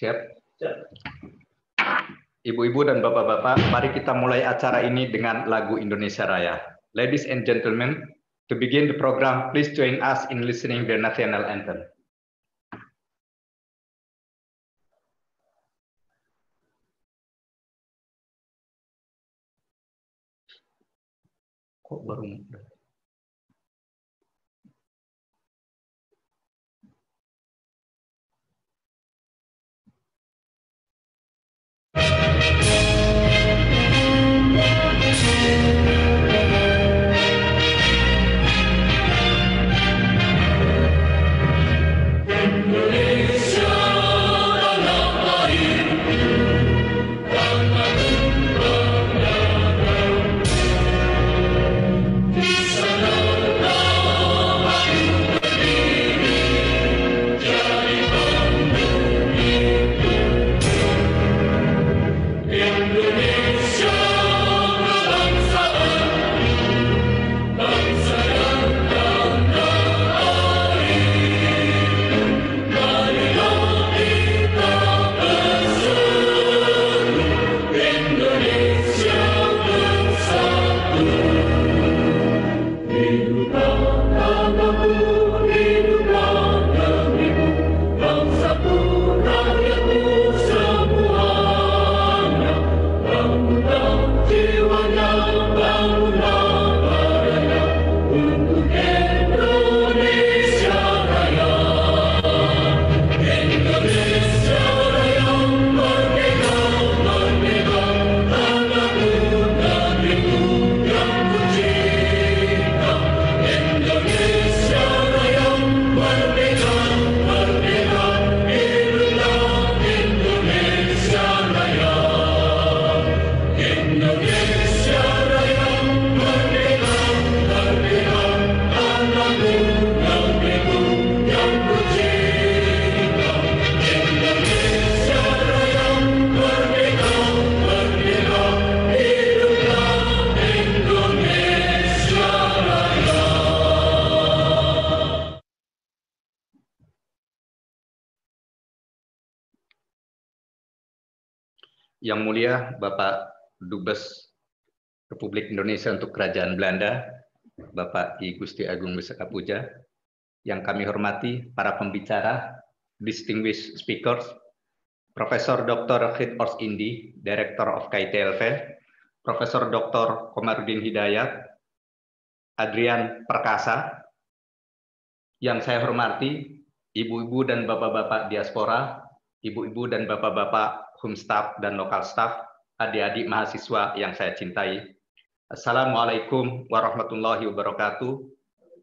Siap. Ibu-ibu dan bapak-bapak, mari kita mulai acara ini dengan lagu Indonesia Raya. Ladies and gentlemen, to begin the program, please join us in listening the national anthem. Kok baru mulai? Dubes Republik Indonesia untuk Kerajaan Belanda, Bapak I Gusti Agung Wisaka Puja, yang kami hormati para pembicara, distinguished speakers, Profesor Dr. Hit Ors Indi, Director of KITLV, Profesor Dr. Komarudin Hidayat, Adrian Perkasa, yang saya hormati ibu-ibu dan bapak-bapak diaspora, ibu-ibu dan bapak-bapak home staff dan Local staff, adik-adik mahasiswa yang saya cintai. Assalamualaikum warahmatullahi wabarakatuh.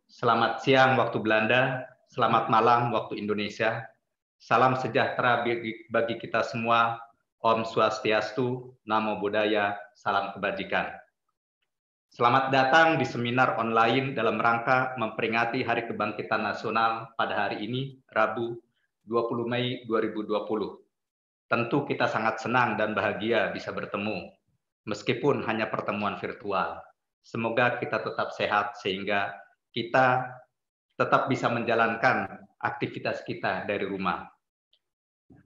Selamat siang waktu Belanda, selamat malam waktu Indonesia. Salam sejahtera bagi kita semua. Om Swastiastu, Namo Buddhaya, Salam Kebajikan. Selamat datang di seminar online dalam rangka memperingati Hari Kebangkitan Nasional pada hari ini, Rabu 20 Mei 2020. Tentu kita sangat senang dan bahagia bisa bertemu, meskipun hanya pertemuan virtual. Semoga kita tetap sehat sehingga kita tetap bisa menjalankan aktivitas kita dari rumah.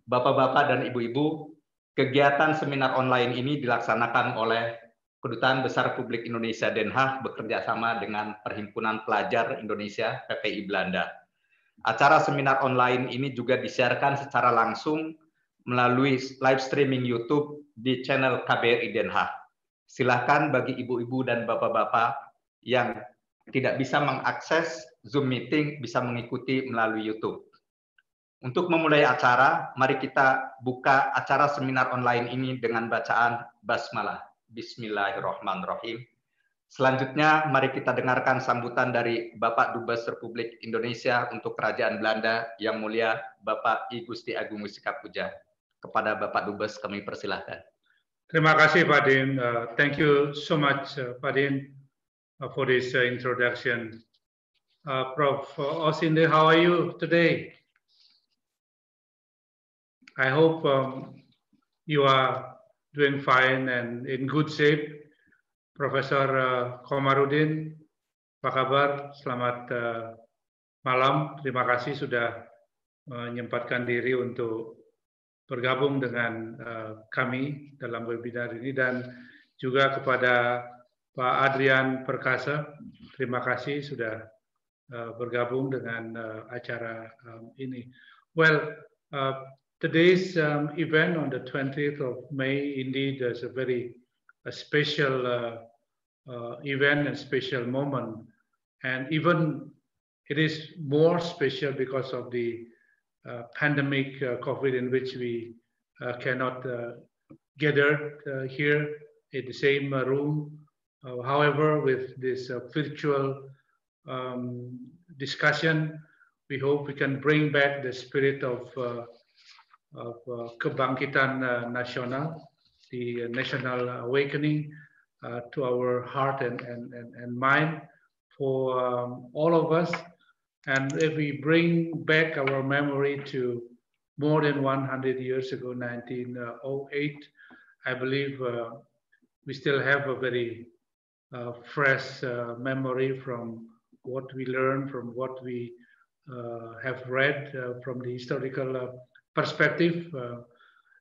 Bapak-bapak dan ibu-ibu, kegiatan seminar online ini dilaksanakan oleh Kedutaan Besar Publik Indonesia Den Haag bekerjasama dengan Perhimpunan Pelajar Indonesia PPI Belanda. Acara seminar online ini juga disiarkan secara langsung melalui live streaming YouTube di channel KBRI Den Haag. Silakan bagi ibu-ibu dan bapak-bapak yang tidak bisa mengakses Zoom meeting bisa mengikuti melalui YouTube. Untuk memulai acara, mari kita buka acara seminar online ini dengan bacaan basmalah. Bismillahirrahmanirrahim. Selanjutnya, mari kita dengarkan sambutan dari Bapak Dubes Republik Indonesia untuk Kerajaan Belanda yang mulia Bapak I Gusti Agung Wisikapuja. Kepada Bapak Dubes kami persilahkan. Terima kasih Pak Din. Uh, thank you so much uh, Pak Din uh, for this uh, introduction. Uh, Prof. Osinde, uh, how are you today? I hope um, you are doing fine and in good shape. Profesor uh, Komarudin, apa kabar? Selamat uh, malam. Terima kasih sudah uh, menyempatkan diri untuk bergabung dengan eh, kami dalam webinar ini dan juga kepada Pak Adrian Perkasa, terima kasih sudah eh, bergabung dengan eh, acara ini. Well, today's um, event on the 20th of May indeed is a very a special event and special moment, and even it is more special because of the Uh, pandemic uh, COVID in which we uh, cannot gather here in the same room. however, with this virtual um, discussion, we hope we can bring back the spirit of, of Kebangkitan Nasional, the national awakening to our heart and, and, and, and mind for um, all of us and if we bring back our memory to more than 100 years ago, 1908, I believe uh, we still have a very uh, fresh uh, memory from what we learned, from what we uh, have read uh, from the historical uh, perspective.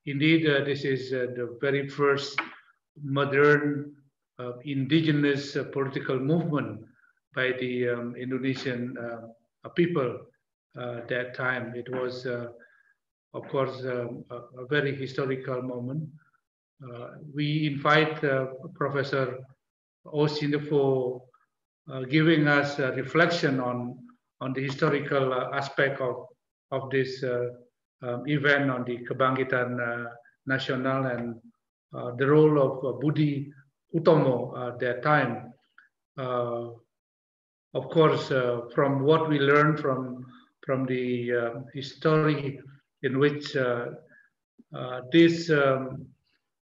indeed, this is the very first modern indigenous political movement by the um, Indonesian people at uh, that time. It was, uh, of course, um, a, a, very historical moment. we invite Professor O. for giving us a reflection on, on the historical aspect of, of this um, event on the Kebangkitan Nasional and uh, the role of uh, Budi Utomo at that time. Uh, of course, uh, from what we learn from from the uh, history in which uh, uh, this um,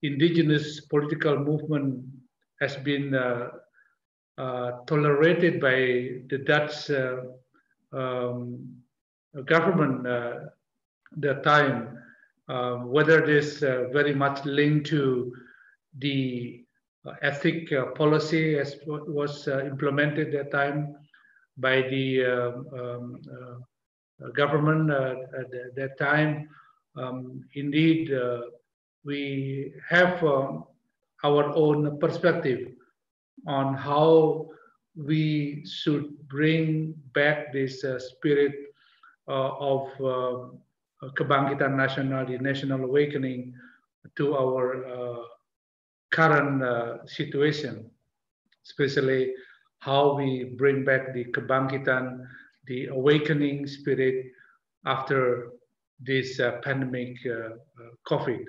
indigenous political movement has been uh, tolerated by the Dutch um, government at the time, whether it is very much linked to the uh, ethic uh, policy as was uh, implemented at that time by the um, um government at that time. Um, indeed, we have um, our own perspective on how we should bring back this uh, spirit uh, of uh, Kebangkitan national, the national awakening, to our current uh, situation, especially how we bring back the kebangkitan, the awakening spirit after this uh, pandemic uh, uh, COVID.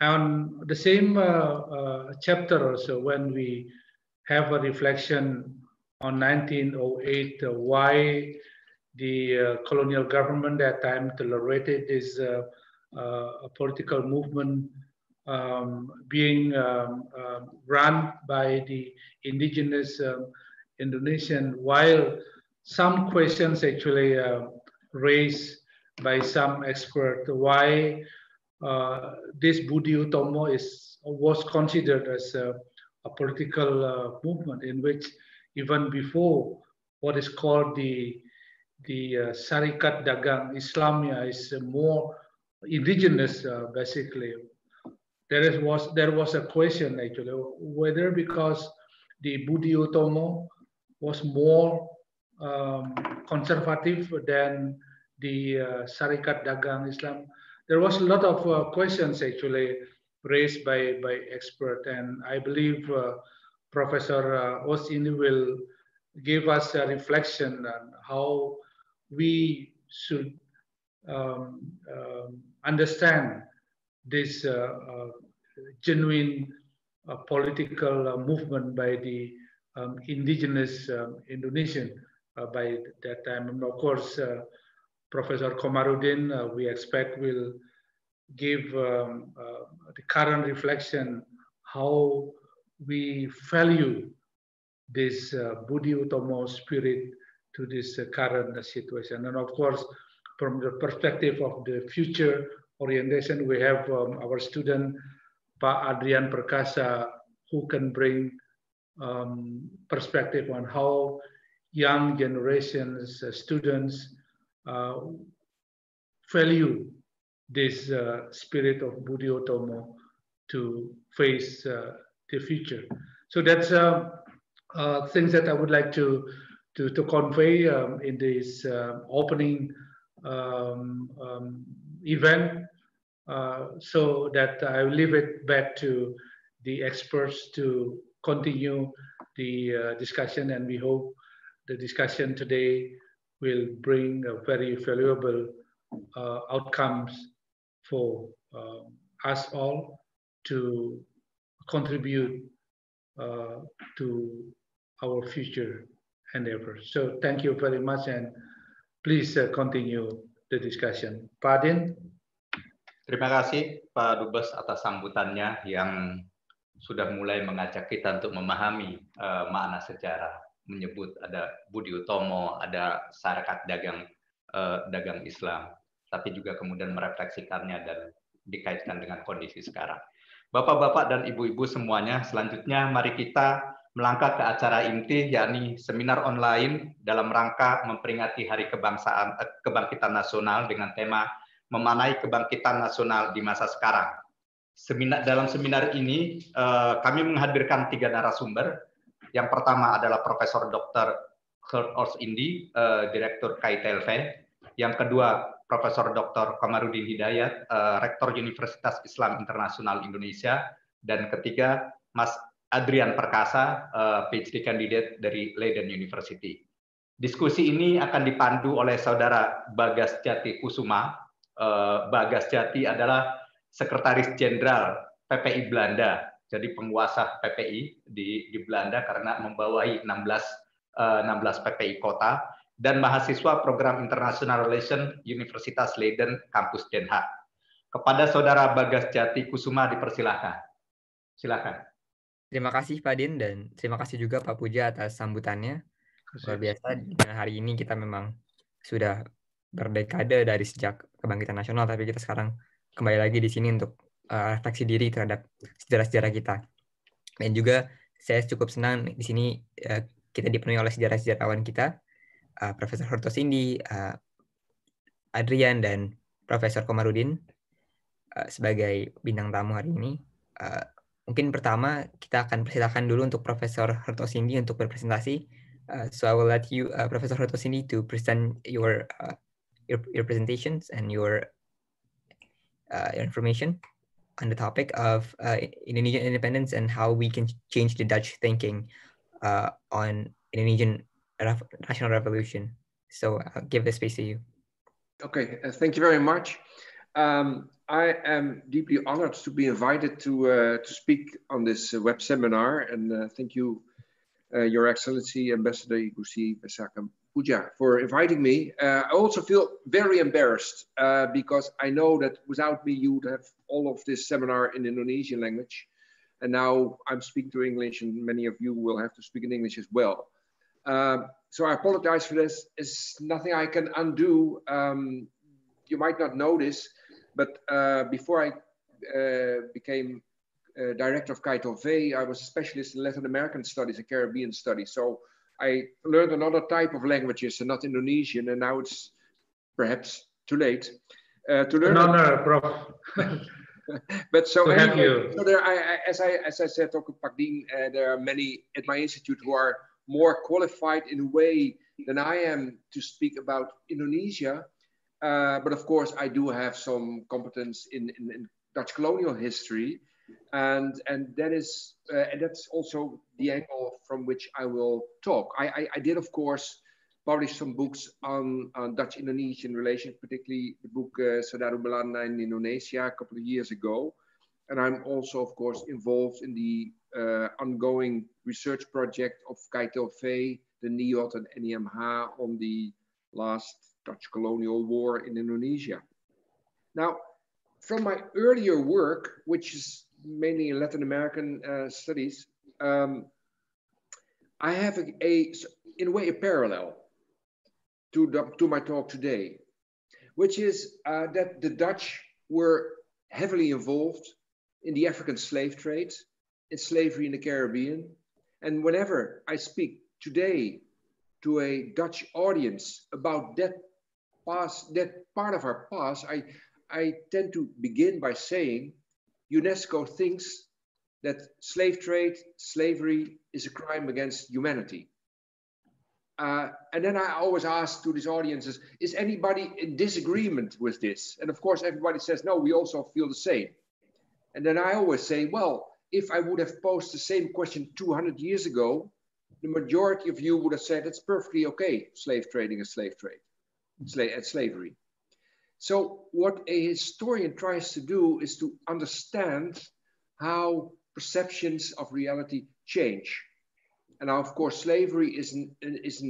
and the same uh, chapter also, when we have a reflection on 1908, why the colonial government at that time tolerated this uh, political movement um, being um, uh, run by the indigenous um, Indonesian, while some questions actually um, raised by some expert why uh, this Budi Utomo is was considered as a, a political uh, movement in which even before what is called the the uh, Sarikat Dagang Islamia is more indigenous, uh, basically, there is, was there was a question actually whether because the Budi Utomo was more um, conservative than the uh, Sarikat Dagang Islam. There was a lot of uh, questions actually raised by, by expert and I believe uh, Professor uh, Osini will give us a reflection on how we should um, um, understand this uh, uh, genuine uh, political movement by the um, indigenous um, Indonesian by that time. And of course, Professor Komarudin, we expect will give um, the current reflection how we value this uh, Utomo spirit to this uh, current situation. And of course, from the perspective of the future, orientation, we have um, our student, Pa Adrian Perkasa, who can bring um, perspective on how young generations, uh, students uh, value this uh, spirit of Buddhi-Otomo to face uh, the future. So that's uh, uh, things that I would like to, to, to convey um, in this opening um, um event uh, so that I will leave it back to the experts to continue the uh, discussion and we hope the discussion today will bring very valuable uh, outcomes for us all to contribute uh, to our future endeavors. So thank you very much and please uh, continue the discussion. Pardon? Terima kasih Pak Dubes atas sambutannya yang sudah mulai mengajak kita untuk memahami uh, makna sejarah, menyebut ada Budi Utomo, ada syarikat dagang uh, dagang Islam, tapi juga kemudian merefleksikannya dan dikaitkan dengan kondisi sekarang. Bapak-bapak dan ibu-ibu semuanya, selanjutnya mari kita melangkah ke acara inti yakni seminar online dalam rangka memperingati Hari Kebangsaan eh, Kebangkitan Nasional dengan tema memanai kebangkitan nasional di masa sekarang. Seminar, dalam seminar ini eh, kami menghadirkan tiga narasumber. Yang pertama adalah Profesor Dr. Kurt Ors Indi, eh, Direktur KITLV. Yang kedua Profesor Dr. Kamarudin Hidayat, eh, Rektor Universitas Islam Internasional Indonesia. Dan ketiga Mas Adrian Perkasa, eh, PhD kandidat dari Leiden University. Diskusi ini akan dipandu oleh Saudara Bagas Jati Kusuma, Eh, Bagas Jati adalah Sekretaris Jenderal PPI Belanda, jadi penguasa PPI di, di Belanda karena membawahi 16 16 PPI kota dan mahasiswa program International Relation Universitas Leiden kampus Den Haag. Kepada Saudara Bagas Jati Kusuma dipersilahkan. Silakan. Terima kasih Pak Din dan terima kasih juga Pak Puja atas sambutannya. Luar biasa hari ini kita memang sudah berdekade dari sejak kebangkitan nasional, tapi kita sekarang kembali lagi di sini untuk uh, refleksi diri terhadap sejarah-sejarah kita. Dan juga saya cukup senang di sini uh, kita dipenuhi oleh sejarah-sejarawan kita, uh, Profesor Horto Sindi, uh, Adrian, dan Profesor Komarudin uh, sebagai bintang tamu hari ini. Uh, mungkin pertama kita akan persilakan dulu untuk Profesor Horto Sindi untuk berpresentasi. Uh, so I will let you, uh, Professor Horto Sindi, to present your uh, your, your presentations and your, uh, your information on the topic of uh, Indonesian independence and how we can change the Dutch thinking uh, on Indonesian national revolution. So I'll give the space to you. Okay, uh, thank you very much. Um, I am deeply honored to be invited to uh, to speak on this uh, web seminar, and uh, thank you, Your Excellency Ambassador Igusi Besakam Pooja, for inviting me. Uh, I also feel very embarrassed uh, because I know that without me, you would have all of this seminar in Indonesian language. And now I'm speaking to English, and many of you will have to speak in English as well. Um, so I apologize for this. It's nothing I can undo. Um, you might not know this, but uh, before I uh, became uh, director of Kaito V, I was a specialist in Latin American studies and Caribbean studies. So I learned another type of languages and not Indonesian, and now it's perhaps too late uh, to learn. No, no, bro. but so, to anyway, so there, I, I, as I as I said, Dr. Pagdin, uh, there are many at my institute who are more qualified in a way than I am to speak about Indonesia. Uh, but of course, I do have some competence in, in, in Dutch colonial history and and that is uh, and that's also the angle from which I will talk. I, I, I did of course publish some books on, on Dutch Indonesian relations, particularly the book uh, Belanda in Indonesia a couple of years ago, and I'm also of course involved in the uh, ongoing research project of Kaito Fei, the NIOT and NEMH on the last Dutch colonial war in Indonesia. Now, from my earlier work, which is mainly Latin American uh, studies, um, I have a, a, in a way, a parallel to, the, to my talk today, which is uh, that the Dutch were heavily involved in the African slave trade, in slavery in the Caribbean. And whenever I speak today to a Dutch audience about that past, that part of our past, I, I tend to begin by saying UNESCO thinks that slave trade, slavery is a crime against humanity. Uh, and then I always ask to these audiences, is anybody in disagreement with this? And of course, everybody says, no, we also feel the same. And then I always say, well, if I would have posed the same question 200 years ago, the majority of you would have said, it's perfectly okay, slave trading is slave trade, sla- and uh, slavery. So what a historian tries to do is to understand how perceptions of reality change. And now, of course, slavery is, not is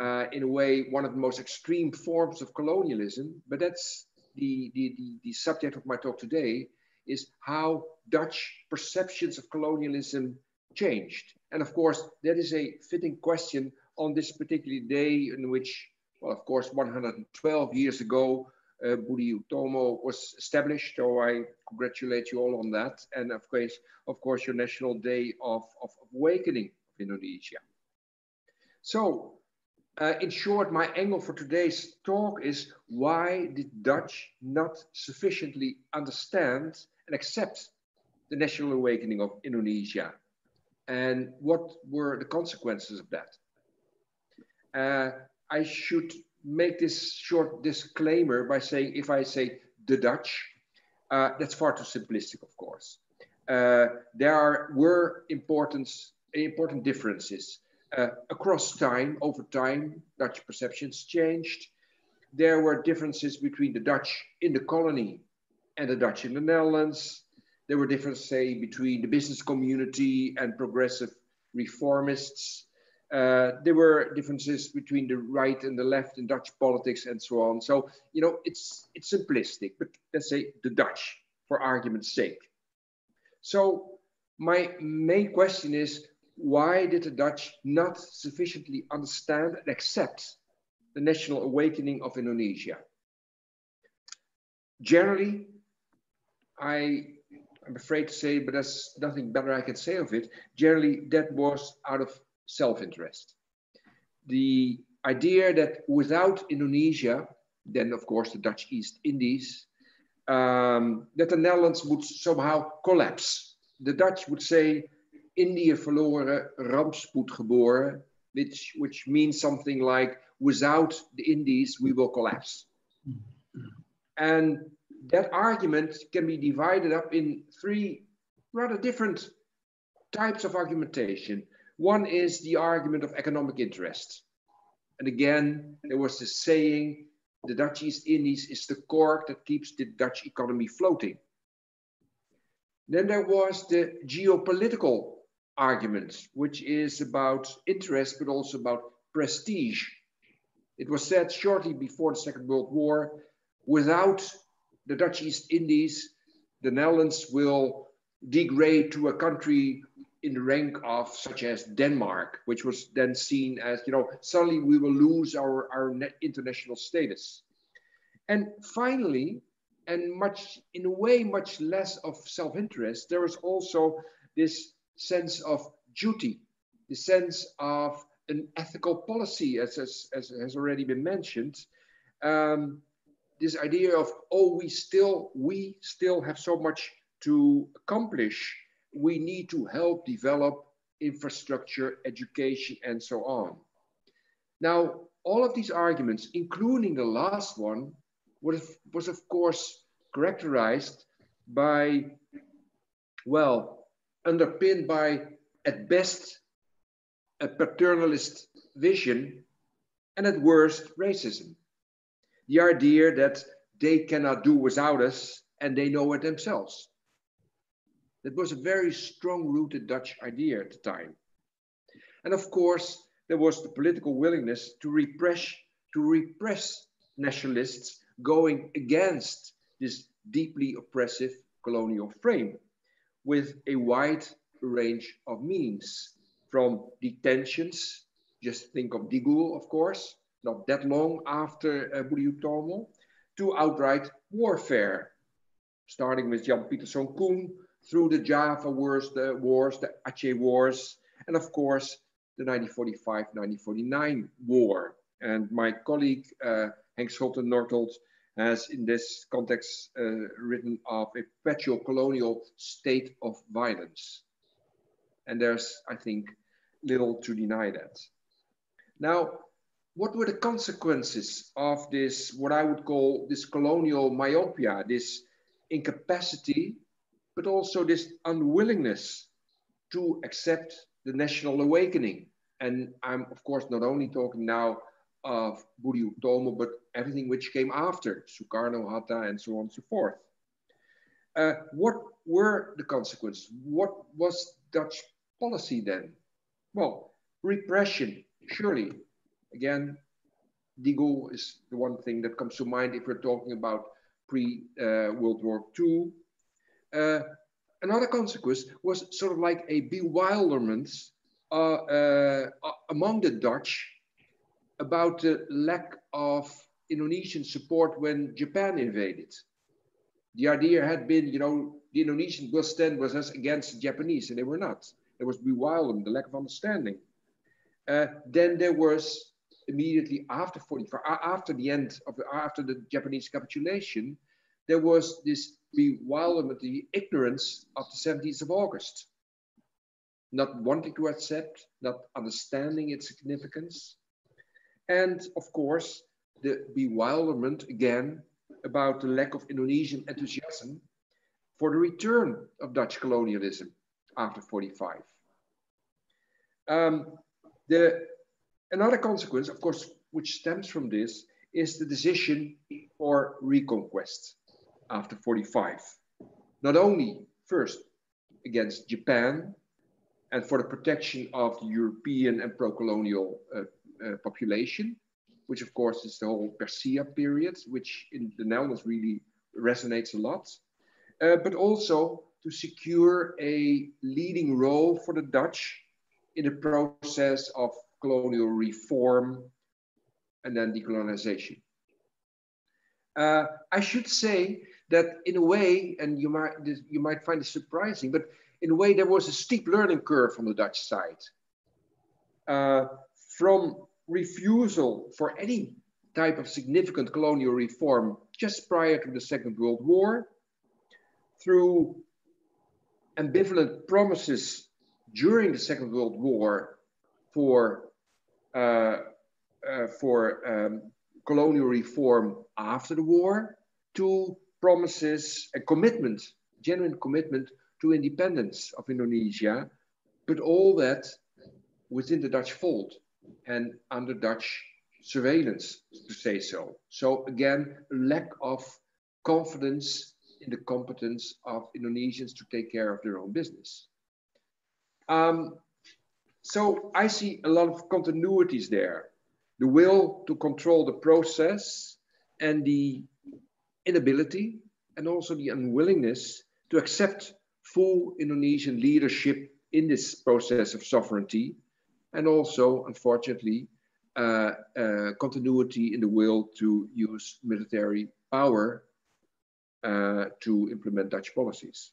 uh, in a way one of the most extreme forms of colonialism, but that's the, the, the, the subject of my talk today, is how Dutch perceptions of colonialism changed. And of course, that is a fitting question on this particular day in which, well, of course, 112 years ago, uh, Budi Utomo was established. So I congratulate you all on that. And of course, of course, your National Day of, of Awakening of Indonesia. So uh, in short, my angle for today's talk is why did Dutch not sufficiently understand and accept the national awakening of Indonesia? And what were the consequences of that? Uh, I should make this short disclaimer by saying if I say the Dutch, uh, that's far too simplistic, of course. Uh, there are, were important, important differences. Uh, across time, over time, Dutch perceptions changed. There were differences between the Dutch in the colony and the Dutch in the Netherlands. There were differences, say, between the business community and progressive reformists. Uh, there were differences between the right and the left in Dutch politics and so on. So, you know, it's, it's simplistic, but let's say the Dutch for argument's sake. So my main question is, why did the Dutch not sufficiently understand and accept the national awakening of Indonesia? Generally, I I'm afraid to say, but that's nothing better I can say of it. Generally, that was out of self-interest. The idea that without Indonesia, then of course the Dutch East Indies, um, that the Netherlands would somehow collapse. The Dutch would say, India verloren, rampspoed geboren, which, which means something like, without the Indies, we will collapse. And that argument can be divided up in three rather different types of argumentation. One is the argument of economic interest. And again, there was this saying the Dutch East Indies is the cork that keeps the Dutch economy floating. Then there was the geopolitical argument, which is about interest, but also about prestige. It was said shortly before the Second World War without the Dutch East Indies, the Netherlands will degrade to a country in the rank of such as Denmark, which was then seen as, you know, suddenly we will lose our, our international status. And finally, and much in a way, much less of self-interest, there was also this sense of duty, the sense of an ethical policy, as, as, as has already been mentioned. Um, this idea of, oh, we still, we still have so much to accomplish we need to help develop infrastructure, education, and so on. Now, all of these arguments, including the last one, was, was of course characterized by, well, underpinned by at best a paternalist vision and at worst racism. The idea that they cannot do without us and they know it themselves. That was a very strong-rooted Dutch idea at the time. And of course, there was the political willingness to repress, to repress nationalists going against this deeply oppressive colonial frame with a wide range of means from detentions, just think of De Gaulle, of course, not that long after uh, Boulioutomo, to outright warfare, starting with Jan Pieter Koen, through the Java wars, the wars, the Aceh wars, and of course, the 1945-1949 war. And my colleague, uh, Henk schotten has in this context uh, written of a perpetual colonial state of violence. And there's, I think, little to deny that. Now, what were the consequences of this, what I would call this colonial myopia, this incapacity but also this unwillingness to accept the national awakening. And I'm, of course, not only talking now of Utomo, but everything which came after, Sukarno, Hatta, and so on and so forth. Uh, what were the consequences? What was Dutch policy then? Well, repression, surely. Again, de Gaulle is the one thing that comes to mind if we're talking about pre uh, World War II Eh, another consequence was sort of like a bewilderment uh, uh, among the Dutch about the lack of Indonesian support when Japan invaded. The idea had been, you know, the Indonesians will stand with us against the Japanese, and they were not. There was bewilderment, the lack of understanding. Uh, then there was immediately after 44, after the end of after the Japanese capitulation, there was this we wild with the ignorance of the 17th of August, not wanting to accept, not understanding its significance. And of course, the bewilderment again about the lack of Indonesian enthusiasm for the return of Dutch colonialism after 45. Um, the, another consequence, of course, which stems from this is the decision for reconquest after 45. Not only first against Japan and for the protection of the European and pro-colonial uh, uh, population, which of course is the whole Persia period, which in the Netherlands really resonates a lot, uh, but also to secure a leading role for the Dutch in the process of colonial reform and then decolonization. Uh, I should say that in a way, and you might, you might find it surprising, but in a way there was a steep learning curve from the Dutch side. Uh, from refusal for any type of significant colonial reform just prior to the Second World War, through ambivalent promises during the Second World War for, uh, uh, for um, colonial reform after the war, to promises a commitment, genuine commitment to independence of Indonesia, but all that within the Dutch fold and under Dutch surveillance, to say so. So again, lack of confidence in the competence of Indonesians to take care of their own business. Um, so I see a lot of continuities there. The will to control the process and the inability and also the unwillingness to accept full Indonesian leadership in this process of sovereignty, and also, unfortunately, uh, uh, continuity in the will to use military power uh, to implement Dutch policies.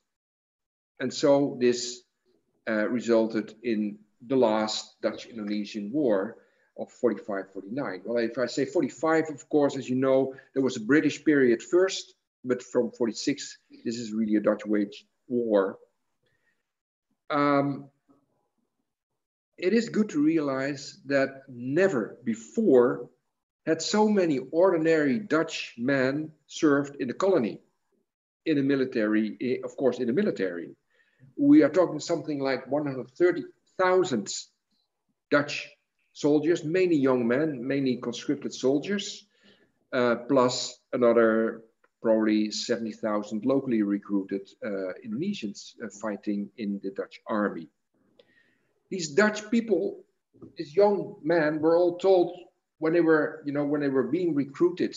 And so this uh, resulted in the last Dutch Indonesian War, of 45, 49. Well, if I say 45, of course, as you know, there was a British period first, but from 46, this is really a Dutch wage war. Um, it is good to realize that never before had so many ordinary Dutch men served in the colony, in the military, eh, of course, in the military. We are talking something like 130,000 Dutch soldiers, mainly young men, mainly conscripted soldiers, uh, plus another probably 70,000 locally recruited uh, Indonesians uh, fighting in the Dutch army. These Dutch people, these young men, were all told when they were, you know, when they were being recruited,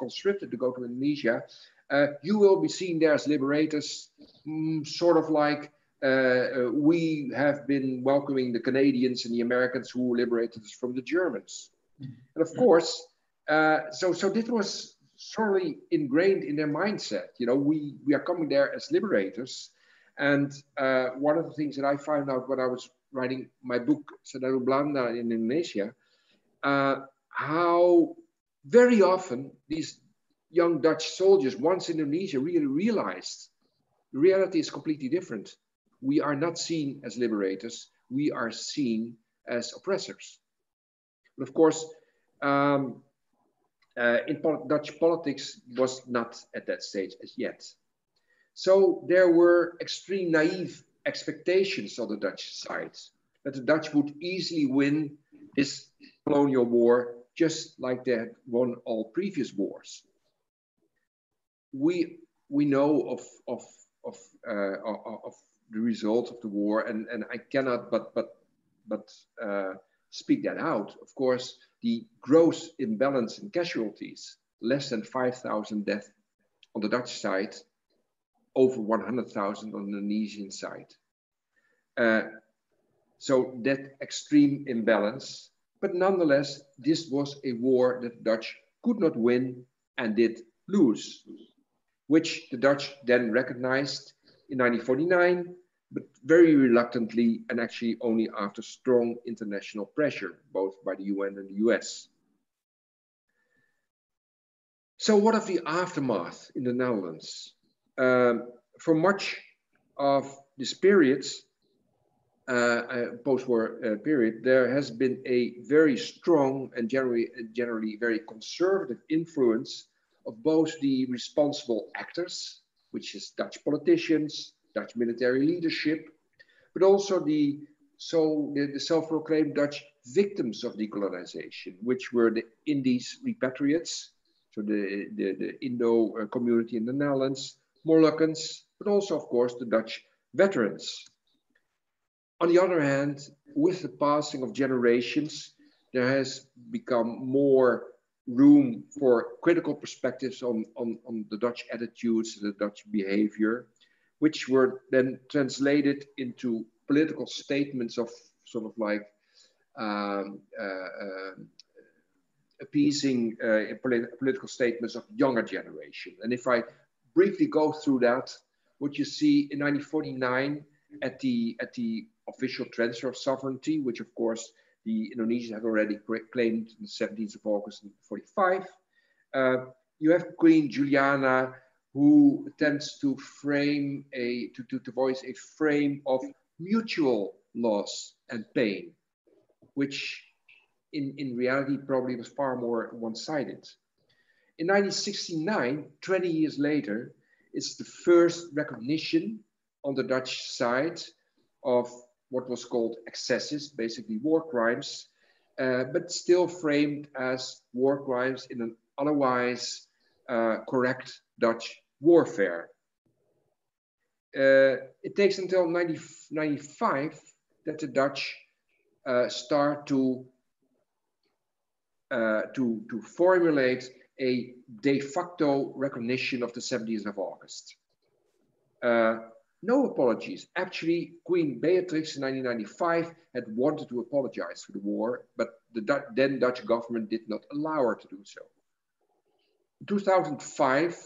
conscripted to go to Indonesia, uh, you will be seen there as liberators, mm, sort of like uh, uh, we have been welcoming the Canadians and the Americans who liberated us from the Germans. And of course, uh, so, so this was sorely ingrained in their mindset. You know, we, we are coming there as liberators. And uh, one of the things that I found out when I was writing my book, Sedaru Blanda in Indonesia, uh, how very often these young Dutch soldiers, once Indonesia, really realized reality is completely different we are not seen as liberators, we are seen as oppressors. But of course, um, uh, in pol Dutch politics was not at that stage as yet. So there were extreme naive expectations on the Dutch side that the Dutch would easily win this colonial war, just like they had won all previous wars. We, we know of, of, of, uh, of the result of the war, and, and I cannot but but but uh, speak that out. Of course, the gross imbalance in casualties, less than 5,000 deaths on the Dutch side, over 100,000 on the Indonesian side. Uh, so that extreme imbalance, but nonetheless, this was a war that the Dutch could not win and did lose, which the Dutch then recognized in 1949 very reluctantly and actually only after strong international pressure, both by the UN and the US. So what of the aftermath in the Netherlands? Um, for much of this period, uh, uh, post-war uh, period, there has been a very strong and generally, generally very conservative influence of both the responsible actors, which is Dutch politicians, Dutch military leadership, but also the so the, the self-proclaimed Dutch victims of decolonization, which were the Indies repatriates, so the, the, the Indo uh, community in the Netherlands, Moluccans, but also, of course, the Dutch veterans. On the other hand, with the passing of generations, there has become more room for critical perspectives on, on, on the Dutch attitudes, the Dutch behavior which were then translated into political statements of sort of like um, uh, uh, appeasing uh, polit political statements of younger generation. And if I briefly go through that, what you see in 1949 at the at the official transfer of sovereignty, which of course the Indonesians had already claimed on the 17th of August 1945. Uh, you have Queen Juliana who tends to frame a to, to, to voice a frame of mutual loss and pain, which in, in reality probably was far more one-sided. In 1969, 20 years later, it's the first recognition on the Dutch side of what was called excesses, basically war crimes, uh, but still framed as war crimes in an otherwise uh, correct Dutch warfare. Uh, it takes until 1995 that the Dutch uh, start to, uh, to, to formulate a de facto recognition of the 17th of August. Uh, no apologies. Actually, Queen Beatrix in 1995 had wanted to apologize for the war, but the then Dutch government did not allow her to do so. In 2005,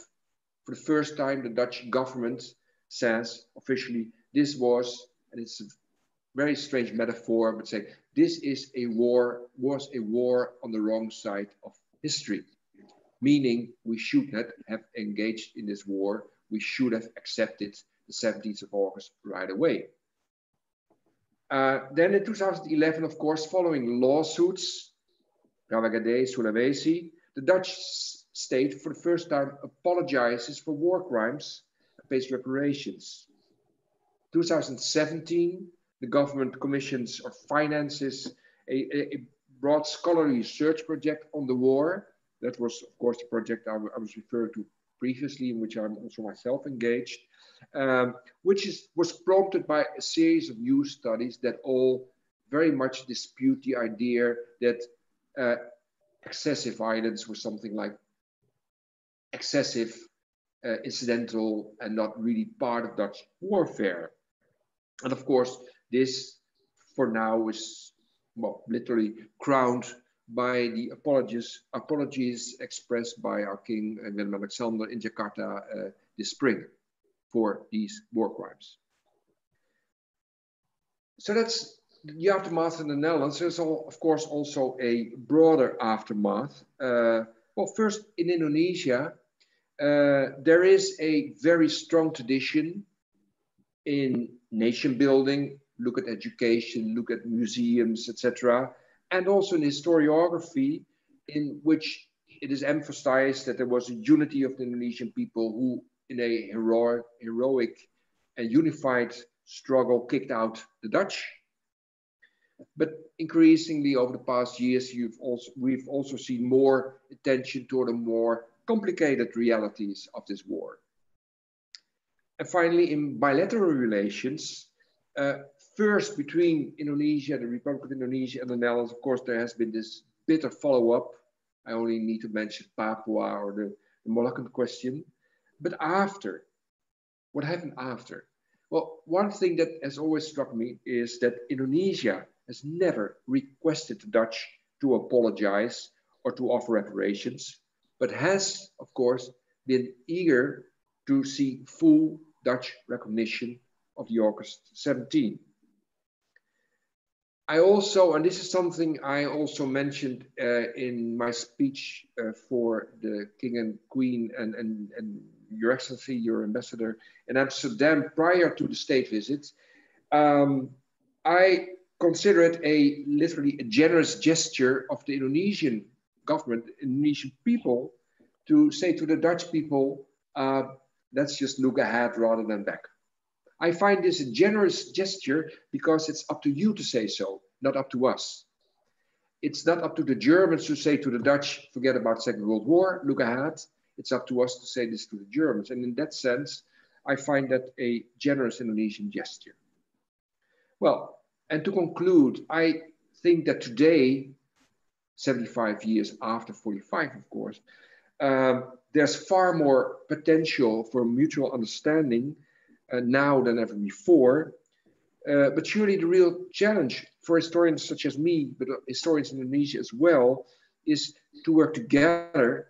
for the first time, the Dutch government says officially, this was, and it's a very strange metaphor, but say, this is a war, was a war on the wrong side of history. Meaning we should not have engaged in this war. We should have accepted the 17th of August right away. Uh, then in 2011, of course, following lawsuits, Ravagade, Sulawesi, the Dutch state for the first time apologizes for war crimes and pays reparations. 2017, the government commissions or finances a, a, a broad scholarly research project on the war. That was, of course, the project I, I was referring to previously, in which I'm also myself engaged, um, which is, was prompted by a series of new studies that all very much dispute the idea that uh, excessive violence was something like excessive, uh, incidental, and not really part of Dutch warfare. And of course, this for now is well, literally crowned by the apologies, apologies expressed by our King uh, Willem Alexander in Jakarta uh, this spring for these war crimes. So that's the aftermath in the Netherlands. There's, all, of course, also a broader aftermath. Uh, well, first in Indonesia, uh, there is a very strong tradition in nation building. Look at education, look at museums, etc., and also in historiography, in which it is emphasized that there was a unity of the Indonesian people who, in a heroic, heroic and unified struggle, kicked out the Dutch but increasingly over the past years, you've also, we've also seen more attention toward the more complicated realities of this war. And finally, in bilateral relations, uh, first between Indonesia, the Republic of Indonesia, and the Netherlands, of course, there has been this bitter follow-up. I only need to mention Papua or the, the Moluccan question. But after, what happened after? Well, one thing that has always struck me is that Indonesia has never requested the Dutch to apologize or to offer reparations, but has, of course, been eager to see full Dutch recognition of the August 17. I also, and this is something I also mentioned uh, in my speech uh, for the King and Queen and, and, and Your Excellency, your ambassador in Amsterdam prior to the state visit. Um, I consider it a literally a generous gesture of the Indonesian government, Indonesian people, to say to the Dutch people, uh, let's just look ahead rather than back. I find this a generous gesture because it's up to you to say so, not up to us. It's not up to the Germans to say to the Dutch, forget about Second World War, look ahead. It's up to us to say this to the Germans. And in that sense, I find that a generous Indonesian gesture. Well, and to conclude, I think that today, 75 years after 45, of course, um, there's far more potential for mutual understanding uh, now than ever before. Uh, but surely the real challenge for historians such as me, but historians in Indonesia as well, is to work together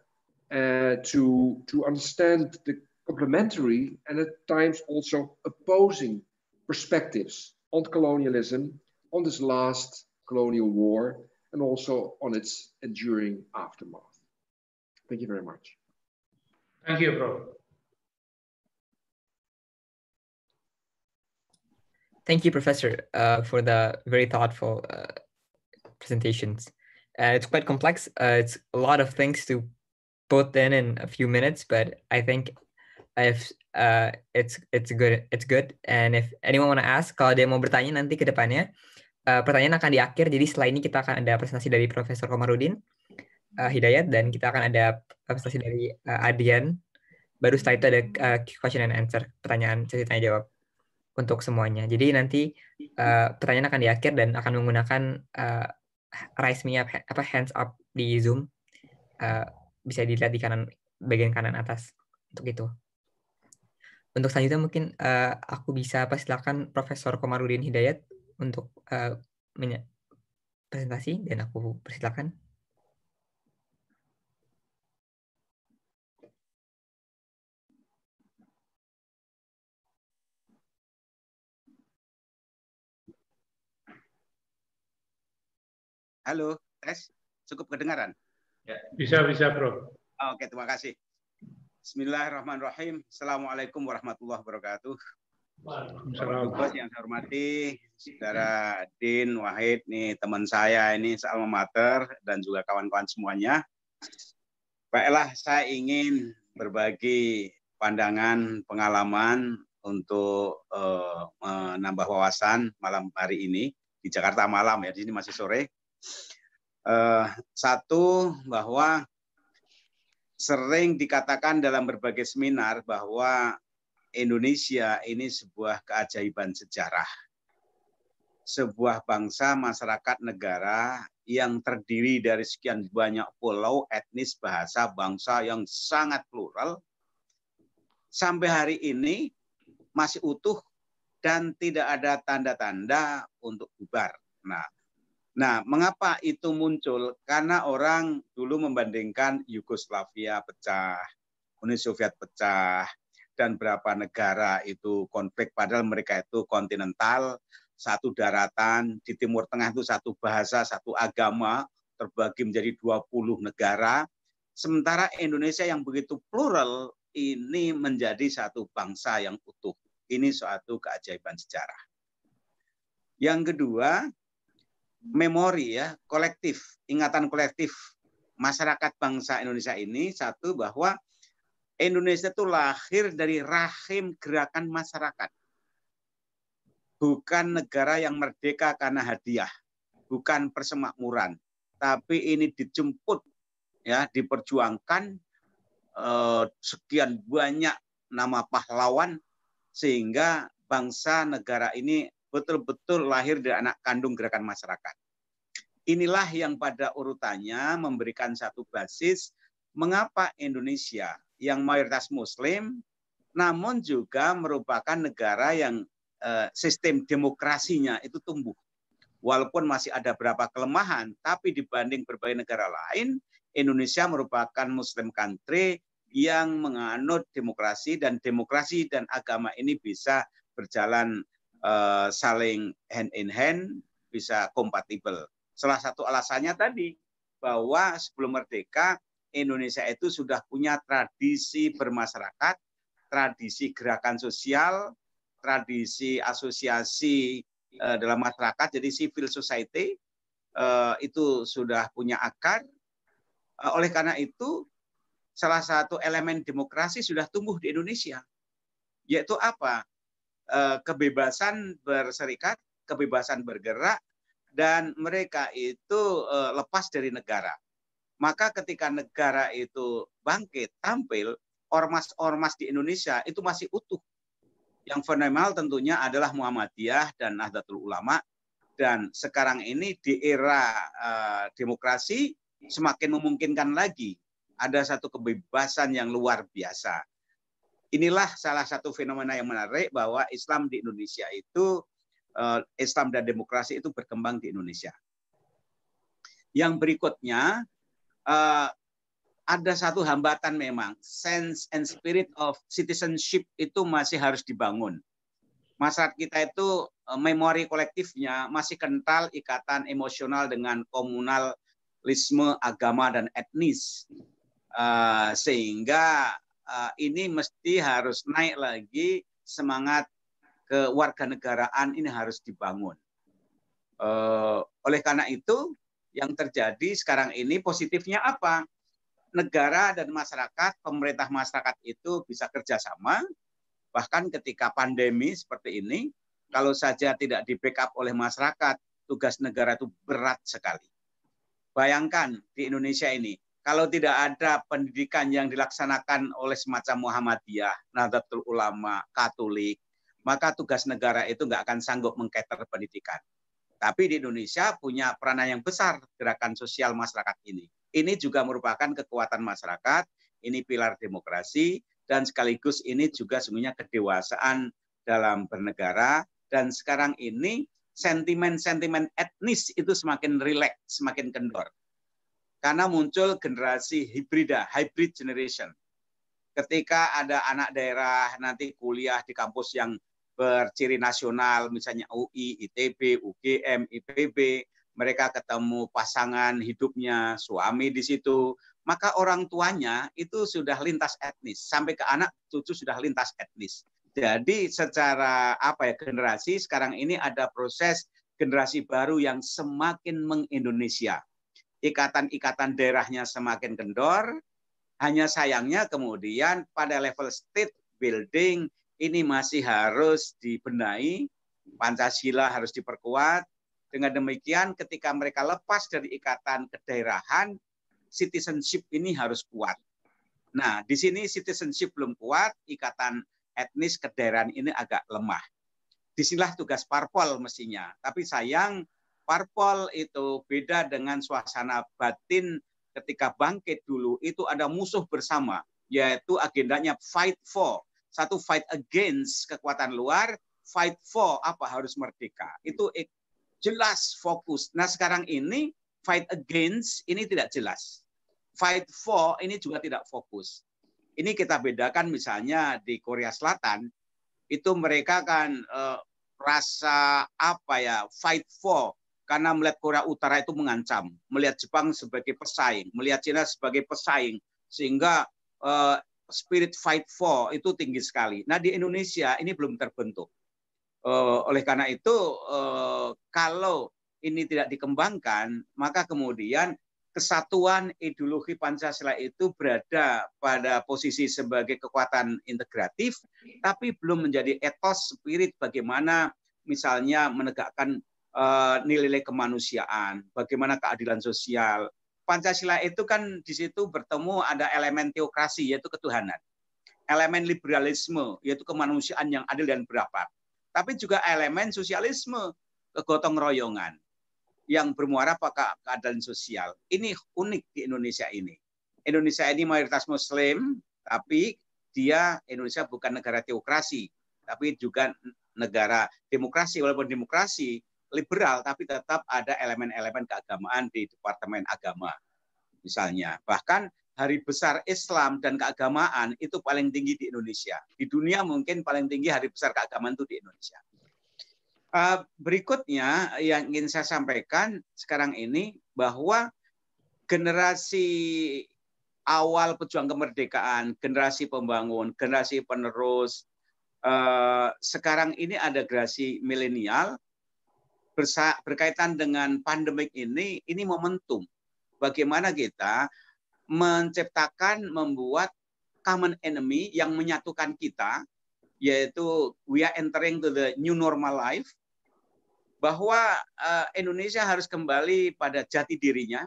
uh, to, to understand the complementary and at times also opposing perspectives on colonialism, on this last colonial war, and also on its enduring aftermath. Thank you very much. Thank you, Prof. Thank you, Professor, uh, for the very thoughtful uh, presentations. Uh, it's quite complex. Uh, it's a lot of things to put in in a few minutes, but I think if uh, it's it's good it's good and if anyone wanna ask kalau dia mau bertanya nanti ke depannya uh, pertanyaan akan di akhir jadi setelah ini kita akan ada presentasi dari Profesor Komarudin uh, Hidayat dan kita akan ada presentasi dari uh, Adian baru setelah itu ada uh, question and answer pertanyaan sesi tanya jawab untuk semuanya jadi nanti uh, pertanyaan akan di akhir dan akan menggunakan uh, raise me up apa hands up di zoom uh, bisa dilihat di kanan bagian kanan atas untuk itu. Untuk selanjutnya mungkin uh, aku bisa persilakan Profesor Komarudin Hidayat untuk uh, presentasi dan aku persilakan. Halo, tes cukup kedengaran? Ya, bisa bisa, Bro. Ah, oke, terima kasih. Bismillahirrahmanirrahim. Assalamualaikum warahmatullahi wabarakatuh. Buat yang saya hormati, saudara Din Wahid, nih teman saya ini sealma mater dan juga kawan-kawan semuanya. Baiklah, saya ingin berbagi pandangan, pengalaman untuk uh, menambah wawasan malam hari ini di Jakarta malam ya, di sini masih sore. Uh, satu bahwa sering dikatakan dalam berbagai seminar bahwa Indonesia ini sebuah keajaiban sejarah. Sebuah bangsa, masyarakat, negara yang terdiri dari sekian banyak pulau, etnis, bahasa, bangsa yang sangat plural, sampai hari ini masih utuh dan tidak ada tanda-tanda untuk bubar. Nah, Nah, mengapa itu muncul? Karena orang dulu membandingkan Yugoslavia pecah, Uni Soviet pecah, dan berapa negara itu konflik, padahal mereka itu kontinental, satu daratan, di Timur Tengah itu satu bahasa, satu agama, terbagi menjadi 20 negara. Sementara Indonesia yang begitu plural ini menjadi satu bangsa yang utuh. Ini suatu keajaiban sejarah. Yang kedua, memori ya kolektif ingatan kolektif masyarakat bangsa Indonesia ini satu bahwa Indonesia itu lahir dari rahim gerakan masyarakat bukan negara yang merdeka karena hadiah bukan persemakmuran tapi ini dijemput ya diperjuangkan eh, sekian banyak nama pahlawan sehingga bangsa negara ini betul-betul lahir dari anak kandung gerakan masyarakat. Inilah yang pada urutannya memberikan satu basis mengapa Indonesia yang mayoritas muslim namun juga merupakan negara yang eh, sistem demokrasinya itu tumbuh. Walaupun masih ada beberapa kelemahan, tapi dibanding berbagai negara lain, Indonesia merupakan muslim country yang menganut demokrasi dan demokrasi dan agama ini bisa berjalan Eh, saling hand in hand bisa kompatibel. Salah satu alasannya tadi bahwa sebelum merdeka Indonesia itu sudah punya tradisi bermasyarakat, tradisi gerakan sosial, tradisi asosiasi eh, dalam masyarakat, jadi civil society eh, itu sudah punya akar. oleh karena itu, salah satu elemen demokrasi sudah tumbuh di Indonesia, yaitu apa? Eh, kebebasan berserikat, kebebasan bergerak, dan mereka itu eh, lepas dari negara. Maka ketika negara itu bangkit, tampil, ormas-ormas di Indonesia itu masih utuh. Yang fenomenal tentunya adalah Muhammadiyah dan Nahdlatul Ulama. Dan sekarang ini di era uh, demokrasi semakin memungkinkan lagi ada satu kebebasan yang luar biasa inilah salah satu fenomena yang menarik bahwa Islam di Indonesia itu eh, Islam dan demokrasi itu berkembang di Indonesia. Yang berikutnya eh, ada satu hambatan memang sense and spirit of citizenship itu masih harus dibangun. Masyarakat kita itu eh, memori kolektifnya masih kental ikatan emosional dengan komunalisme agama dan etnis. sehingga Eh, ini mesti harus naik lagi semangat kewarganegaraan ini harus dibangun. Eh, oleh karena itu yang terjadi sekarang ini positifnya apa? Negara dan masyarakat, pemerintah masyarakat itu bisa kerjasama, bahkan ketika pandemi seperti ini, kalau saja tidak di backup oleh masyarakat, tugas negara itu berat sekali. Bayangkan di Indonesia ini, kalau tidak ada pendidikan yang dilaksanakan oleh semacam Muhammadiyah, Nahdlatul Ulama, Katolik, maka tugas negara itu nggak akan sanggup mengkater pendidikan. Tapi di Indonesia punya peranan yang besar gerakan sosial masyarakat ini. Ini juga merupakan kekuatan masyarakat, ini pilar demokrasi, dan sekaligus ini juga sebenarnya kedewasaan dalam bernegara. Dan sekarang ini sentimen-sentimen etnis itu semakin rileks, semakin kendor karena muncul generasi hibrida, hybrid generation. Ketika ada anak daerah nanti kuliah di kampus yang berciri nasional, misalnya UI, ITB, UGM, IPB, mereka ketemu pasangan hidupnya, suami di situ, maka orang tuanya itu sudah lintas etnis, sampai ke anak cucu sudah lintas etnis. Jadi secara apa ya generasi sekarang ini ada proses generasi baru yang semakin mengindonesia ikatan-ikatan daerahnya semakin kendor. Hanya sayangnya kemudian pada level state building ini masih harus dibenahi, Pancasila harus diperkuat. Dengan demikian ketika mereka lepas dari ikatan kedaerahan, citizenship ini harus kuat. Nah, di sini citizenship belum kuat, ikatan etnis kedaerahan ini agak lemah. Disinilah tugas parpol mestinya. Tapi sayang parpol itu beda dengan suasana batin ketika bangkit dulu itu ada musuh bersama yaitu agendanya fight for satu fight against kekuatan luar fight for apa harus merdeka itu jelas fokus nah sekarang ini fight against ini tidak jelas fight for ini juga tidak fokus ini kita bedakan misalnya di Korea Selatan itu mereka kan uh, rasa apa ya fight for karena melihat Korea Utara itu mengancam, melihat Jepang sebagai pesaing, melihat China sebagai pesaing, sehingga uh, spirit fight for itu tinggi sekali. Nah di Indonesia ini belum terbentuk. Uh, oleh karena itu uh, kalau ini tidak dikembangkan, maka kemudian kesatuan ideologi Pancasila itu berada pada posisi sebagai kekuatan integratif, tapi belum menjadi etos spirit bagaimana misalnya menegakkan Eh, nilai-nilai kemanusiaan, bagaimana keadilan sosial. Pancasila itu kan di situ bertemu ada elemen teokrasi yaitu ketuhanan, elemen liberalisme yaitu kemanusiaan yang adil dan berapa, tapi juga elemen sosialisme kegotong royongan yang bermuara pada keadilan sosial. Ini unik di Indonesia ini. Indonesia ini mayoritas Muslim, tapi dia Indonesia bukan negara teokrasi, tapi juga negara demokrasi. Walaupun demokrasi, liberal tapi tetap ada elemen-elemen keagamaan di Departemen Agama. Misalnya, bahkan hari besar Islam dan keagamaan itu paling tinggi di Indonesia. Di dunia mungkin paling tinggi hari besar keagamaan itu di Indonesia. Eh, berikutnya yang ingin saya sampaikan sekarang ini bahwa generasi awal pejuang kemerdekaan, generasi pembangun, generasi penerus. Eh, sekarang ini ada generasi milenial berkaitan dengan pandemik ini, ini momentum. Bagaimana kita menciptakan, membuat common enemy yang menyatukan kita, yaitu we are entering to the new normal life, bahwa eh, Indonesia harus kembali pada jati dirinya,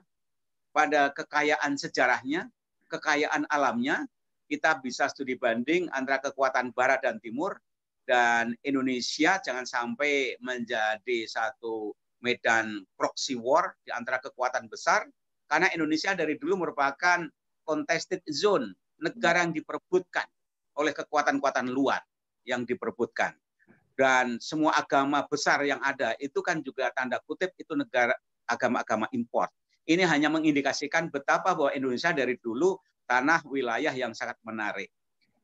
pada kekayaan sejarahnya, kekayaan alamnya, kita bisa studi banding antara kekuatan Barat dan Timur, dan Indonesia jangan sampai menjadi satu medan proxy war di antara kekuatan besar karena Indonesia dari dulu merupakan contested zone, negara yang diperbutkan oleh kekuatan-kekuatan luar yang diperbutkan. Dan semua agama besar yang ada itu kan juga tanda kutip itu negara agama-agama import. Ini hanya mengindikasikan betapa bahwa Indonesia dari dulu tanah wilayah yang sangat menarik.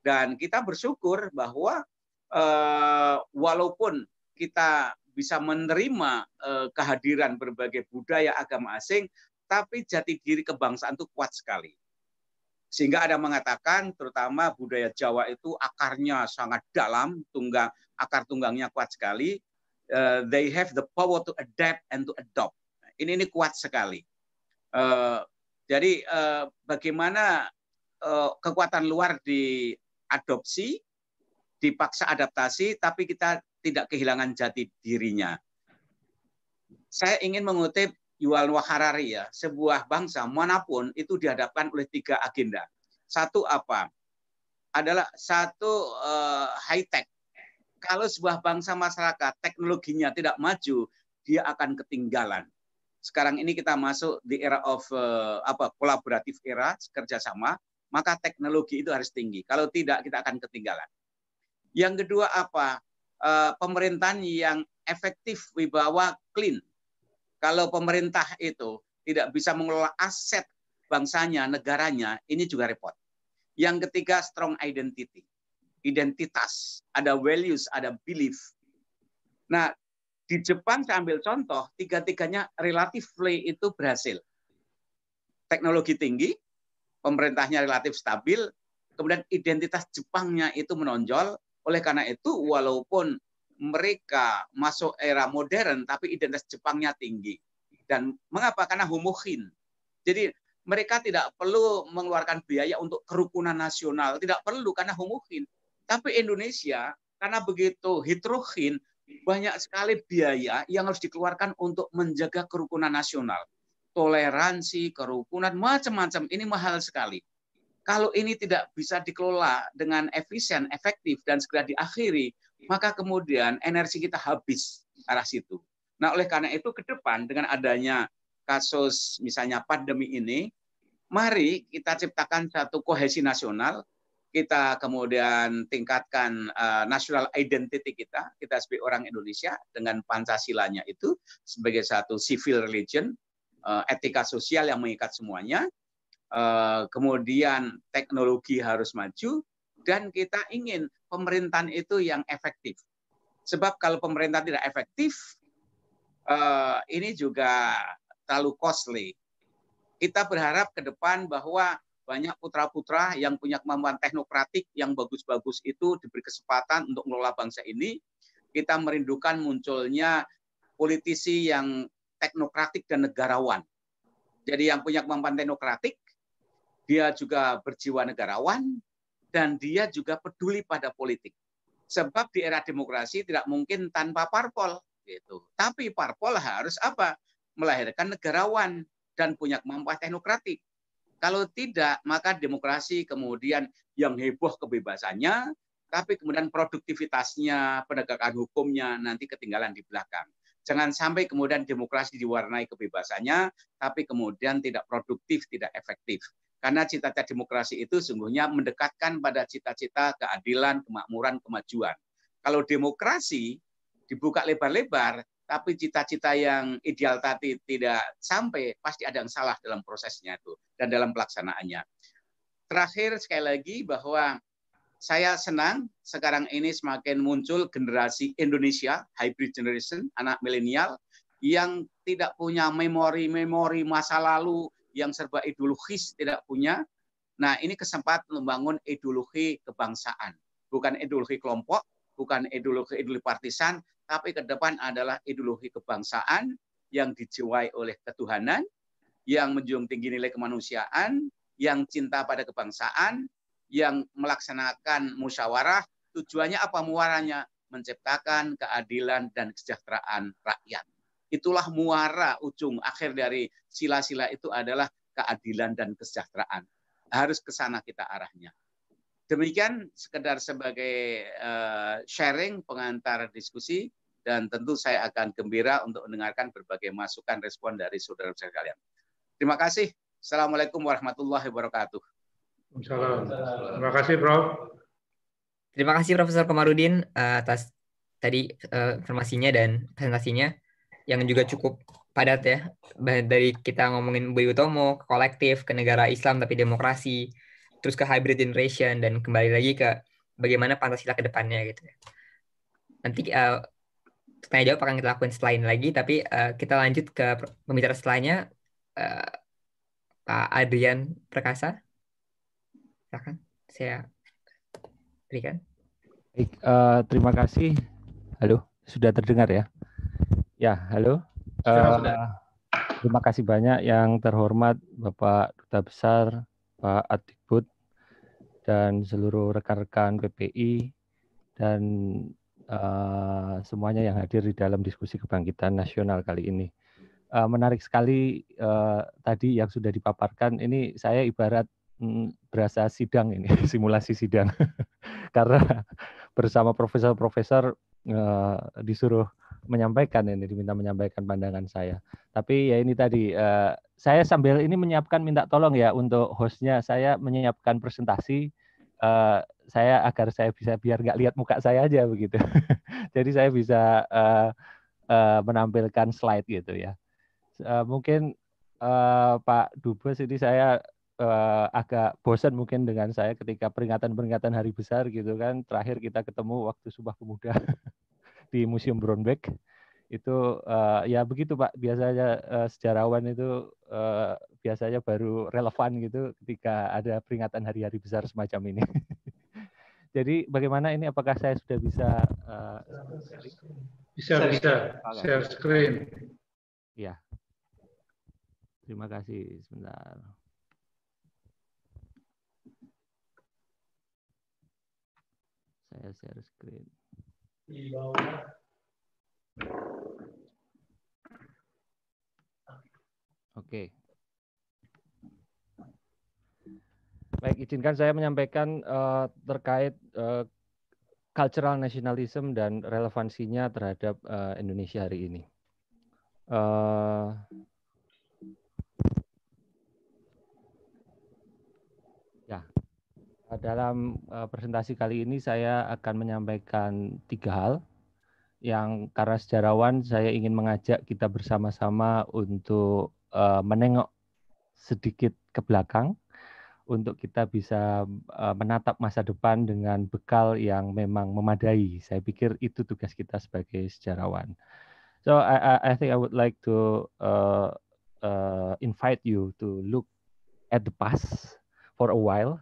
Dan kita bersyukur bahwa Eh, walaupun kita bisa menerima eh, kehadiran berbagai budaya agama asing, tapi jati diri kebangsaan itu kuat sekali. Sehingga ada mengatakan terutama budaya Jawa itu akarnya sangat dalam, tunggang akar tunggangnya kuat sekali. Eh, they have the power to adapt and to adopt. Nah, ini ini kuat sekali. jadi bagaimana kekuatan luar diadopsi, dipaksa adaptasi tapi kita tidak kehilangan jati dirinya. Saya ingin mengutip Yuval Noah Harari ya, sebuah bangsa manapun itu dihadapkan oleh tiga agenda. Satu apa? Adalah satu uh, eh, high tech. Kalau sebuah bangsa masyarakat teknologinya tidak maju, dia akan ketinggalan sekarang ini kita masuk di era of uh, apa kolaboratif era kerjasama maka teknologi itu harus tinggi kalau tidak kita akan ketinggalan yang kedua apa? Eh, pemerintahan yang efektif, wibawa, clean. Kalau pemerintah itu tidak bisa mengelola aset bangsanya, negaranya, ini juga repot. Yang ketiga, strong identity. Identitas, ada values, ada belief. Nah, di Jepang saya ambil contoh, tiga-tiganya relatively itu berhasil. Teknologi tinggi, pemerintahnya relatif stabil, kemudian identitas Jepangnya itu menonjol, oleh karena itu, walaupun mereka masuk era modern, tapi identitas Jepangnya tinggi. Dan mengapa? Karena homogen. Jadi mereka tidak perlu mengeluarkan biaya untuk kerukunan nasional. Tidak perlu karena homogen. Tapi Indonesia, karena begitu heterogen, banyak sekali biaya yang harus dikeluarkan untuk menjaga kerukunan nasional. Toleransi, kerukunan, macam-macam. Ini mahal sekali. Kalau ini tidak bisa dikelola dengan efisien, efektif, dan segera diakhiri, maka kemudian energi kita habis arah situ. Nah, oleh karena itu ke depan dengan adanya kasus misalnya pandemi ini, mari kita ciptakan satu kohesi nasional, kita kemudian tingkatkan uh, national identity kita, kita sebagai orang Indonesia dengan Pancasilanya itu sebagai satu civil religion, uh, etika sosial yang mengikat semuanya, Eh, kemudian teknologi harus maju, dan kita ingin pemerintahan itu yang efektif. Sebab kalau pemerintah tidak efektif, eh, ini juga terlalu costly. Kita berharap ke depan bahwa banyak putra-putra yang punya kemampuan teknokratik yang bagus-bagus itu diberi kesempatan untuk mengelola bangsa ini. Kita merindukan munculnya politisi yang teknokratik dan negarawan. Jadi yang punya kemampuan teknokratik dia juga berjiwa negarawan, dan dia juga peduli pada politik. Sebab di era demokrasi tidak mungkin tanpa parpol. Gitu. Tapi parpol harus apa? Melahirkan negarawan dan punya kemampuan teknokratik. Kalau tidak, maka demokrasi kemudian yang heboh kebebasannya, tapi kemudian produktivitasnya, penegakan hukumnya nanti ketinggalan di belakang. Jangan sampai kemudian demokrasi diwarnai kebebasannya, tapi kemudian tidak produktif, tidak efektif. Karena cita-cita demokrasi itu sungguhnya mendekatkan pada cita-cita keadilan, kemakmuran, kemajuan. Kalau demokrasi dibuka lebar-lebar, tapi cita-cita yang ideal tadi tidak sampai, pasti ada yang salah dalam prosesnya itu dan dalam pelaksanaannya. Terakhir sekali lagi bahwa saya senang sekarang ini semakin muncul generasi Indonesia, hybrid generation, anak milenial yang tidak punya memori-memori masa lalu yang serba ideologis tidak punya. Nah, ini kesempatan membangun ideologi kebangsaan. Bukan ideologi kelompok, bukan ideologi ideologi partisan, tapi ke depan adalah ideologi kebangsaan yang dijiwai oleh ketuhanan, yang menjunjung tinggi nilai kemanusiaan, yang cinta pada kebangsaan, yang melaksanakan musyawarah, tujuannya apa muaranya? Menciptakan keadilan dan kesejahteraan rakyat. Itulah muara ujung akhir dari sila-sila itu adalah keadilan dan kesejahteraan. Harus ke sana kita arahnya. Demikian sekedar sebagai eh, sharing pengantar diskusi dan tentu saya akan gembira untuk mendengarkan berbagai masukan respon dari saudara-saudara kalian. Terima kasih. Assalamualaikum warahmatullahi wabarakatuh. Terima kasih, Prof. Terima kasih Profesor Komarudin eh, atas tadi eh, informasinya dan presentasinya yang juga cukup padat ya dari kita ngomongin Bu Utomo ke kolektif ke negara Islam tapi demokrasi terus ke hybrid generation dan kembali lagi ke bagaimana Pancasila ke depannya gitu ya. Nanti uh, tanya jawab akan kita lakukan selain lagi tapi uh, kita lanjut ke pembicara selainnya uh, eh, Pak Adrian Perkasa. Silakan saya berikan. Baik, uh, terima kasih. Halo, sudah terdengar ya? Ya, halo. uh, Terima kasih banyak yang terhormat Bapak Duta Besar, Pak Adikbud, dan seluruh rekan-rekan PPI, dan uh, semuanya yang hadir di dalam diskusi kebangkitan nasional kali ini. Uh, menarik sekali uh, tadi yang sudah dipaparkan, ini saya ibarat mm, berasa sidang ini, simulasi sidang. Karena bersama profesor-profesor uh, disuruh menyampaikan ini diminta menyampaikan pandangan saya. Tapi ya ini tadi uh, saya sambil ini menyiapkan minta tolong ya untuk hostnya saya menyiapkan presentasi uh, saya agar saya bisa biar nggak lihat muka saya aja begitu. Jadi saya bisa uh, uh, menampilkan slide gitu ya. Uh, mungkin uh, Pak Dubes ini saya uh, agak bosan mungkin dengan saya ketika peringatan-peringatan hari besar gitu kan terakhir kita ketemu waktu subah Pemuda di Museum Brownback itu uh, ya begitu Pak biasanya uh, sejarawan itu uh, biasanya baru relevan gitu ketika ada peringatan hari-hari besar semacam ini. Jadi bagaimana ini apakah saya sudah bisa uh, bisa share bisa share screen. Ya. Terima kasih sebentar. Saya share screen di bawah Oke. Baik, izinkan saya menyampaikan uh, terkait uh, cultural nationalism dan relevansinya terhadap uh, Indonesia hari ini. Uh, Dalam eh, presentasi kali ini saya akan menyampaikan tiga hal yang karena sejarawan saya ingin mengajak kita bersama-sama untuk eh, menengok sedikit ke belakang untuk kita bisa eh, menatap masa depan dengan bekal yang memang memadai. Saya pikir itu tugas kita sebagai sejarawan. So I, I think I would like to uh, uh, invite you to look at the past for a while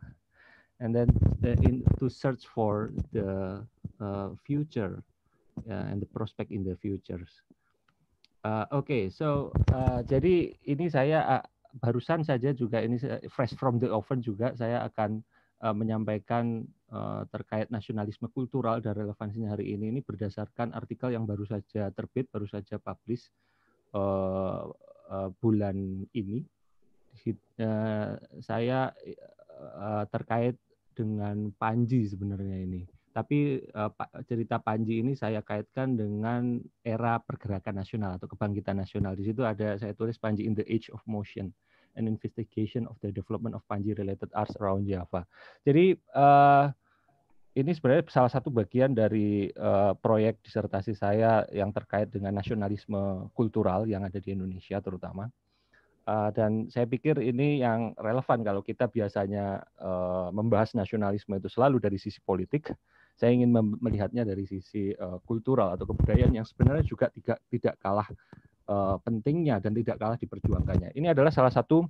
and then the, in, to search for the uh, future uh, and the prospect in the futures. Uh, Oke, okay, so uh, jadi ini saya uh, barusan saja juga ini fresh from the oven juga saya akan uh, menyampaikan uh, terkait nasionalisme kultural dan relevansinya hari ini ini berdasarkan artikel yang baru saja terbit baru saja publish uh, uh, bulan ini. Uh, saya uh, terkait dengan Panji sebenarnya ini. Tapi eh, cerita Panji ini saya kaitkan dengan era pergerakan nasional atau kebangkitan nasional. Di situ ada saya tulis Panji in the Age of Motion an investigation of the development of Panji related arts around Java. Jadi uh, ini sebenarnya salah satu bagian dari uh, proyek disertasi saya yang terkait dengan nasionalisme kultural yang ada di Indonesia terutama. Eh, dan saya pikir ini yang relevan kalau kita biasanya eh, membahas nasionalisme itu selalu dari sisi politik. Saya ingin melihatnya dari sisi eh, kultural atau kebudayaan yang sebenarnya juga tidak tidak kalah pentingnya dan tidak kalah diperjuangkannya. Ini adalah salah satu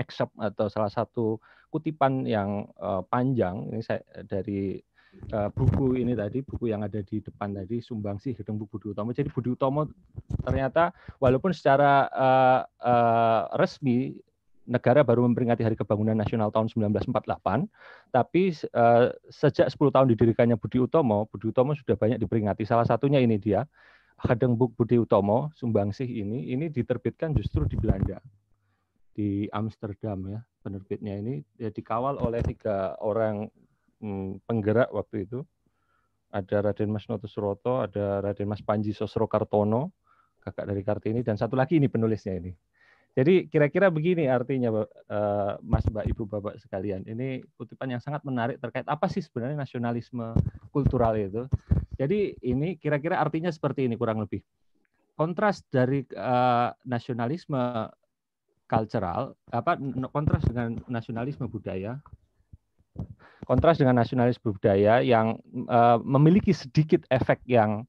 excerpt atau salah satu kutipan yang panjang ini saya dari Eh, buku ini tadi, buku yang ada di depan tadi, Sumbangsih Gedung Buku Budi Utomo. Jadi Budi Utomo ternyata walaupun secara uh, uh, resmi negara baru memperingati Hari Kebangunan Nasional tahun 1948, tapi uh, sejak 10 tahun didirikannya Budi Utomo, Budi Utomo sudah banyak diperingati. Salah satunya ini dia, Gedung Buku Budi Utomo, Sumbangsih ini, ini diterbitkan justru di Belanda, di Amsterdam ya penerbitnya ini ya, dikawal oleh tiga orang Hmm, penggerak waktu itu. Ada Raden Mas Noto Suroto, ada Raden Mas Panji Sosro Kartono, kakak dari Kartini, dan satu lagi ini penulisnya ini. Jadi kira-kira begini artinya eh, Mas Mbak Ibu Bapak sekalian. Ini kutipan yang sangat menarik terkait apa sih sebenarnya nasionalisme kultural itu. Jadi ini kira-kira artinya seperti ini kurang lebih. Kontras dari eh, nasionalisme kultural apa kontras dengan nasionalisme budaya kontras dengan nasionalis budaya yang uh, memiliki sedikit efek yang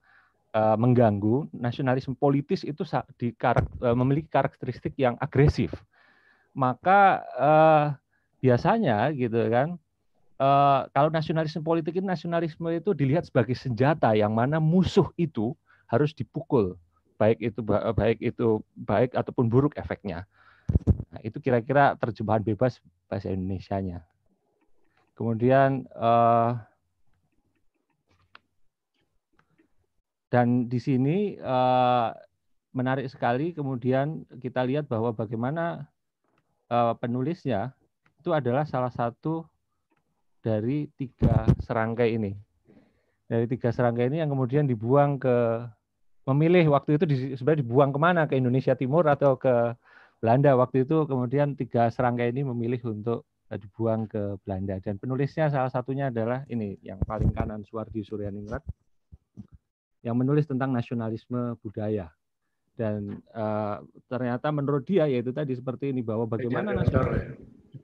uh, mengganggu, nasionalisme politis itu di karak, eh, memiliki karakteristik yang agresif. Maka uh, biasanya gitu kan, uh, kalau nasionalisme politik itu nasionalisme itu dilihat sebagai senjata yang mana musuh itu harus dipukul, baik itu baik itu baik ataupun buruk efeknya. Nah, itu kira-kira terjemahan bebas bahasa Indonesia-nya. Kemudian uh, dan di sini uh, menarik sekali kemudian kita lihat bahwa bagaimana uh, penulisnya itu adalah salah satu dari tiga serangkai ini. Dari tiga serangkai ini yang kemudian dibuang ke memilih waktu itu di, sebenarnya dibuang kemana ke Indonesia Timur atau ke Belanda waktu itu kemudian tiga serangkai ini memilih untuk dibuang ke Belanda dan penulisnya salah satunya adalah ini yang paling kanan Suwardi Suryaningrat yang menulis tentang nasionalisme budaya dan uh, ternyata menurut dia yaitu tadi seperti ini bahwa bagaimana nasionalisme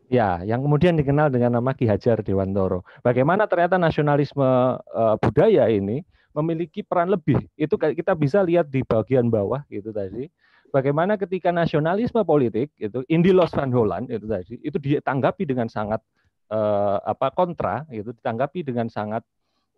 ya yang kemudian dikenal dengan nama Ki Hajar Dewantoro bagaimana ternyata nasionalisme uh, budaya ini memiliki peran lebih itu kita bisa lihat di bagian bawah gitu tadi bagaimana ketika nasionalisme politik itu Indilos van Holland itu tadi itu ditanggapi dengan sangat eh, apa kontra itu ditanggapi dengan sangat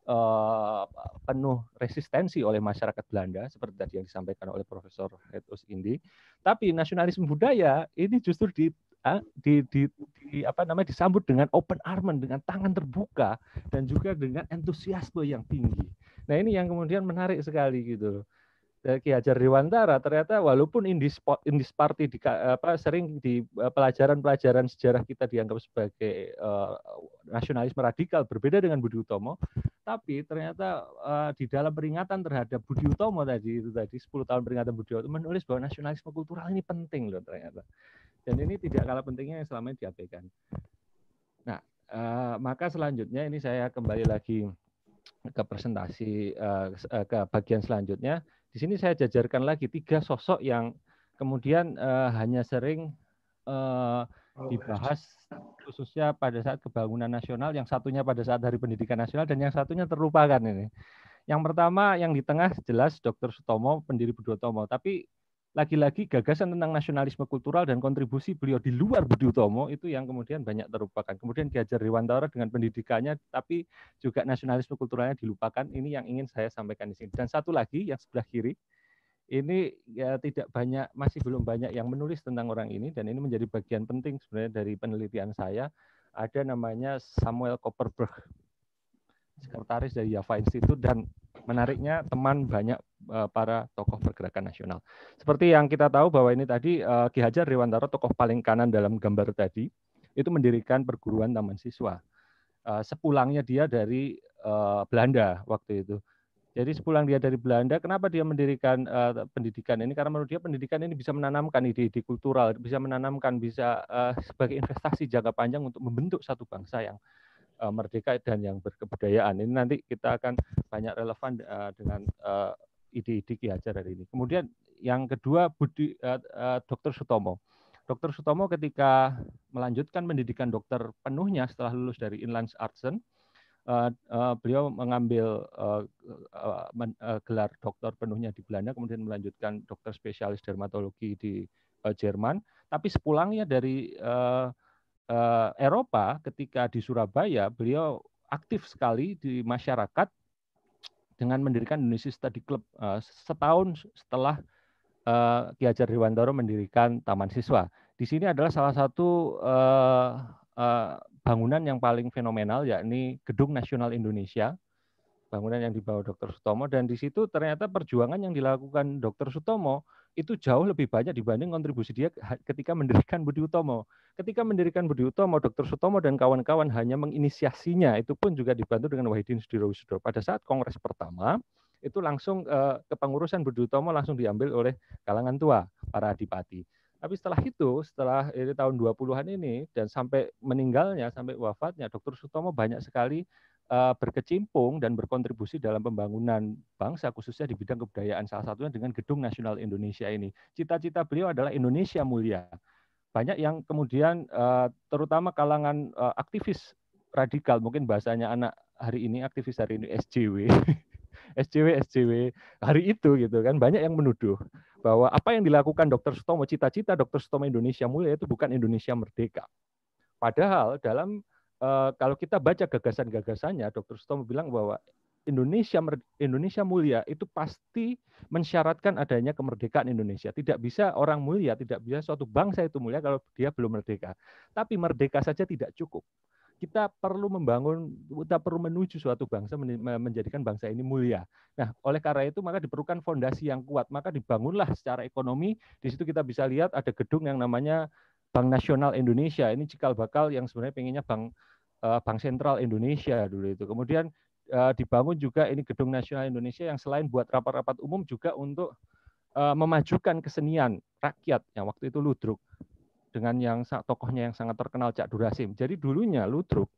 eh, penuh resistensi oleh masyarakat Belanda seperti tadi yang disampaikan oleh Profesor Hetus Indi. Tapi nasionalisme budaya ini justru di ah, di, di, di apa namanya disambut dengan open arm dengan tangan terbuka dan juga dengan antusiasme yang tinggi. Nah ini yang kemudian menarik sekali gitu. Eh, Ki Hajar Dewantara ternyata walaupun indis indis party di apa sering di eh, pelajaran-pelajaran sejarah kita dianggap sebagai uh, nasionalisme radikal berbeda dengan Budi Utomo tapi ternyata uh, di dalam peringatan terhadap Budi Utomo tadi itu tadi 10 tahun peringatan Budi Utomo menulis bahwa nasionalisme kultural ini penting loh ternyata dan ini tidak kalah pentingnya yang selama ini diabaikan. Nah, uh, maka selanjutnya ini saya kembali lagi ke presentasi uh, ke bagian selanjutnya di sini saya jajarkan lagi tiga sosok yang kemudian uh, hanya sering uh, dibahas khususnya pada saat kebangunan nasional, yang satunya pada saat Hari Pendidikan Nasional dan yang satunya terlupakan ini. Yang pertama yang di tengah jelas Dr. Sutomo, pendiri Budotomo, tapi lagi-lagi gagasan tentang nasionalisme kultural dan kontribusi beliau di luar Budi Utomo itu yang kemudian banyak terlupakan. Kemudian diajar Riwandara dengan pendidikannya, tapi juga nasionalisme kulturalnya dilupakan. Ini yang ingin saya sampaikan di sini. Dan satu lagi yang sebelah kiri, ini ya tidak banyak, masih belum banyak yang menulis tentang orang ini, dan ini menjadi bagian penting sebenarnya dari penelitian saya. Ada namanya Samuel Copperberg, sekretaris dari Java Institute, dan menariknya teman banyak Eh, para tokoh pergerakan nasional. Seperti yang kita tahu bahwa ini tadi eh, Ki Hajar Dewantara tokoh paling kanan dalam gambar tadi itu mendirikan perguruan taman siswa. Eh, sepulangnya dia dari Belanda waktu itu. Jadi sepulang dia dari Belanda, kenapa dia mendirikan pendidikan ini? Karena menurut dia pendidikan ini bisa menanamkan ide-ide kultural, bisa menanamkan, bisa sebagai investasi jangka panjang untuk membentuk satu bangsa yang merdeka dan yang berkebudayaan. Ini nanti kita akan banyak relevan dengan ide-ide Ki Hajar hari ini. Kemudian yang kedua Budi uh, eh, uh, eh, Dr. Sutomo. Dr. Sutomo ketika melanjutkan pendidikan dokter penuhnya setelah lulus dari Inlands Artsen, uh, uh, beliau mengambil uh, uh, men, uh, gelar dokter penuhnya di Belanda, kemudian melanjutkan dokter spesialis dermatologi di uh, Jerman. Tapi sepulangnya dari uh, uh, Eropa, ketika di Surabaya, beliau aktif sekali di masyarakat dengan mendirikan Indonesia Study Club eh, setahun setelah uh, Ki Hajar Dewantoro mendirikan Taman Siswa. Di sini adalah salah satu eh, bangunan yang paling fenomenal yakni Gedung Nasional Indonesia, bangunan yang dibawa Dr. Sutomo dan di situ ternyata perjuangan yang dilakukan Dr. Sutomo itu jauh lebih banyak dibanding kontribusi dia ketika mendirikan Budi Utomo. Ketika mendirikan Budi Utomo, Dr. Sutomo dan kawan-kawan hanya menginisiasinya, itu pun juga dibantu dengan Wahidin Sudirowisodo. Pada saat kongres pertama, itu langsung eh, kepengurusan Budi Utomo langsung diambil oleh kalangan tua, para adipati. Tapi setelah itu, setelah ini tahun 20-an ini dan sampai meninggalnya, sampai wafatnya, Dr. Sutomo banyak sekali Eh, berkecimpung dan berkontribusi dalam pembangunan bangsa khususnya di bidang kebudayaan salah satunya dengan Gedung Nasional Indonesia ini. Cita-cita beliau adalah Indonesia mulia. Banyak yang kemudian eh, terutama kalangan eh, aktivis radikal mungkin bahasanya anak hari ini aktivis hari ini SJW. SJW SJW hari itu gitu kan banyak yang menuduh bahwa apa yang dilakukan Dr. Sutomo cita-cita Dr. Sutomo Indonesia mulia itu bukan Indonesia merdeka. Padahal dalam Eh, kalau kita baca gagasan-gagasannya, Dr. Sutomo bilang bahwa Indonesia Indonesia mulia itu pasti mensyaratkan adanya kemerdekaan Indonesia. Tidak bisa orang mulia, tidak bisa suatu bangsa itu mulia kalau dia belum merdeka. Tapi merdeka saja tidak cukup. Kita perlu membangun, kita perlu menuju suatu bangsa menjadikan bangsa ini mulia. Nah, oleh karena itu maka diperlukan fondasi yang kuat. Maka dibangunlah secara ekonomi. Di situ kita bisa lihat ada gedung yang namanya Bank Nasional Indonesia. Ini cikal bakal yang sebenarnya pengennya bank Eh, Bank Sentral Indonesia dulu itu. Kemudian eh, dibangun juga ini Gedung Nasional Indonesia yang selain buat rapat-rapat umum juga untuk eh, memajukan kesenian rakyat yang waktu itu Ludruk dengan yang tokohnya yang sangat terkenal Cak Durasim. Jadi dulunya Ludruk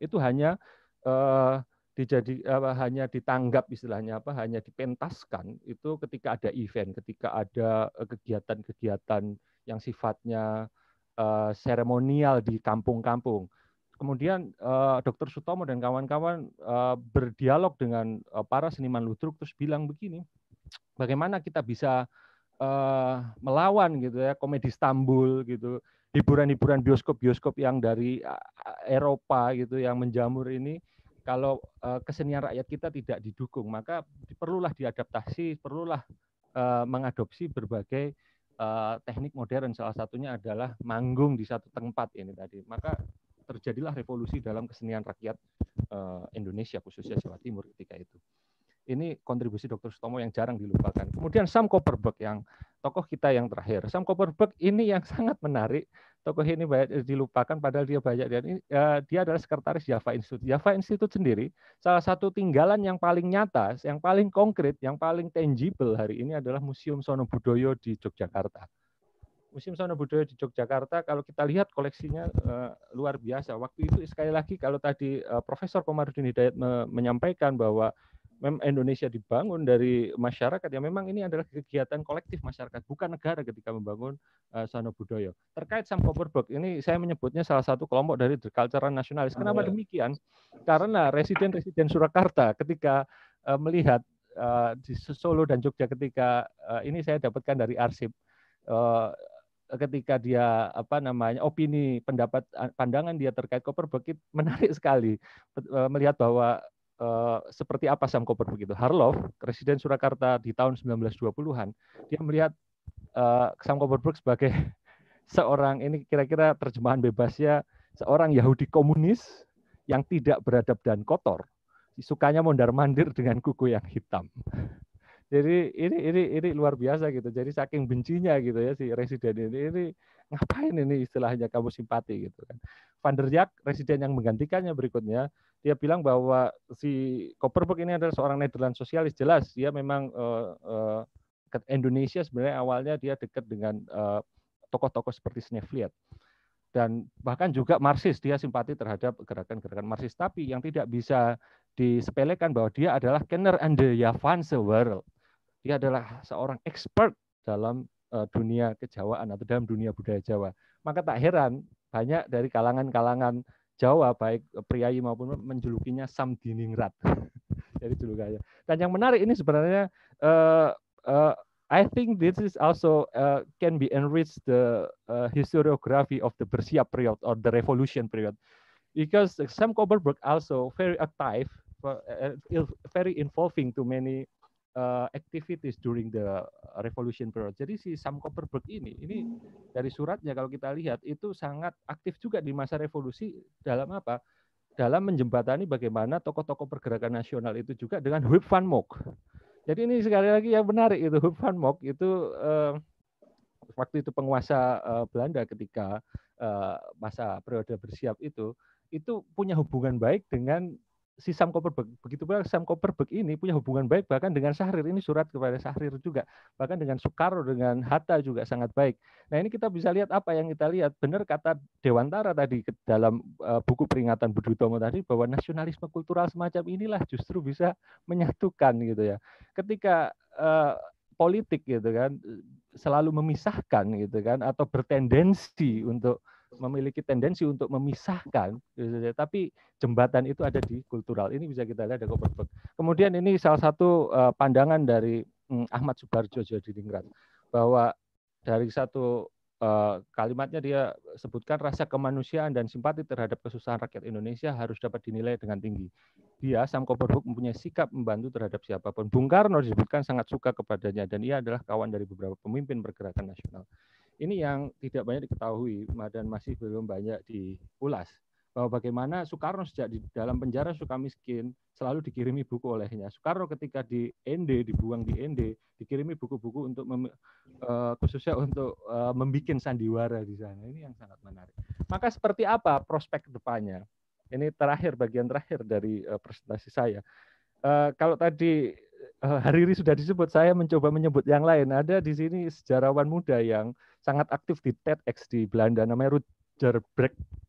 itu hanya eh, dijadi apa, hanya ditanggap istilahnya apa hanya dipentaskan itu ketika ada event, ketika ada kegiatan-kegiatan yang sifatnya eh, seremonial di kampung-kampung kemudian uh, eh, Dr. Sutomo dan kawan-kawan uh, berdialog dengan uh, para seniman ludruk terus bilang begini, bagaimana kita bisa uh, melawan gitu ya komedi Istanbul gitu, hiburan-hiburan bioskop-bioskop yang dari Eropa gitu yang menjamur ini kalau uh, kesenian rakyat kita tidak didukung, maka perlulah diadaptasi, perlulah uh, mengadopsi berbagai uh, teknik modern salah satunya adalah manggung di satu tempat ini tadi. Maka terjadilah revolusi dalam kesenian rakyat uh, Indonesia khususnya Jawa Timur ketika itu. Ini kontribusi Dr. Sutomo yang jarang dilupakan. Kemudian Sam Copperberg yang tokoh kita yang terakhir. Sam Copperberg ini yang sangat menarik. Tokoh ini banyak dilupakan padahal dia banyak dan eh, dia adalah sekretaris Java Institute. Java Institute sendiri salah satu tinggalan yang paling nyata, yang paling konkret, yang paling tangible hari ini adalah Museum Sono Budoyo di Yogyakarta Museum Sono Budaya di Yogyakarta kalau kita lihat koleksinya uh, luar biasa. Waktu itu sekali lagi kalau tadi uh, Profesor Komarudin Hidayat me menyampaikan bahwa mem Indonesia dibangun dari masyarakat ya memang ini adalah kegiatan kolektif masyarakat bukan negara ketika membangun uh, eh, Sono Budoyo. Terkait Sam Copperberg ini saya menyebutnya salah satu kelompok dari The Nasionalis. Ah, Kenapa iya. demikian? Karena residen-residen Surakarta ketika uh, melihat di Solo dan Jogja ketika ini saya dapatkan dari arsip ketika dia apa namanya opini pendapat pandangan dia terkait begitu menarik sekali e, melihat bahwa e, seperti apa Sam Cooper begitu Harlow Presiden Surakarta di tahun 1920-an dia melihat eh, Sam sebagai seorang ini kira-kira terjemahan bebasnya seorang Yahudi komunis yang tidak beradab dan kotor sukanya mondar mandir dengan kuku yang hitam jadi ini ini ini luar biasa gitu jadi saking bencinya gitu ya si residen ini ini ngapain ini istilahnya kamu simpati gitu kan Van der residen yang menggantikannya berikutnya dia bilang bahwa si Koperberg ini adalah seorang Nederland sosialis jelas dia memang uh, uh, ke Indonesia sebenarnya awalnya dia dekat dengan tokoh eh, tokoh-tokoh seperti Snevliat dan bahkan juga Marxis dia simpati terhadap gerakan-gerakan Marxis tapi yang tidak bisa disepelekan bahwa dia adalah kenner and the Javanse world dia adalah seorang expert dalam eh, dunia kejawaan atau dalam dunia budaya Jawa. Maka tak heran banyak dari kalangan-kalangan Jawa baik eh, priayi maupun menjulukinya Sam Diningrat. Jadi julukannya. Dan yang menarik ini sebenarnya uh, uh, I think this is also uh, can be enriched the uh, historiography of the Bersiap period or the revolution period because Sam Koberberg also very active very involving to many uh, activities during the revolution period. Jadi si Sam Copperberg ini, ini dari suratnya kalau kita lihat itu sangat aktif juga di masa revolusi dalam apa? Dalam menjembatani bagaimana tokoh-tokoh pergerakan nasional itu juga dengan Huip van Mook. Jadi ini sekali lagi yang menarik itu Huip van Mook itu uh, waktu itu penguasa uh, Belanda ketika uh, masa periode bersiap itu itu punya hubungan baik dengan si Sam begitu pula Sam Cooperberg ini punya hubungan baik bahkan dengan Syahrir ini surat kepada Syahrir juga bahkan dengan Soekarno dengan Hatta juga sangat baik. Nah ini kita bisa lihat apa yang kita lihat benar kata Dewantara tadi dalam eh, buku peringatan Budi Utomo tadi bahwa nasionalisme kultural semacam inilah justru bisa menyatukan gitu ya. Ketika uh, politik gitu kan eh, selalu memisahkan gitu kan atau bertendensi untuk memiliki tendensi untuk memisahkan, gitu. tapi jembatan itu ada di kultural. Ini bisa kita lihat ada Koperberg. Kemudian ini salah satu eh, pandangan dari hmm, Ahmad Subarjo Jodiningrat bahwa dari satu eh, kalimatnya dia sebutkan rasa kemanusiaan dan simpati terhadap kesusahan rakyat Indonesia harus dapat dinilai dengan tinggi. Dia, Sam Koperberg, mempunyai sikap membantu terhadap siapapun. Bung Karno disebutkan sangat suka kepadanya dan ia adalah kawan dari beberapa pemimpin pergerakan nasional ini yang tidak banyak diketahui dan masih belum banyak diulas bahwa bagaimana Soekarno sejak di dalam penjara suka miskin selalu dikirimi buku olehnya. Soekarno ketika di ND dibuang di ND dikirimi buku-buku untuk mem, uh, khususnya untuk uh, eh, membuat sandiwara di sana. Ini yang sangat menarik. Maka seperti apa prospek depannya? Ini terakhir bagian terakhir dari uh, presentasi saya. Uh, kalau tadi uh, Hariri sudah disebut, saya mencoba menyebut yang lain. Ada di sini sejarawan muda yang sangat aktif di TEDx di Belanda namanya Roger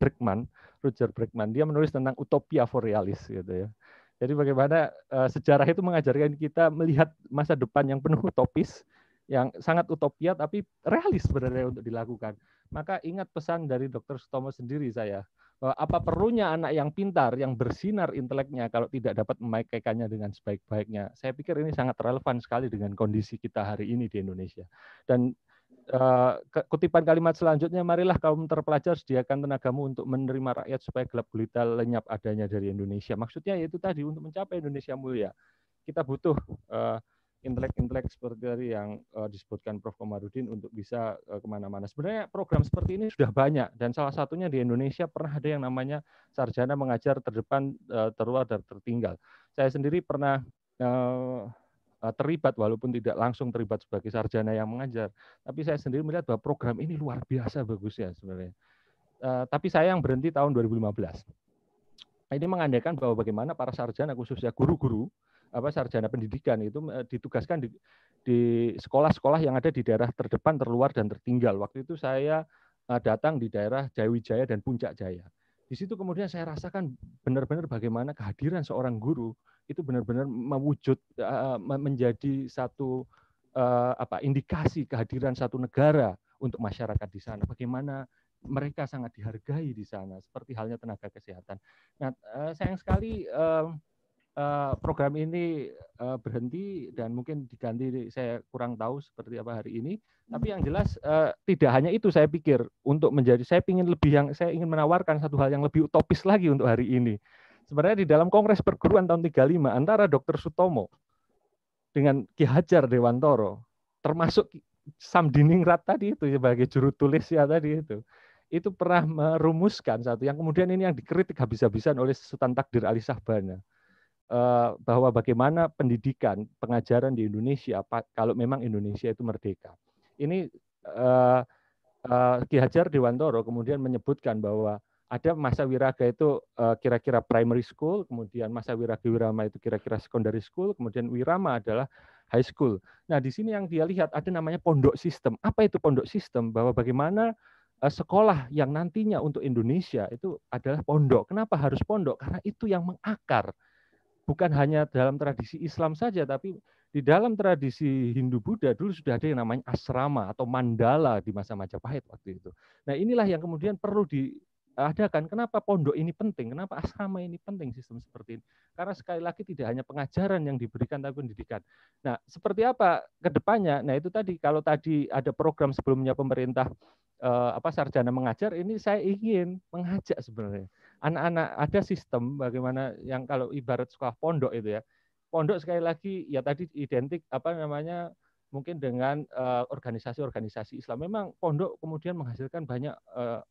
Bregman. Roger Bregman dia menulis tentang utopia for realis gitu ya. Jadi bagaimana uh, sejarah itu mengajarkan kita melihat masa depan yang penuh utopis, yang sangat utopia tapi realis sebenarnya untuk dilakukan. Maka ingat pesan dari Dr. Sutomo sendiri saya bahwa apa perlunya anak yang pintar, yang bersinar inteleknya kalau tidak dapat memakaikannya dengan sebaik-baiknya. Saya pikir ini sangat relevan sekali dengan kondisi kita hari ini di Indonesia. Dan Eh, kutipan kalimat selanjutnya, marilah kaum terpelajar sediakan tenagamu untuk menerima rakyat supaya gelap gulita lenyap adanya dari Indonesia. Maksudnya yaitu tadi untuk mencapai Indonesia mulia. Kita butuh intelek eh, intelek-intelek seperti tadi yang uh, disebutkan Prof. Komarudin untuk bisa uh, kemana-mana. Sebenarnya program seperti ini sudah banyak dan salah satunya di Indonesia pernah ada yang namanya sarjana mengajar terdepan, uh, terluar, dan tertinggal. Saya sendiri pernah uh, Eh, terlibat walaupun tidak langsung terlibat sebagai sarjana yang mengajar, tapi saya sendiri melihat bahwa program ini luar biasa bagus ya sebenarnya. Eh, tapi saya yang berhenti tahun 2015. Ini mengandaikan bahwa bagaimana para sarjana khususnya guru-guru apa sarjana pendidikan itu eh, ditugaskan di, di sekolah-sekolah yang ada di daerah terdepan, terluar dan tertinggal. Waktu itu saya datang di daerah Jayawijaya dan Puncak Jaya. Di situ kemudian saya rasakan benar-benar bagaimana kehadiran seorang guru itu benar-benar mewujud uh, menjadi satu uh, apa indikasi kehadiran satu negara untuk masyarakat di sana. Bagaimana mereka sangat dihargai di sana seperti halnya tenaga kesehatan. Nah, uh, sayang sekali uh, program ini berhenti dan mungkin diganti saya kurang tahu seperti apa hari ini. Tapi yang jelas tidak hanya itu saya pikir untuk menjadi saya ingin lebih yang saya ingin menawarkan satu hal yang lebih utopis lagi untuk hari ini Sebenarnya di dalam Kongres Perguruan tahun 35 antara Dr. Sutomo dengan Ki Hajar Dewantoro, termasuk Sam Diningrat tadi itu sebagai juru tulis ya tadi itu, itu pernah merumuskan satu yang kemudian ini yang dikritik habis-habisan oleh Sultan Takdir Ali Sahbana eh, bahwa bagaimana pendidikan pengajaran di Indonesia kalau memang Indonesia itu merdeka. Ini eh, eh, Ki Hajar Dewantoro kemudian menyebutkan bahwa ada masa wiraga itu eh, kira-kira primary school, kemudian masa wiraga wirama itu kira-kira secondary school, kemudian wirama adalah high school. Nah, di sini yang dia lihat ada namanya pondok sistem. Apa itu pondok sistem? Bahwa bagaimana eh, sekolah yang nantinya untuk Indonesia itu adalah pondok. Kenapa harus pondok? Karena itu yang mengakar. Bukan hanya dalam tradisi Islam saja, tapi di dalam tradisi Hindu Buddha dulu sudah ada yang namanya asrama atau mandala di masa Majapahit waktu itu. Nah inilah yang kemudian perlu di, ada kan kenapa pondok ini penting, kenapa asrama ini penting sistem seperti ini. Karena sekali lagi tidak hanya pengajaran yang diberikan tapi pendidikan. Nah, seperti apa kedepannya? Nah, itu tadi kalau tadi ada program sebelumnya pemerintah eh, apa sarjana mengajar, ini saya ingin mengajak sebenarnya. Anak-anak ada sistem bagaimana yang kalau ibarat sekolah pondok itu ya. Pondok sekali lagi ya tadi identik apa namanya mungkin dengan eh, organisasi-organisasi uh, Islam. Memang pondok kemudian menghasilkan banyak eh,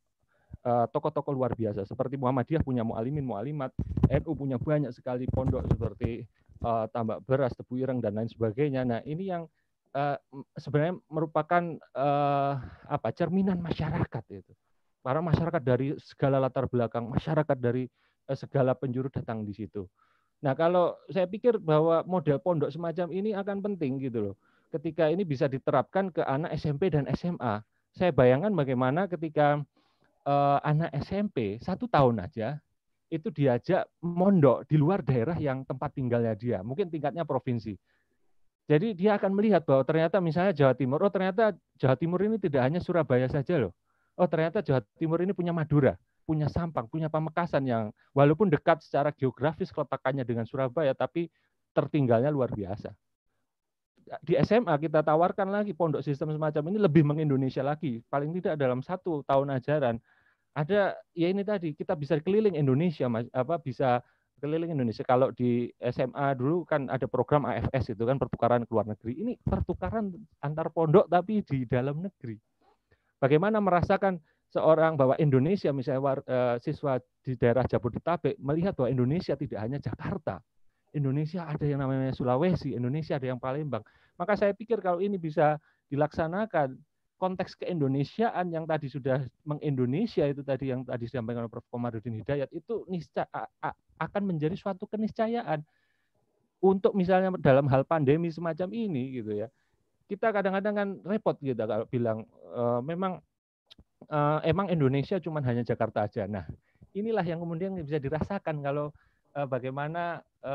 Eh, tokoh-tokoh luar biasa seperti Muhammadiyah punya mualimin mualimat, NU punya banyak sekali pondok seperti uh, tambak beras, tebu ireng dan lain sebagainya. Nah, ini yang uh, sebenarnya merupakan uh, apa? cerminan masyarakat itu. Para masyarakat dari segala latar belakang, masyarakat dari uh, segala penjuru datang di situ. Nah, kalau saya pikir bahwa model pondok semacam ini akan penting gitu loh. Ketika ini bisa diterapkan ke anak SMP dan SMA. Saya bayangkan bagaimana ketika eh, anak SMP satu tahun aja itu diajak mondok di luar daerah yang tempat tinggalnya dia, mungkin tingkatnya provinsi. Jadi dia akan melihat bahwa ternyata misalnya Jawa Timur, oh ternyata Jawa Timur ini tidak hanya Surabaya saja loh. Oh ternyata Jawa Timur ini punya Madura, punya Sampang, punya Pamekasan yang walaupun dekat secara geografis keletakannya dengan Surabaya, tapi tertinggalnya luar biasa. Di SMA kita tawarkan lagi pondok sistem semacam ini lebih mengindonesia lagi. Paling tidak dalam satu tahun ajaran ada ya ini tadi kita bisa keliling Indonesia mas apa bisa keliling Indonesia kalau di SMA dulu kan ada program AFS itu kan pertukaran ke luar negeri ini pertukaran antar pondok tapi di dalam negeri bagaimana merasakan seorang bahwa Indonesia misalnya war, e, siswa di daerah Jabodetabek melihat bahwa Indonesia tidak hanya Jakarta Indonesia ada yang namanya Sulawesi Indonesia ada yang Palembang maka saya pikir kalau ini bisa dilaksanakan konteks keindonesiaan yang tadi sudah mengindonesia itu tadi yang tadi disampaikan oleh Prof. Komarudin Hidayat itu nisca akan menjadi suatu keniscayaan untuk misalnya dalam hal pandemi semacam ini gitu ya. Kita kadang-kadang kan repot gitu kalau bilang e, memang e, emang Indonesia cuma hanya Jakarta aja. Nah, inilah yang kemudian bisa dirasakan kalau e, bagaimana e,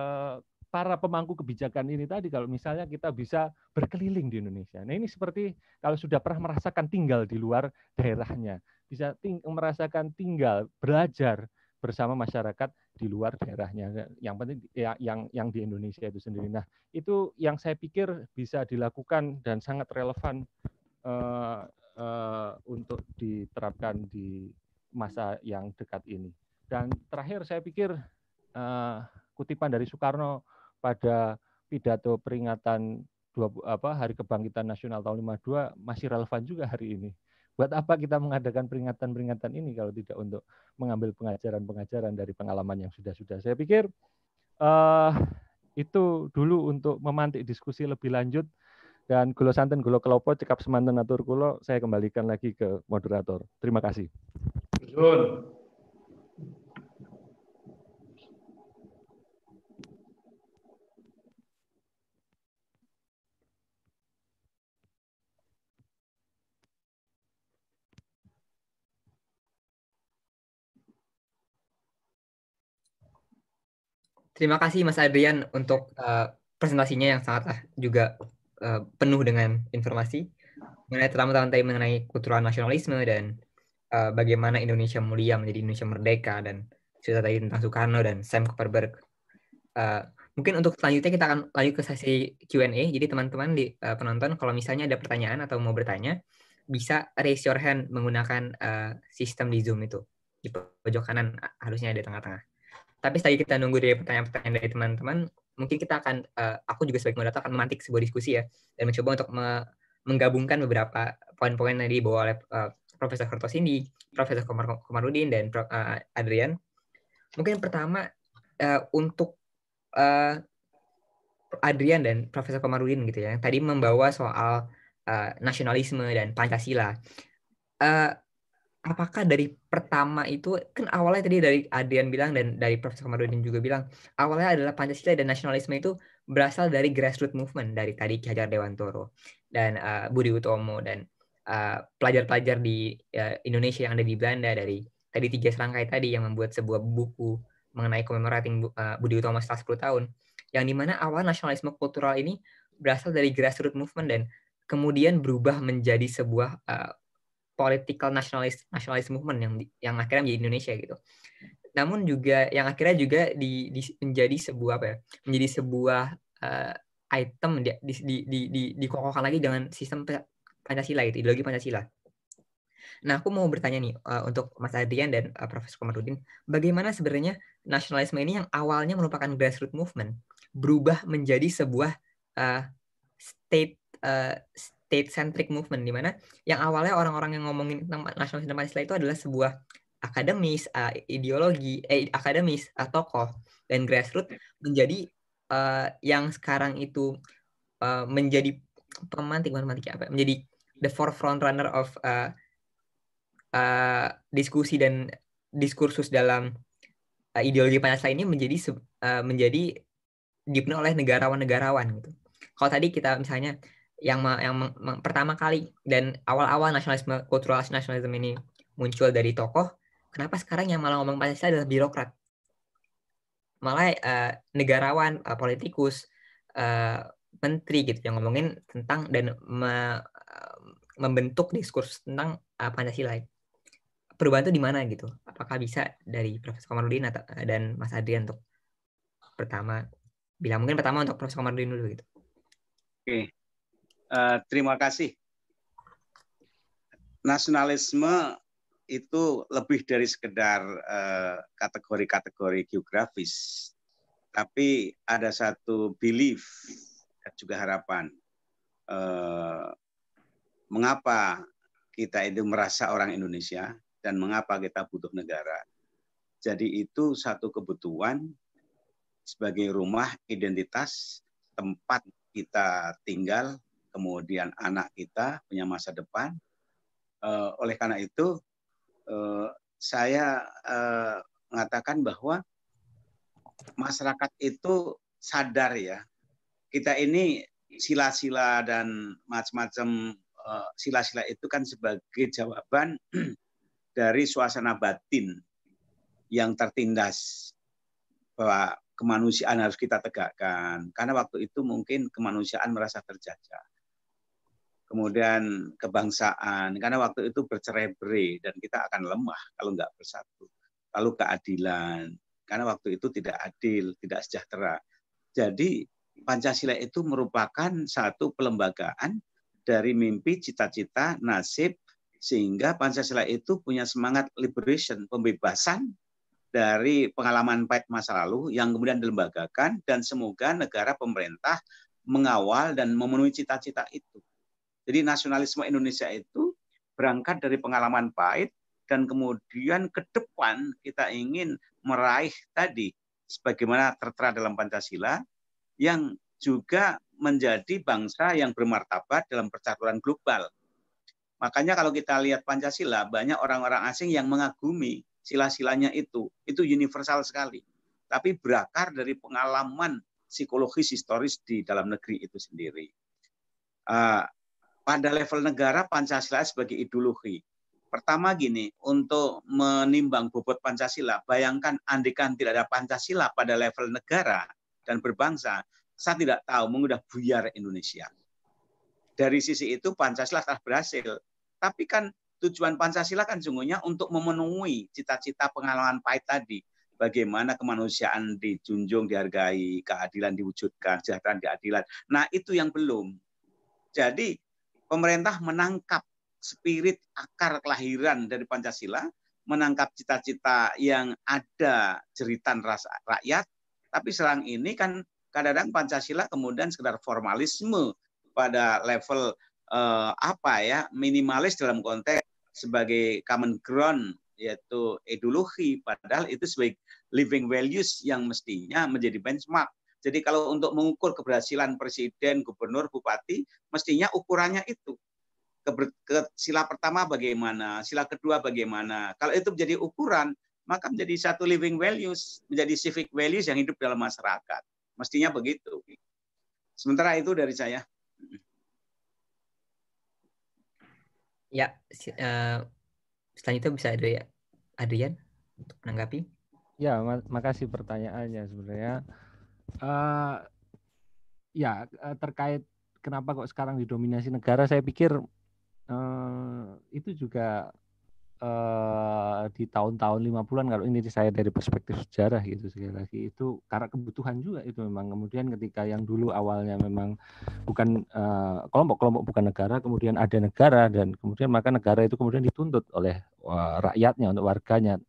para pemangku kebijakan ini tadi kalau misalnya kita bisa berkeliling di Indonesia. Nah ini seperti kalau sudah pernah merasakan tinggal di luar daerahnya, bisa ting merasakan tinggal belajar bersama masyarakat di luar daerahnya. Yang penting ya, yang yang di Indonesia itu sendiri. Nah, itu yang saya pikir bisa dilakukan dan sangat relevan uh, uh, untuk diterapkan di masa yang dekat ini. Dan terakhir saya pikir uh, kutipan dari Soekarno pada pidato peringatan dua, apa, Hari Kebangkitan Nasional tahun 52 masih relevan juga hari ini. Buat apa kita mengadakan peringatan-peringatan ini kalau tidak untuk mengambil pengajaran-pengajaran dari pengalaman yang sudah-sudah. Saya pikir uh, itu dulu untuk memantik diskusi lebih lanjut dan gulo santen gulo kelopo cekap semanten atur kulo saya kembalikan lagi ke moderator. Terima kasih. Jun. Terima kasih Mas Adrian untuk uh, presentasinya yang sangat uh, juga uh, penuh dengan informasi mengenai terutama tadi mengenai kultural nasionalisme dan uh, bagaimana Indonesia mulia menjadi Indonesia merdeka dan cerita tadi tentang Soekarno dan Sam Kuperberg. Uh, mungkin untuk selanjutnya kita akan lanjut ke sesi Q&A. Jadi teman-teman di uh, penonton kalau misalnya ada pertanyaan atau mau bertanya bisa raise your hand menggunakan uh, sistem di Zoom itu di pojok kanan harusnya ada tengah-tengah. Tapi setelah kita nunggu dari pertanyaan-pertanyaan dari teman-teman, mungkin kita akan, uh, aku juga sebagai moderator akan memantik sebuah diskusi ya, dan mencoba untuk me menggabungkan beberapa poin-poin yang dibawa oleh uh, Profesor Kertosindi, Profesor Komar Komarudin, dan Pro uh, Adrian. Mungkin pertama uh, untuk uh, Adrian dan Profesor Komarudin gitu ya, yang tadi membawa soal uh, nasionalisme dan Pancasila. Uh, apakah dari pertama itu kan awalnya tadi dari Adrian bilang dan dari Profesor Kamarudin juga bilang awalnya adalah Pancasila dan nasionalisme itu berasal dari grassroots movement dari tadi Ki Hajar Dewantoro dan uh, Budi Utomo dan pelajar eh, pelajar-pelajar di uh, Indonesia yang ada di Belanda dari tadi tiga serangkai tadi yang membuat sebuah buku mengenai commemorating uh, Budi Utomo setelah 10 tahun yang dimana awal nasionalisme kultural ini berasal dari grassroots movement dan kemudian berubah menjadi sebuah uh, political nationalist nationalist movement yang yang akhirnya menjadi Indonesia gitu. Namun juga yang akhirnya juga di, di menjadi sebuah apa ya? Menjadi sebuah uh, item di di di di dikokohkan lagi dengan sistem Pancasila itu, ideologi Pancasila. Nah, aku mau bertanya nih uh, untuk Mas Adrian dan uh, Profesor Komarudin, bagaimana sebenarnya nasionalisme ini yang awalnya merupakan grassroots movement berubah menjadi sebuah uh, state uh, state-centric movement, di mana yang awalnya orang-orang yang ngomongin tentang nasionalisme Pancasila itu adalah sebuah akademis, uh, ideologi, eh, akademis, uh, tokoh, dan grassroots menjadi uh, yang sekarang itu uh, menjadi pemantik, pemantik ya, apa? Ya, menjadi the forefront runner of uh, uh, diskusi dan diskursus dalam uh, ideologi Pancasila ini menjadi uh, menjadi dipenuhi oleh negarawan-negarawan gitu. Kalau tadi kita misalnya yang yang pertama kali dan awal-awal nasionalisme kultural nasionalisme ini muncul dari tokoh, kenapa sekarang yang malah ngomong Pancasila adalah birokrat? Malah uh, negarawan, uh, politikus, uh, menteri gitu yang ngomongin tentang dan me, uh, membentuk diskursus tentang uh, Pancasila. Perubahan itu di mana gitu? Apakah bisa dari Profesor Komarudin atau, uh, dan Mas Adrian untuk pertama? Bila mungkin pertama untuk Profesor Komarudin dulu gitu. Oke. Eh, terima kasih. Nasionalisme itu lebih dari sekedar eh, kategori-kategori uh, geografis, tapi ada satu belief dan juga harapan. Uh, mengapa kita itu merasa orang Indonesia dan mengapa kita butuh negara? Jadi itu satu kebutuhan sebagai rumah identitas tempat kita tinggal kemudian anak kita punya masa depan. Eh, oleh karena itu, eh, saya eh, mengatakan bahwa masyarakat itu sadar ya, kita ini sila-sila dan macam-macam sila-sila itu kan sebagai jawaban dari suasana batin yang tertindas bahwa kemanusiaan harus kita tegakkan karena waktu itu mungkin kemanusiaan merasa terjajah kemudian kebangsaan, karena waktu itu bercerai-berai dan kita akan lemah kalau nggak bersatu. Lalu keadilan, karena waktu itu tidak adil, tidak sejahtera. Jadi Pancasila itu merupakan satu pelembagaan dari mimpi, cita-cita, nasib, sehingga Pancasila itu punya semangat liberation, pembebasan dari pengalaman pahit masa lalu yang kemudian dilembagakan dan semoga negara pemerintah mengawal dan memenuhi cita-cita itu jadi nasionalisme Indonesia itu berangkat dari pengalaman pahit dan kemudian ke depan kita ingin meraih tadi sebagaimana tertera dalam Pancasila yang juga menjadi bangsa yang bermartabat dalam percaturan global. Makanya kalau kita lihat Pancasila, banyak orang-orang asing yang mengagumi sila-silanya itu. Itu universal sekali. Tapi berakar dari pengalaman psikologis historis di dalam negeri itu sendiri. Ah, pada level negara Pancasila sebagai ideologi. Pertama gini, untuk menimbang bobot Pancasila, bayangkan andikan tidak ada Pancasila pada level negara dan berbangsa, saya tidak tahu mengudah buyar Indonesia. Dari sisi itu Pancasila telah berhasil. Tapi kan tujuan Pancasila kan sungguhnya untuk memenuhi cita-cita pengalaman pahit tadi. Bagaimana kemanusiaan dijunjung, dihargai, keadilan diwujudkan, kesejahteraan diadilan Nah itu yang belum. Jadi pemerintah menangkap spirit akar kelahiran dari Pancasila, menangkap cita-cita yang ada jeritan rasa rakyat, tapi serang ini kan kadang-kadang Pancasila kemudian sekedar formalisme pada level eh, apa ya minimalis dalam konteks sebagai common ground yaitu ideologi padahal itu sebagai living values yang mestinya menjadi benchmark jadi kalau untuk mengukur keberhasilan presiden, gubernur, bupati, mestinya ukurannya itu. Keber, ke, sila pertama bagaimana, sila kedua bagaimana. Kalau itu menjadi ukuran, maka menjadi satu living values, menjadi civic values yang hidup dalam masyarakat. Mestinya begitu. Sementara itu dari saya. Ya, uh, selanjutnya bisa ada ya, Adrian untuk menanggapi. Ya, makasih pertanyaannya sebenarnya uh, ya eh, terkait kenapa kok sekarang didominasi negara, saya pikir uh, itu juga uh, di tahun-tahun 50-an kalau ini saya dari perspektif sejarah gitu sekali lagi itu karena kebutuhan juga itu memang kemudian ketika yang dulu awalnya memang bukan kelompok-kelompok uh, bukan negara kemudian ada negara dan kemudian maka negara itu kemudian dituntut oleh uh, rakyatnya untuk warganya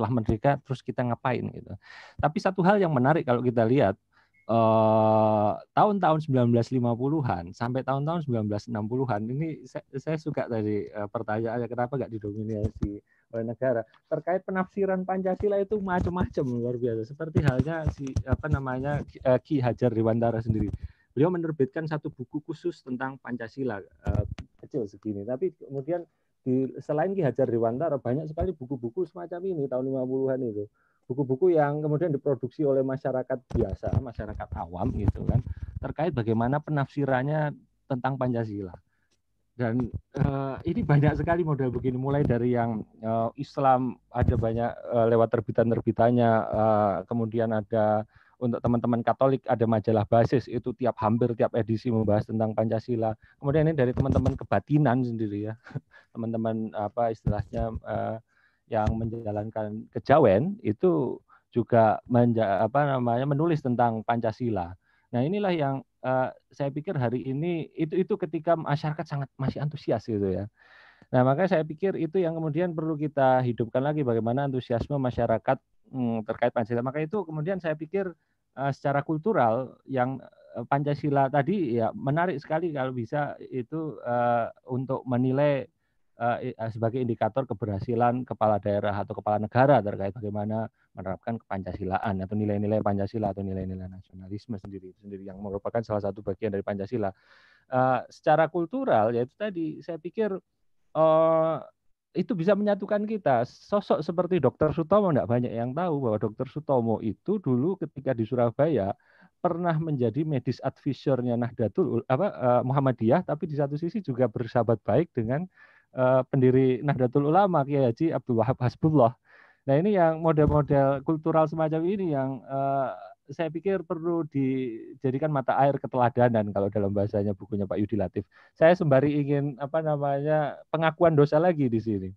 setelah merdeka terus kita ngapain gitu. Tapi satu hal yang menarik kalau kita lihat eh, tahun-tahun 1950-an sampai tahun-tahun 1960-an ini saya, saya suka tadi eh, pertanyaannya kenapa nggak didominasi oleh negara terkait penafsiran Pancasila itu macam-macam luar biasa seperti halnya si apa namanya Ki eh, Hajar Dewantara sendiri beliau menerbitkan satu buku khusus tentang Pancasila uh, kecil segini tapi kemudian di selain Ki Hajar Dewantara banyak sekali buku-buku semacam ini tahun 50-an itu. Buku-buku yang kemudian diproduksi oleh masyarakat biasa, masyarakat awam gitu kan, terkait bagaimana penafsirannya tentang Pancasila. Dan uh, ini banyak sekali model begini mulai dari yang uh, Islam ada banyak uh, lewat terbitan-terbitannya, uh, kemudian ada untuk teman-teman Katolik ada majalah basis itu tiap hampir tiap edisi membahas tentang Pancasila. Kemudian ini dari teman-teman kebatinan sendiri ya, teman-teman apa istilahnya uh, yang menjalankan kejawen itu juga menja, apa namanya menulis tentang Pancasila. Nah inilah yang uh, saya pikir hari ini itu itu ketika masyarakat sangat masih antusias gitu ya. Nah, makanya saya pikir itu yang kemudian perlu kita hidupkan lagi bagaimana antusiasme masyarakat Mm, terkait Pancasila. Maka itu kemudian saya pikir eh, secara kultural yang eh, Pancasila tadi ya menarik sekali kalau bisa itu eh, untuk menilai sebagai indikator keberhasilan kepala daerah atau kepala negara terkait bagaimana menerapkan kepancasilaan atau nilai-nilai Pancasila atau nilai-nilai nasionalisme sendiri sendiri yang merupakan salah satu bagian dari Pancasila. Uh, secara kultural yaitu tadi saya pikir uh, itu bisa menyatukan kita. Sosok seperti Dr. Sutomo tidak banyak yang tahu bahwa Dr. Sutomo itu dulu ketika di Surabaya pernah menjadi medis advisornya Nahdlatul apa eh, Muhammadiyah tapi di satu sisi juga bersahabat baik dengan eh, pendiri Nahdlatul Ulama Kiai Haji Abdul Wahab Hasbullah. Nah, ini yang model-model kultural semacam ini yang eh, saya pikir perlu dijadikan mata air keteladanan kan kalau dalam bahasanya bukunya Pak Yudi Latif. Saya sembari ingin apa namanya pengakuan dosa lagi di sini.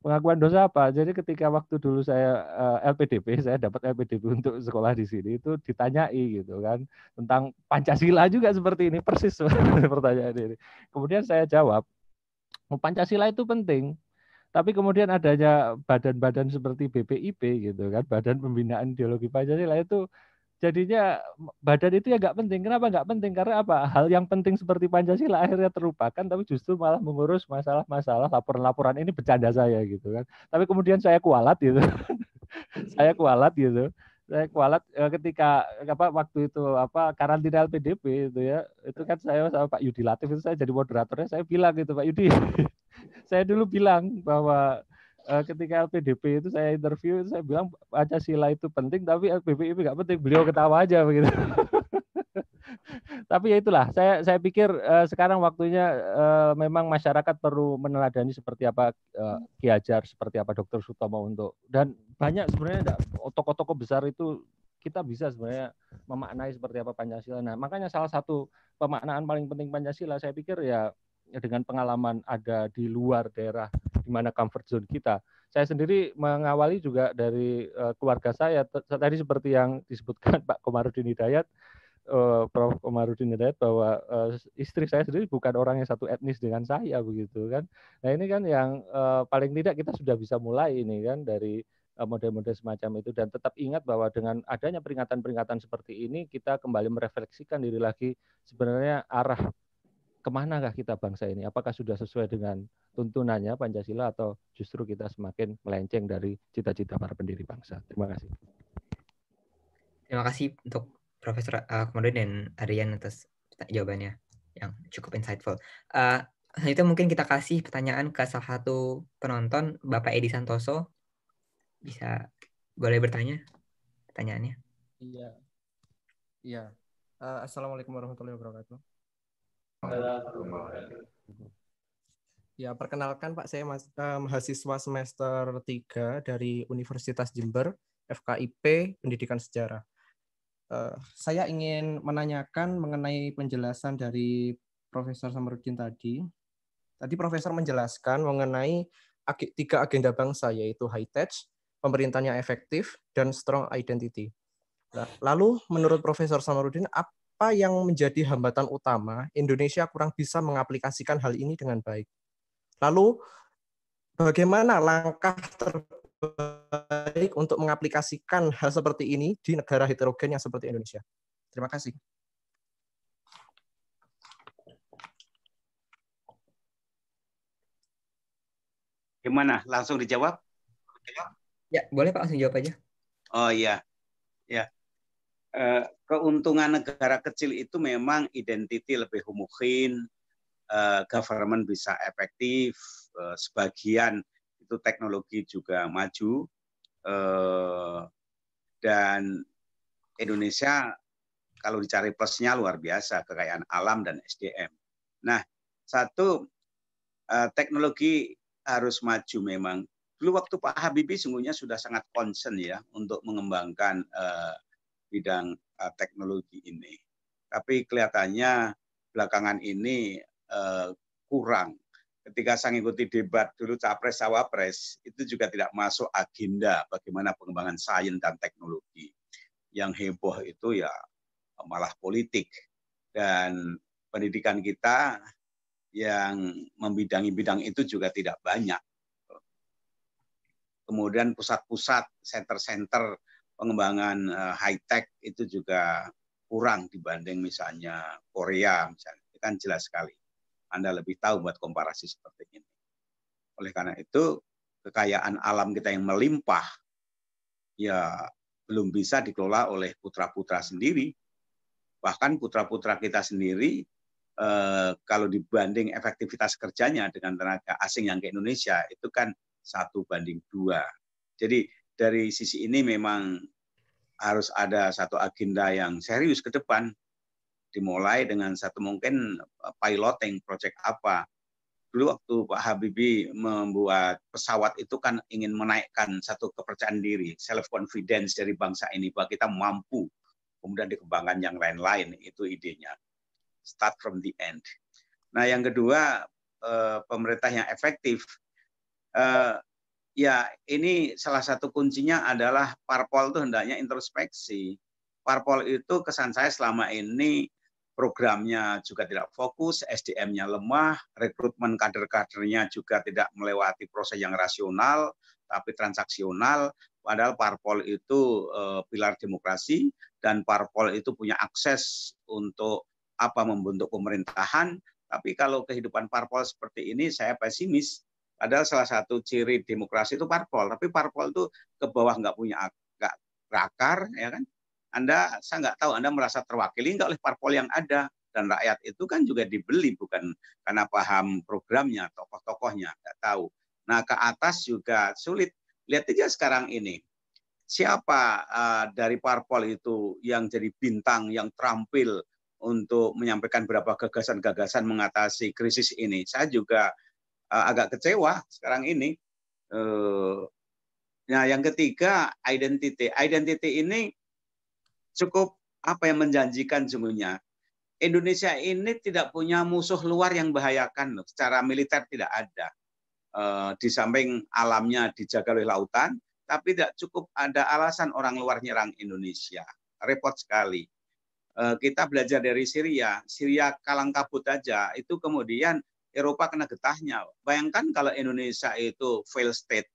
Pengakuan dosa apa? Jadi ketika waktu dulu saya eh, LPDP, saya dapat LPDP untuk sekolah di sini itu ditanyai gitu kan tentang Pancasila juga seperti ini persis pertanyaan ini. Kemudian saya jawab oh, Pancasila itu penting, tapi kemudian adanya badan-badan seperti BPIP gitu kan, Badan Pembinaan Ideologi Pancasila itu jadinya badan itu ya nggak penting. Kenapa nggak penting? Karena apa? Hal yang penting seperti Pancasila akhirnya terlupakan, tapi justru malah mengurus masalah-masalah laporan-laporan ini bercanda saya gitu kan. Tapi kemudian saya kualat gitu, saya kualat gitu, saya kualat eh, ketika apa waktu itu apa karantina LPDP itu ya, itu kan saya sama Pak Yudi Latif itu saya jadi moderatornya, saya bilang gitu Pak Yudi, saya dulu bilang bahwa Eh, ketika LPDP itu saya interview itu saya bilang Pancasila itu penting tapi LPBIP nggak penting beliau ketawa aja begitu tapi ya itulah saya saya pikir uh, sekarang waktunya uh, memang masyarakat perlu meneladani seperti apa uh, Ki Hajar seperti apa Dokter Sutomo untuk dan banyak sebenarnya tokoh-tokoh besar itu kita bisa sebenarnya memaknai seperti apa Pancasila. Nah, makanya salah satu pemaknaan paling penting Pancasila saya pikir ya dengan pengalaman ada di luar daerah di mana comfort zone kita. Saya sendiri mengawali juga dari uh, keluarga saya tadi seperti yang disebutkan Pak Komarudin Hidayat, uh, Prof Komarudin Hidayat bahwa uh, istri saya sendiri bukan orang yang satu etnis dengan saya begitu kan. Nah ini kan yang uh, paling tidak kita sudah bisa mulai ini kan dari model-model semacam itu dan tetap ingat bahwa dengan adanya peringatan-peringatan seperti ini kita kembali merefleksikan diri lagi sebenarnya arah kemanakah kita bangsa ini? Apakah sudah sesuai dengan tuntunannya Pancasila atau justru kita semakin melenceng dari cita-cita para pendiri bangsa? Terima kasih. Terima kasih untuk Profesor uh, eh, Komodo dan Aryan atas jawabannya yang cukup insightful. Uh, selanjutnya mungkin kita kasih pertanyaan ke salah satu penonton, Bapak Edi Santoso. Bisa boleh bertanya pertanyaannya? Iya. Iya. Uh, Assalamualaikum warahmatullahi wabarakatuh. Ya, perkenalkan Pak, saya mas, eh, mahasiswa semester 3 dari Universitas Jember, FKIP, Pendidikan Sejarah. Eh, saya ingin menanyakan mengenai penjelasan dari Profesor Samarudin tadi. Tadi Profesor menjelaskan mengenai tiga agenda bangsa, yaitu high tech, pemerintahnya efektif, dan strong identity. Lalu, menurut Profesor Samarudin, apa apa yang menjadi hambatan utama Indonesia kurang bisa mengaplikasikan hal ini dengan baik? Lalu bagaimana langkah terbaik untuk mengaplikasikan hal seperti ini di negara heterogen yang seperti Indonesia? Terima kasih. Gimana? Langsung dijawab? Ya, boleh Pak langsung jawab aja. Oh iya. Ya. Eh, keuntungan negara kecil itu memang identiti lebih homogen, eh, government bisa efektif, eh, sebagian itu teknologi juga maju, dan Indonesia kalau dicari plusnya luar biasa kekayaan alam dan SDM. Nah, satu teknologi harus maju memang. Dulu waktu Pak Habibie sungguhnya sudah sangat concern ya untuk mengembangkan bidang uh, teknologi ini. Tapi kelihatannya belakangan ini uh, kurang. Ketika saya mengikuti debat dulu capres cawapres itu juga tidak masuk agenda bagaimana pengembangan sains dan teknologi. Yang heboh itu ya malah politik dan pendidikan kita yang membidangi bidang itu juga tidak banyak. Kemudian pusat-pusat, center-center pengembangan eh, high tech itu juga kurang dibanding misalnya Korea misalnya. Itu kan jelas sekali. Anda lebih tahu buat komparasi seperti ini. Oleh karena itu, kekayaan alam kita yang melimpah ya belum bisa dikelola oleh putra-putra sendiri. Bahkan putra-putra kita sendiri eh, kalau dibanding efektivitas kerjanya dengan tenaga asing yang ke Indonesia itu kan satu banding dua. Jadi dari sisi ini memang harus ada satu agenda yang serius ke depan dimulai dengan satu mungkin eh, piloting project apa. Dulu waktu Pak Habibie membuat pesawat itu kan ingin menaikkan satu kepercayaan diri, self confidence dari bangsa ini bahwa kita mampu. Kemudian dikembangkan yang lain-lain itu idenya. Start from the end. Nah, yang kedua eh, pemerintah yang efektif eh, ya ini salah satu kuncinya adalah parpol itu hendaknya introspeksi. Parpol itu kesan saya selama ini programnya juga tidak fokus, SDM-nya lemah, rekrutmen kader-kadernya juga tidak melewati proses yang rasional, tapi transaksional. Padahal parpol itu eh, pilar demokrasi dan parpol itu punya akses untuk apa membentuk pemerintahan. Tapi kalau kehidupan parpol seperti ini, saya pesimis Padahal salah satu ciri demokrasi itu parpol, tapi parpol itu ke bawah nggak punya nggak rakar, ya kan? Anda saya nggak tahu Anda merasa terwakili nggak oleh parpol yang ada dan rakyat itu kan juga dibeli bukan karena paham programnya, tokoh-tokohnya nggak tahu. Nah ke atas juga sulit. Lihat aja sekarang ini siapa uh, dari parpol itu yang jadi bintang yang terampil untuk menyampaikan berapa gagasan-gagasan mengatasi krisis ini. Saya juga Eh, agak kecewa sekarang ini. Eh, nah, yang ketiga identity. Identity ini cukup apa yang menjanjikan semuanya. Indonesia ini tidak punya musuh luar yang bahayakan Secara militer tidak ada. Eh, di samping alamnya dijaga oleh lautan, tapi tidak cukup ada alasan orang luar nyerang Indonesia. Repot sekali. Kita belajar dari Syria. Syria kalang kabut aja itu kemudian Eropa kena getahnya. Bayangkan kalau Indonesia itu fail state,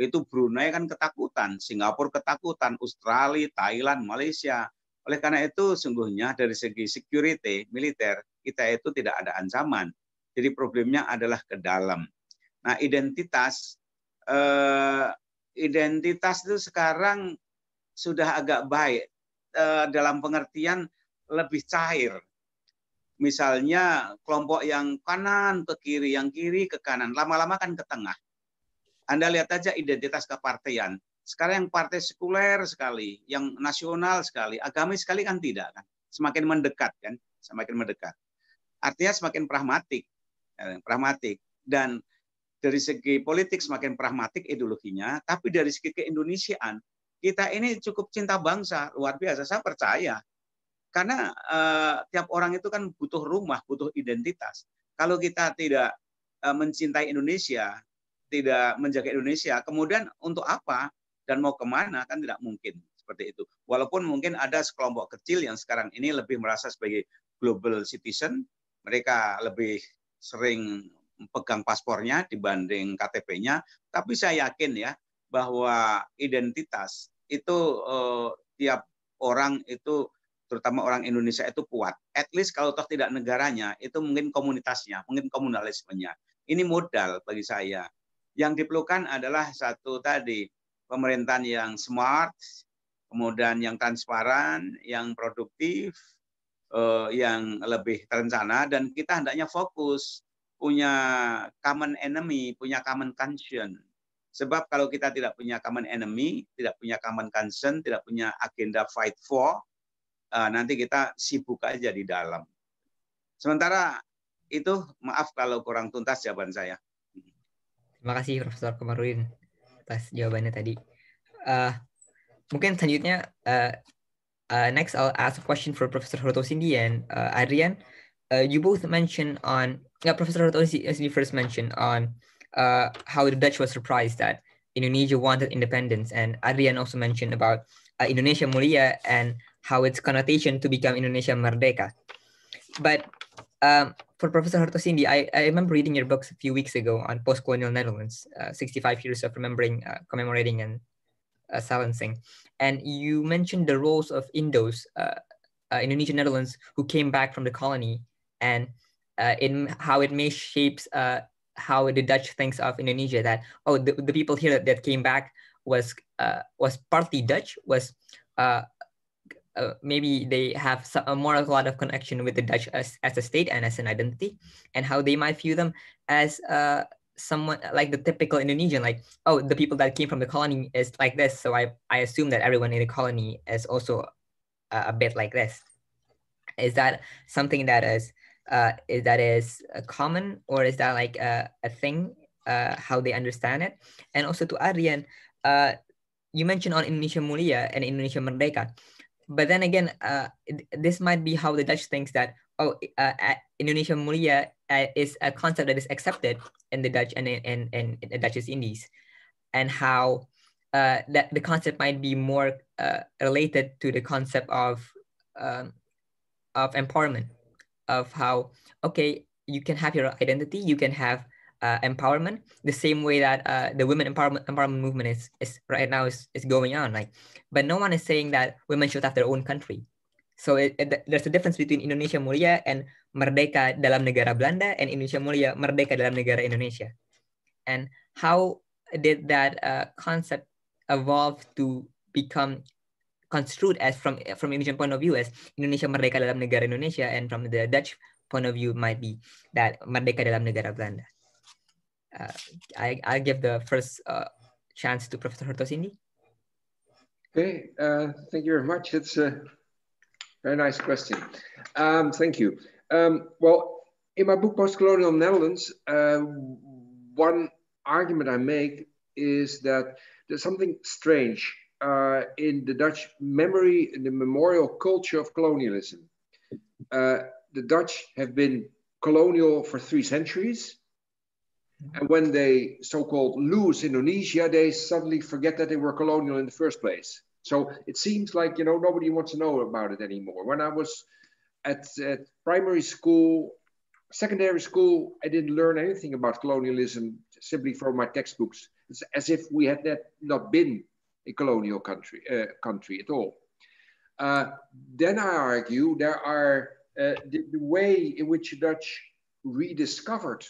itu Brunei kan ketakutan, Singapura ketakutan, Australia, Thailand, Malaysia. Oleh karena itu sungguhnya dari segi security militer kita itu tidak ada ancaman. Jadi problemnya adalah ke dalam. Nah identitas eh, identitas itu sekarang sudah agak baik eh, dalam pengertian lebih cair misalnya kelompok yang kanan ke kiri, yang kiri ke kanan, lama-lama kan ke tengah. Anda lihat aja identitas kepartean. Sekarang yang partai sekuler sekali, yang nasional sekali, agamis sekali kan tidak kan. Semakin mendekat kan, semakin mendekat. Artinya semakin pragmatik, ya, pragmatik. Dan dari segi politik semakin pragmatik ideologinya, tapi dari segi keindonesiaan kita ini cukup cinta bangsa luar biasa. Saya percaya karena uh, tiap orang itu kan butuh rumah, butuh identitas. Kalau kita tidak uh, mencintai Indonesia, tidak menjaga Indonesia, kemudian untuk apa dan mau kemana kan tidak mungkin seperti itu. Walaupun mungkin ada sekelompok kecil yang sekarang ini lebih merasa sebagai global citizen, mereka lebih sering pegang paspornya dibanding KTP-nya, tapi saya yakin ya bahwa identitas itu uh, tiap orang itu terutama orang Indonesia itu kuat. At least kalau toh tidak negaranya, itu mungkin komunitasnya, mungkin komunalismenya. Ini modal bagi saya. Yang diperlukan adalah satu tadi, pemerintahan yang smart, kemudian yang transparan, yang produktif, eh, yang lebih terencana, dan kita hendaknya fokus punya common enemy, punya common concern. Sebab kalau kita tidak punya common enemy, tidak punya common concern, tidak punya agenda fight for, Eh, nanti kita sibuk aja di dalam. Sementara itu maaf kalau kurang tuntas jawaban saya. Terima kasih Profesor Kamarudin atas jawabannya tadi. Uh, mungkin selanjutnya uh, uh, next I'll ask a question for Professor Hortosindi and uh, Adrian. Uh, you both mentioned on yeah, Professor Hortosindi first mentioned on uh, how the Dutch was surprised that Indonesia wanted independence, and Adrian also mentioned about uh, Indonesia Mulia and how its connotation to become Indonesia Merdeka. But um, for Professor Hartosindi, I, I remember reading your books a few weeks ago on post-colonial Netherlands, uh, 65 years of remembering, uh, commemorating, and uh, silencing. And you mentioned the roles of Indos, uh, uh, Indonesian Netherlands, who came back from the colony, and uh, in how it may shapes how the Dutch thinks of Indonesia. That oh, the, the people here that, that came back was was partly Dutch, was uh, maybe they have some, a uh, more a lot of connection with the Dutch as, as a state and as an identity, and how they might view them as uh, someone uh, like the typical Indonesian, like oh the people that came from the colony is like this, so I I assume that everyone in the colony is also a, a bit like this. Is that something that is uh, is that is common or is that like a, a thing uh, how they understand it? And also to Aryan, uh, you mentioned on Indonesia Mulia and Indonesia Merdeka but then again, uh, this might be how the Dutch thinks that oh, uh, uh Indonesia mulia uh, is a concept that is accepted in the Dutch and in, in, in, in the Dutch East Indies, and how uh, that the concept might be more uh, related to the concept of um, of empowerment, of how okay you can have your identity, you can have uh, empowerment the same way that uh, the women empowerment, empowerment movement is, is right now is, is going on like but no one is saying that women should have their own country so it, it, there's a difference between Indonesia Mulia and Merdeka dalam negara Belanda and Indonesia Mulia Merdeka dalam negara Indonesia. And how did that uh, concept evolve to become construed as from from Indonesian point of view as Indonesia Merdeka dalam negara Indonesia and from the Dutch point of view might be that Merdeka dalam negara Belanda uh, I, i give the first uh, chance to Professor Hortosini. Okay, uh, thank you very much. It's a very nice question. Um, thank you. Um, well, in my book, Postcolonial Netherlands, uh, one argument I make is that there's something strange uh, in the Dutch memory, in the memorial culture of colonialism. Uh, the Dutch have been colonial for three centuries Mm-hmm. And when they so called lose Indonesia, they suddenly forget that they were colonial in the first place. So it seems like, you know, nobody wants to know about it anymore. When I was at, at primary school, secondary school, I didn't learn anything about colonialism simply from my textbooks. It's as if we had not been a colonial country, uh, country at all. Uh, then I argue there are uh, the, the way in which the Dutch rediscovered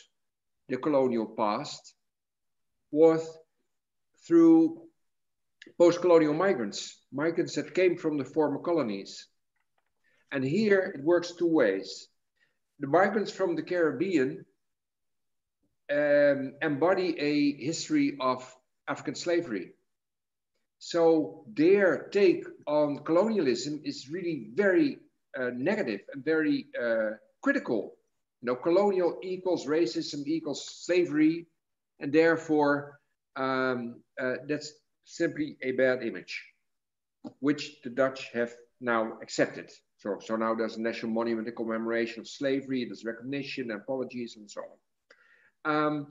the colonial past. was through post-colonial migrants, migrants that came from the former colonies. And here it works two ways. The migrants from the Caribbean um, embody a history of African slavery. So their take on colonialism is really very uh, negative and very uh, critical. You know, colonial equals racism equals slavery, and therefore um, uh, that's simply a bad image, which the Dutch have now accepted. So, so now there's a national monument in commemoration of slavery, there's recognition, apologies, and so on. Um,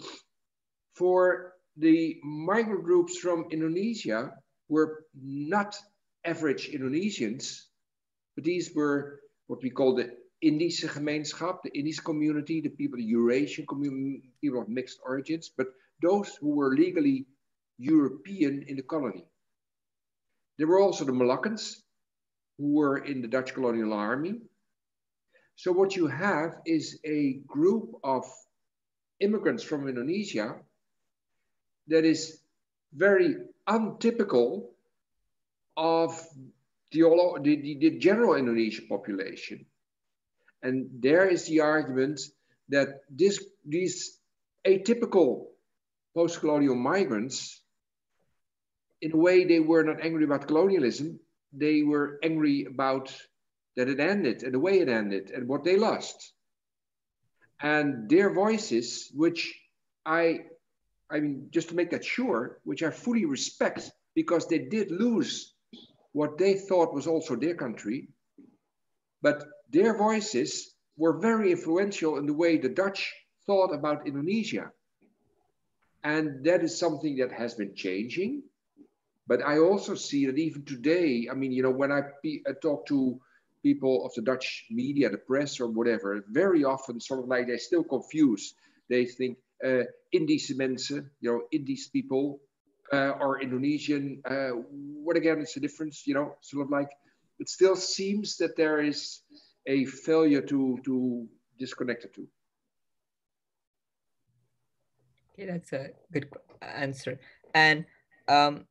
for the migrant groups from Indonesia were not average Indonesians, but these were what we call the Indische gemeenschap, the Indisch community, the people, the Eurasian community, people of mixed origins, but those who were legally European in the colony. There were also the Moluccans, who were in the Dutch colonial army. So what you have is a group of immigrants from Indonesia that is very untypical of the, the, the, general Indonesian population. And there is the argument that this, these atypical post-colonial migrants, in a way, they were not angry about colonialism. They were angry about that it ended and the way it ended and what they lost. And their voices, which I, I mean, just to make that sure, which I fully respect because they did lose what they thought was also their country. But their voices were very influential in the way the Dutch thought about Indonesia. And that is something that has been changing. But I also see that even today, I mean, you know, when I, I uh, talk to people of the Dutch media, the press or whatever, very often sort of like they're still confused. They think uh, mensen, you know, Indies people uh, or Indonesian. Uh, what again is the difference? You know, sort of like it still seems that there is a failure to, to disconnect the two. Okay, that's a good answer. And um,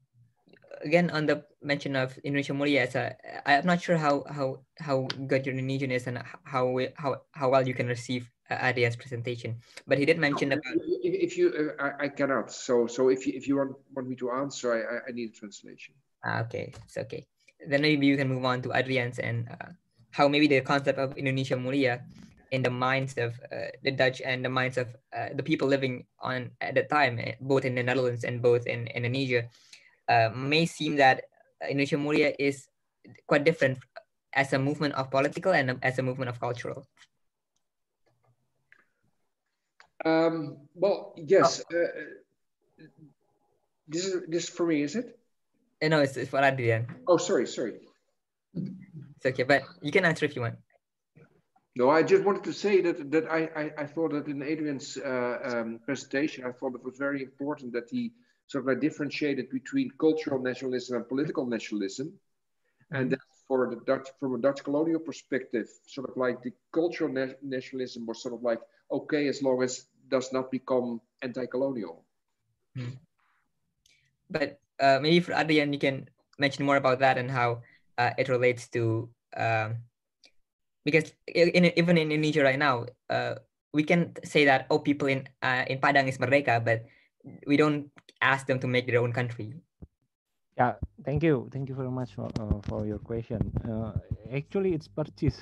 again, on the mention of Indonesia Mulia, I i I'm not sure how how how good your Indonesian is and how how how well you can receive uh, Adia's presentation. But he did mention about if, if you uh, I, I, cannot. So so if you, if you want want me to answer, I I, I need a translation. Ah, okay, it's okay. Then maybe you can move on to Adrian's and uh, how maybe the concept of Indonesia Mulia in the minds of uh, the Dutch and the minds of uh, the people living on at the time, eh, both in the Netherlands and both in Indonesia, uh, may seem that Indonesia Mulia is quite different as a movement of political and as a movement of cultural. Um, well, yes. Oh. Uh, this is this for me, is it? Uh, no, it's, it's for Adrian. Oh, sorry, sorry. It's okay, but you can answer if you want. No, I just wanted to say that that I I, I thought that in Adrian's uh, um, presentation, I thought it was very important that he sort of like differentiated between cultural nationalism and political nationalism, and mm-hmm. that for the Dutch from a Dutch colonial perspective, sort of like the cultural na nationalism was sort of like okay as long as does not become anti-colonial. Hmm. But uh, maybe for Adrian, you can mention more about that and how uh, it relates to um, because in, even in Indonesia right now, uh, we can say that oh, people in uh, in Padang is mereka, but we don't ask them to make their own country. Yeah, thank you, thank you very much for, uh, for your question. Uh, actually, it's purchase.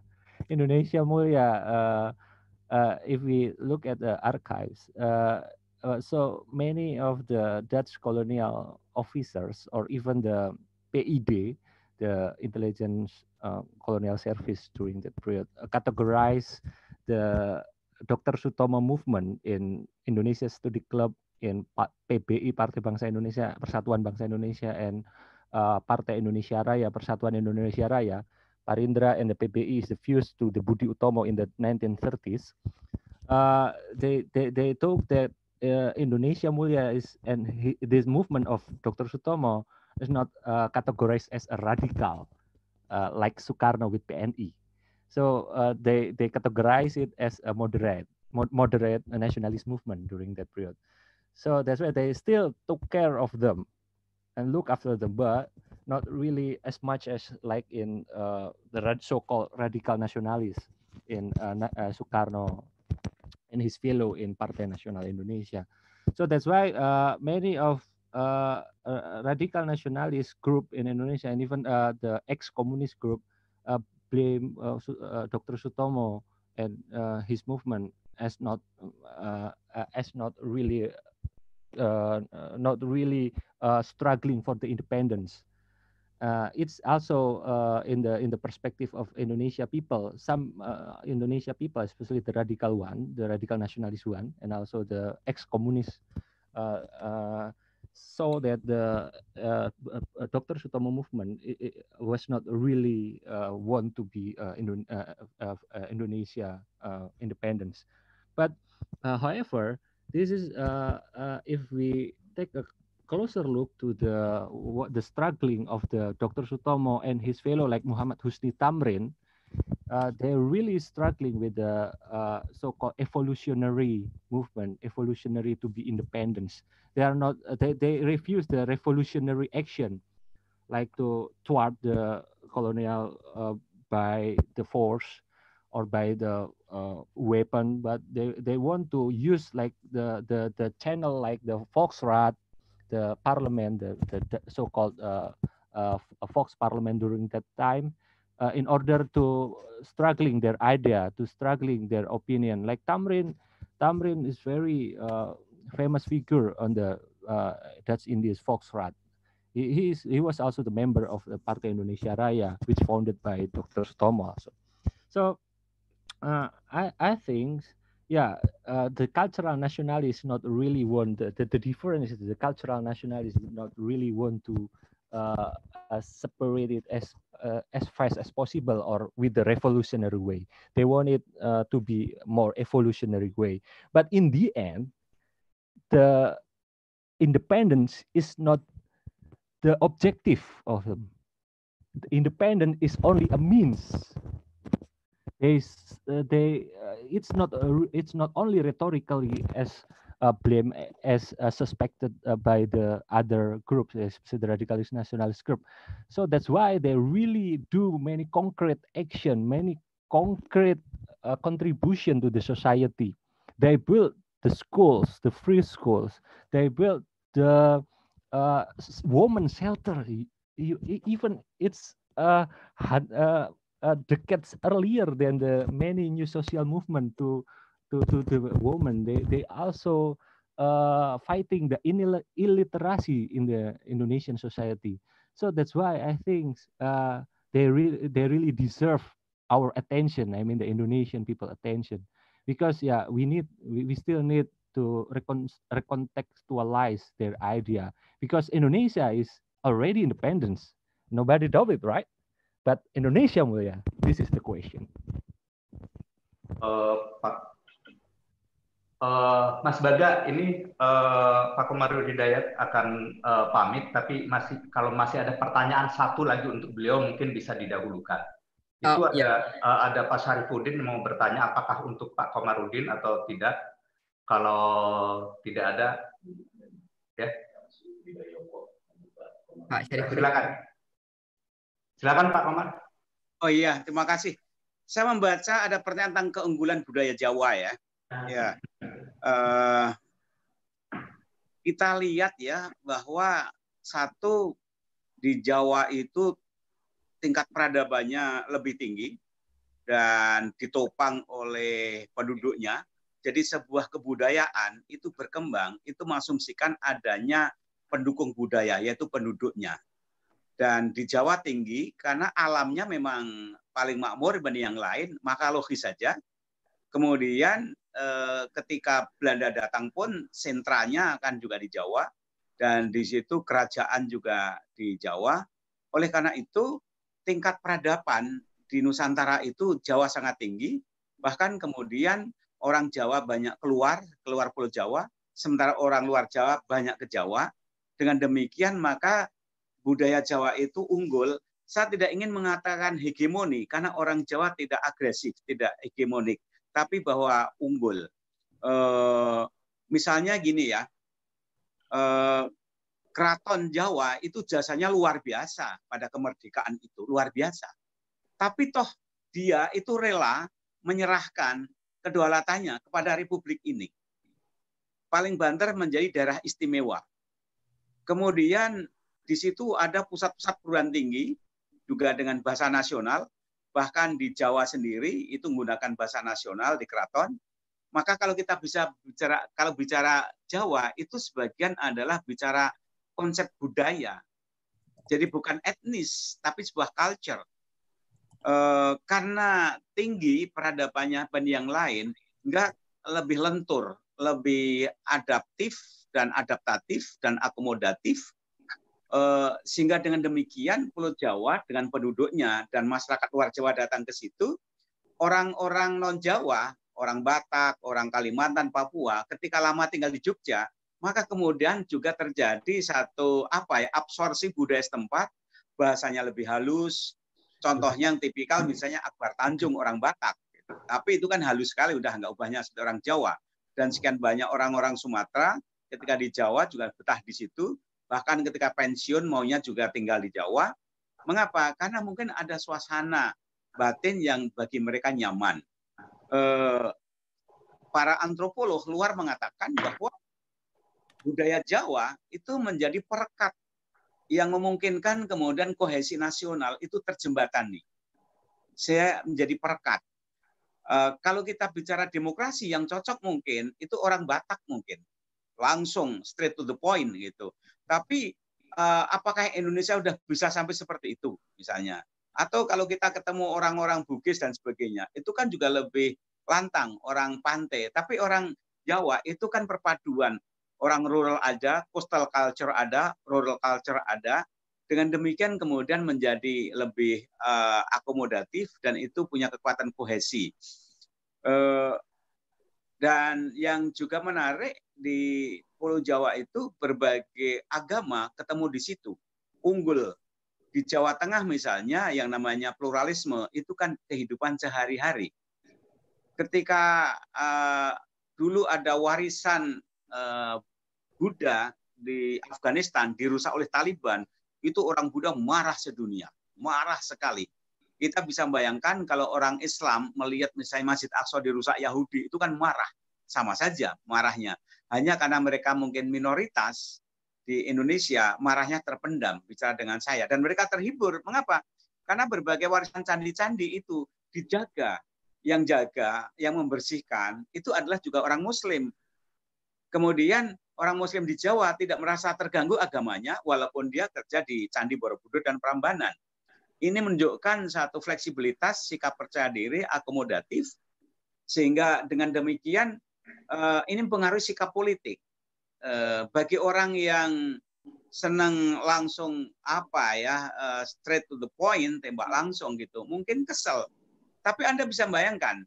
Indonesia Mulia. Uh, if we look at the archives, so many of the Dutch colonial officers or even the PID the intelligence uh, colonial service during that period, uh, categorize the Dr. Sutomo movement in Indonesia Study Club in PBI Partai Bangsa Indonesia Persatuan Bangsa Indonesia and uh, Partai Indonesia Raya Persatuan Indonesia Raya Parindra and the PBI is the fuse to the Budi Utomo in the 1930s. Uh, they, they they took that uh, Indonesia Mulia is and he, this movement of Dr. Sutomo is not uh, categorized as a radical, uh, like Sukarno with PNI. So uh, they they categorize it as a moderate mo- moderate nationalist movement during that period. So that's why they still took care of them and look after them, but not really as much as like in uh, the rad- so-called radical nationalists in uh, uh, Sukarno and his fellow in Partai Nasional Indonesia. So that's why many of uh, uh, radical nationalist group in Indonesia and even uh, the ex-communist group blame Dr. Sutomo and his movement as not as not really not really struggling for the independence. Uh, it's also uh, in the in the perspective of Indonesia people. Some uh, Indonesia people, especially the radical one, the radical nationalist one, and also the ex-communist saw that the uh, uh, Dr. Sutomo movement it, it was not really uh, want to be uh, Indo uh, uh, Indonesia independence. But however, this is if we take a closer look to the what the struggling of the Dr. Sutomo and his fellow like Muhammad Husni Tamrin, uh, they're really struggling with the uh, so-called evolutionary movement, evolutionary to be independence. They are not. Uh, they, they refuse the revolutionary action, like to thwart the colonial uh, by the force or by the uh, weapon. But they, they want to use like the the, the channel like the Fox Rat, the parliament, the, the, the so-called uh, Fox parliament during that time uh, in order to uh, struggling their idea, to struggling their opinion. Like Tamrin, Tamrin is very uh, famous figure on the uh, Indies in Foxrat. He, he, is, he was also the member of the Partai Indonesia Raya, which founded by Dr. Stoma. So uh, I, I think, yeah, uh, the cultural nationalists not really want the, the, the difference. The cultural nationalists not really want to uh, separated as uh, as fast as possible or with the revolutionary way. They want it uh, to be more evolutionary way. But in the end, the independence is not the objective of them. The independence is only a means. They, uh, they, uh, it's not a, it's not only rhetorically as uh, blame as uh, suspected uh, by the other groups, especially the radicalist nationalist group. So that's why they really do many concrete action, many concrete contribution to the society. They build the schools, the free schools. They build the uh, woman shelter. You, you, even it's uh, had, uh, decades earlier than the many new social movement to to to the women they they also uh, fighting the illiteracy in the Indonesian society so that's why I think uh, they really they really deserve our attention I mean the Indonesian people attention because yeah we need we, we still need to recon- recontextualize their idea because Indonesia is already independence nobody doubt it right but Indonesia will yeah this is the question uh, Uh, Mas Baga, ini uh, Pak Komarudin Hidayat akan uh, pamit, tapi masih kalau masih ada pertanyaan satu lagi untuk beliau mungkin bisa didahulukan. Oh, Itu ada ya. uh, ada Pak Syarifudin yang mau bertanya apakah untuk Pak Komarudin atau tidak. Kalau tidak ada, ya. Pak Syarifudin. Silakan. Silakan Pak Komar. Oh iya, terima kasih. Saya membaca ada pertanyaan tentang keunggulan budaya Jawa ya. Ya eh, kita lihat ya bahwa satu di Jawa itu tingkat peradabannya lebih tinggi dan ditopang oleh penduduknya. Jadi sebuah kebudayaan itu berkembang itu mengasumsikan adanya pendukung budaya yaitu penduduknya. Dan di Jawa tinggi karena alamnya memang paling makmur dibanding yang lain, maka logis saja. Kemudian Eh, ketika Belanda datang pun sentranya akan juga di Jawa dan di situ kerajaan juga di Jawa. Oleh karena itu tingkat peradaban di Nusantara itu Jawa sangat tinggi, bahkan kemudian orang Jawa banyak keluar, keluar Pulau Jawa, sementara orang luar Jawa banyak ke Jawa. Dengan demikian maka budaya Jawa itu unggul. Saya tidak ingin mengatakan hegemoni karena orang Jawa tidak agresif, tidak hegemonik tapi bahwa unggul. Eh, misalnya gini ya, eh, keraton Jawa itu jasanya luar biasa pada kemerdekaan itu, luar biasa. Tapi toh dia itu rela menyerahkan kedaulatannya kepada republik ini. Paling Banter menjadi daerah istimewa. Kemudian di situ ada pusat-pusat perguruan tinggi juga dengan bahasa nasional bahkan di Jawa sendiri itu menggunakan bahasa nasional di keraton, maka kalau kita bisa bicara kalau bicara Jawa itu sebagian adalah bicara konsep budaya. Jadi bukan etnis tapi sebuah culture. E, karena tinggi peradabannya yang lain, enggak lebih lentur, lebih adaptif dan adaptatif dan akomodatif Eh, sehingga dengan demikian Pulau Jawa dengan penduduknya dan masyarakat luar Jawa datang ke situ, orang-orang non Jawa, orang Batak, orang Kalimantan, Papua, ketika lama tinggal di Jogja, maka kemudian juga terjadi satu apa ya absorpsi budaya setempat, bahasanya lebih halus. Contohnya yang tipikal misalnya Akbar Tanjung orang Batak, tapi itu kan halus sekali udah nggak ubahnya seperti orang Jawa dan sekian banyak orang-orang Sumatera ketika di Jawa juga betah di situ Bahkan ketika pensiun maunya juga tinggal di Jawa. Mengapa? Karena mungkin ada suasana batin yang bagi mereka nyaman. Eh, para antropolog luar mengatakan bahwa budaya Jawa itu menjadi perekat yang memungkinkan kemudian kohesi nasional itu terjembatani. Saya menjadi perekat. E, kalau kita bicara demokrasi yang cocok mungkin itu orang Batak mungkin langsung straight to the point gitu. Tapi eh, apakah Indonesia sudah bisa sampai seperti itu misalnya? Atau kalau kita ketemu orang-orang Bugis dan sebagainya, itu kan juga lebih lantang, orang pantai. Tapi orang Jawa itu kan perpaduan. Orang rural ada, coastal culture ada, rural culture ada. Dengan demikian kemudian menjadi lebih uh, akomodatif dan itu punya kekuatan kohesi. Uh, dan yang juga menarik di Pulau Jawa itu berbagai agama ketemu di situ. Unggul di Jawa Tengah misalnya yang namanya pluralisme itu kan kehidupan sehari-hari. Ketika uh, dulu ada warisan uh, Buddha di Afghanistan dirusak oleh Taliban, itu orang Buddha marah sedunia, marah sekali. Kita bisa bayangkan kalau orang Islam melihat misalnya Masjid Aqsa dirusak Yahudi itu kan marah, sama saja marahnya hanya karena mereka mungkin minoritas di Indonesia marahnya terpendam bicara dengan saya dan mereka terhibur. Mengapa? Karena berbagai warisan candi-candi itu dijaga. Yang jaga, yang membersihkan itu adalah juga orang muslim. Kemudian orang muslim di Jawa tidak merasa terganggu agamanya walaupun dia kerja di Candi Borobudur dan Prambanan. Ini menunjukkan satu fleksibilitas sikap percaya diri akomodatif sehingga dengan demikian Eh, ini mempengaruhi sikap politik. Eh, bagi orang yang senang langsung apa ya eh, straight to the point, tembak langsung gitu, mungkin kesel. Tapi Anda bisa bayangkan,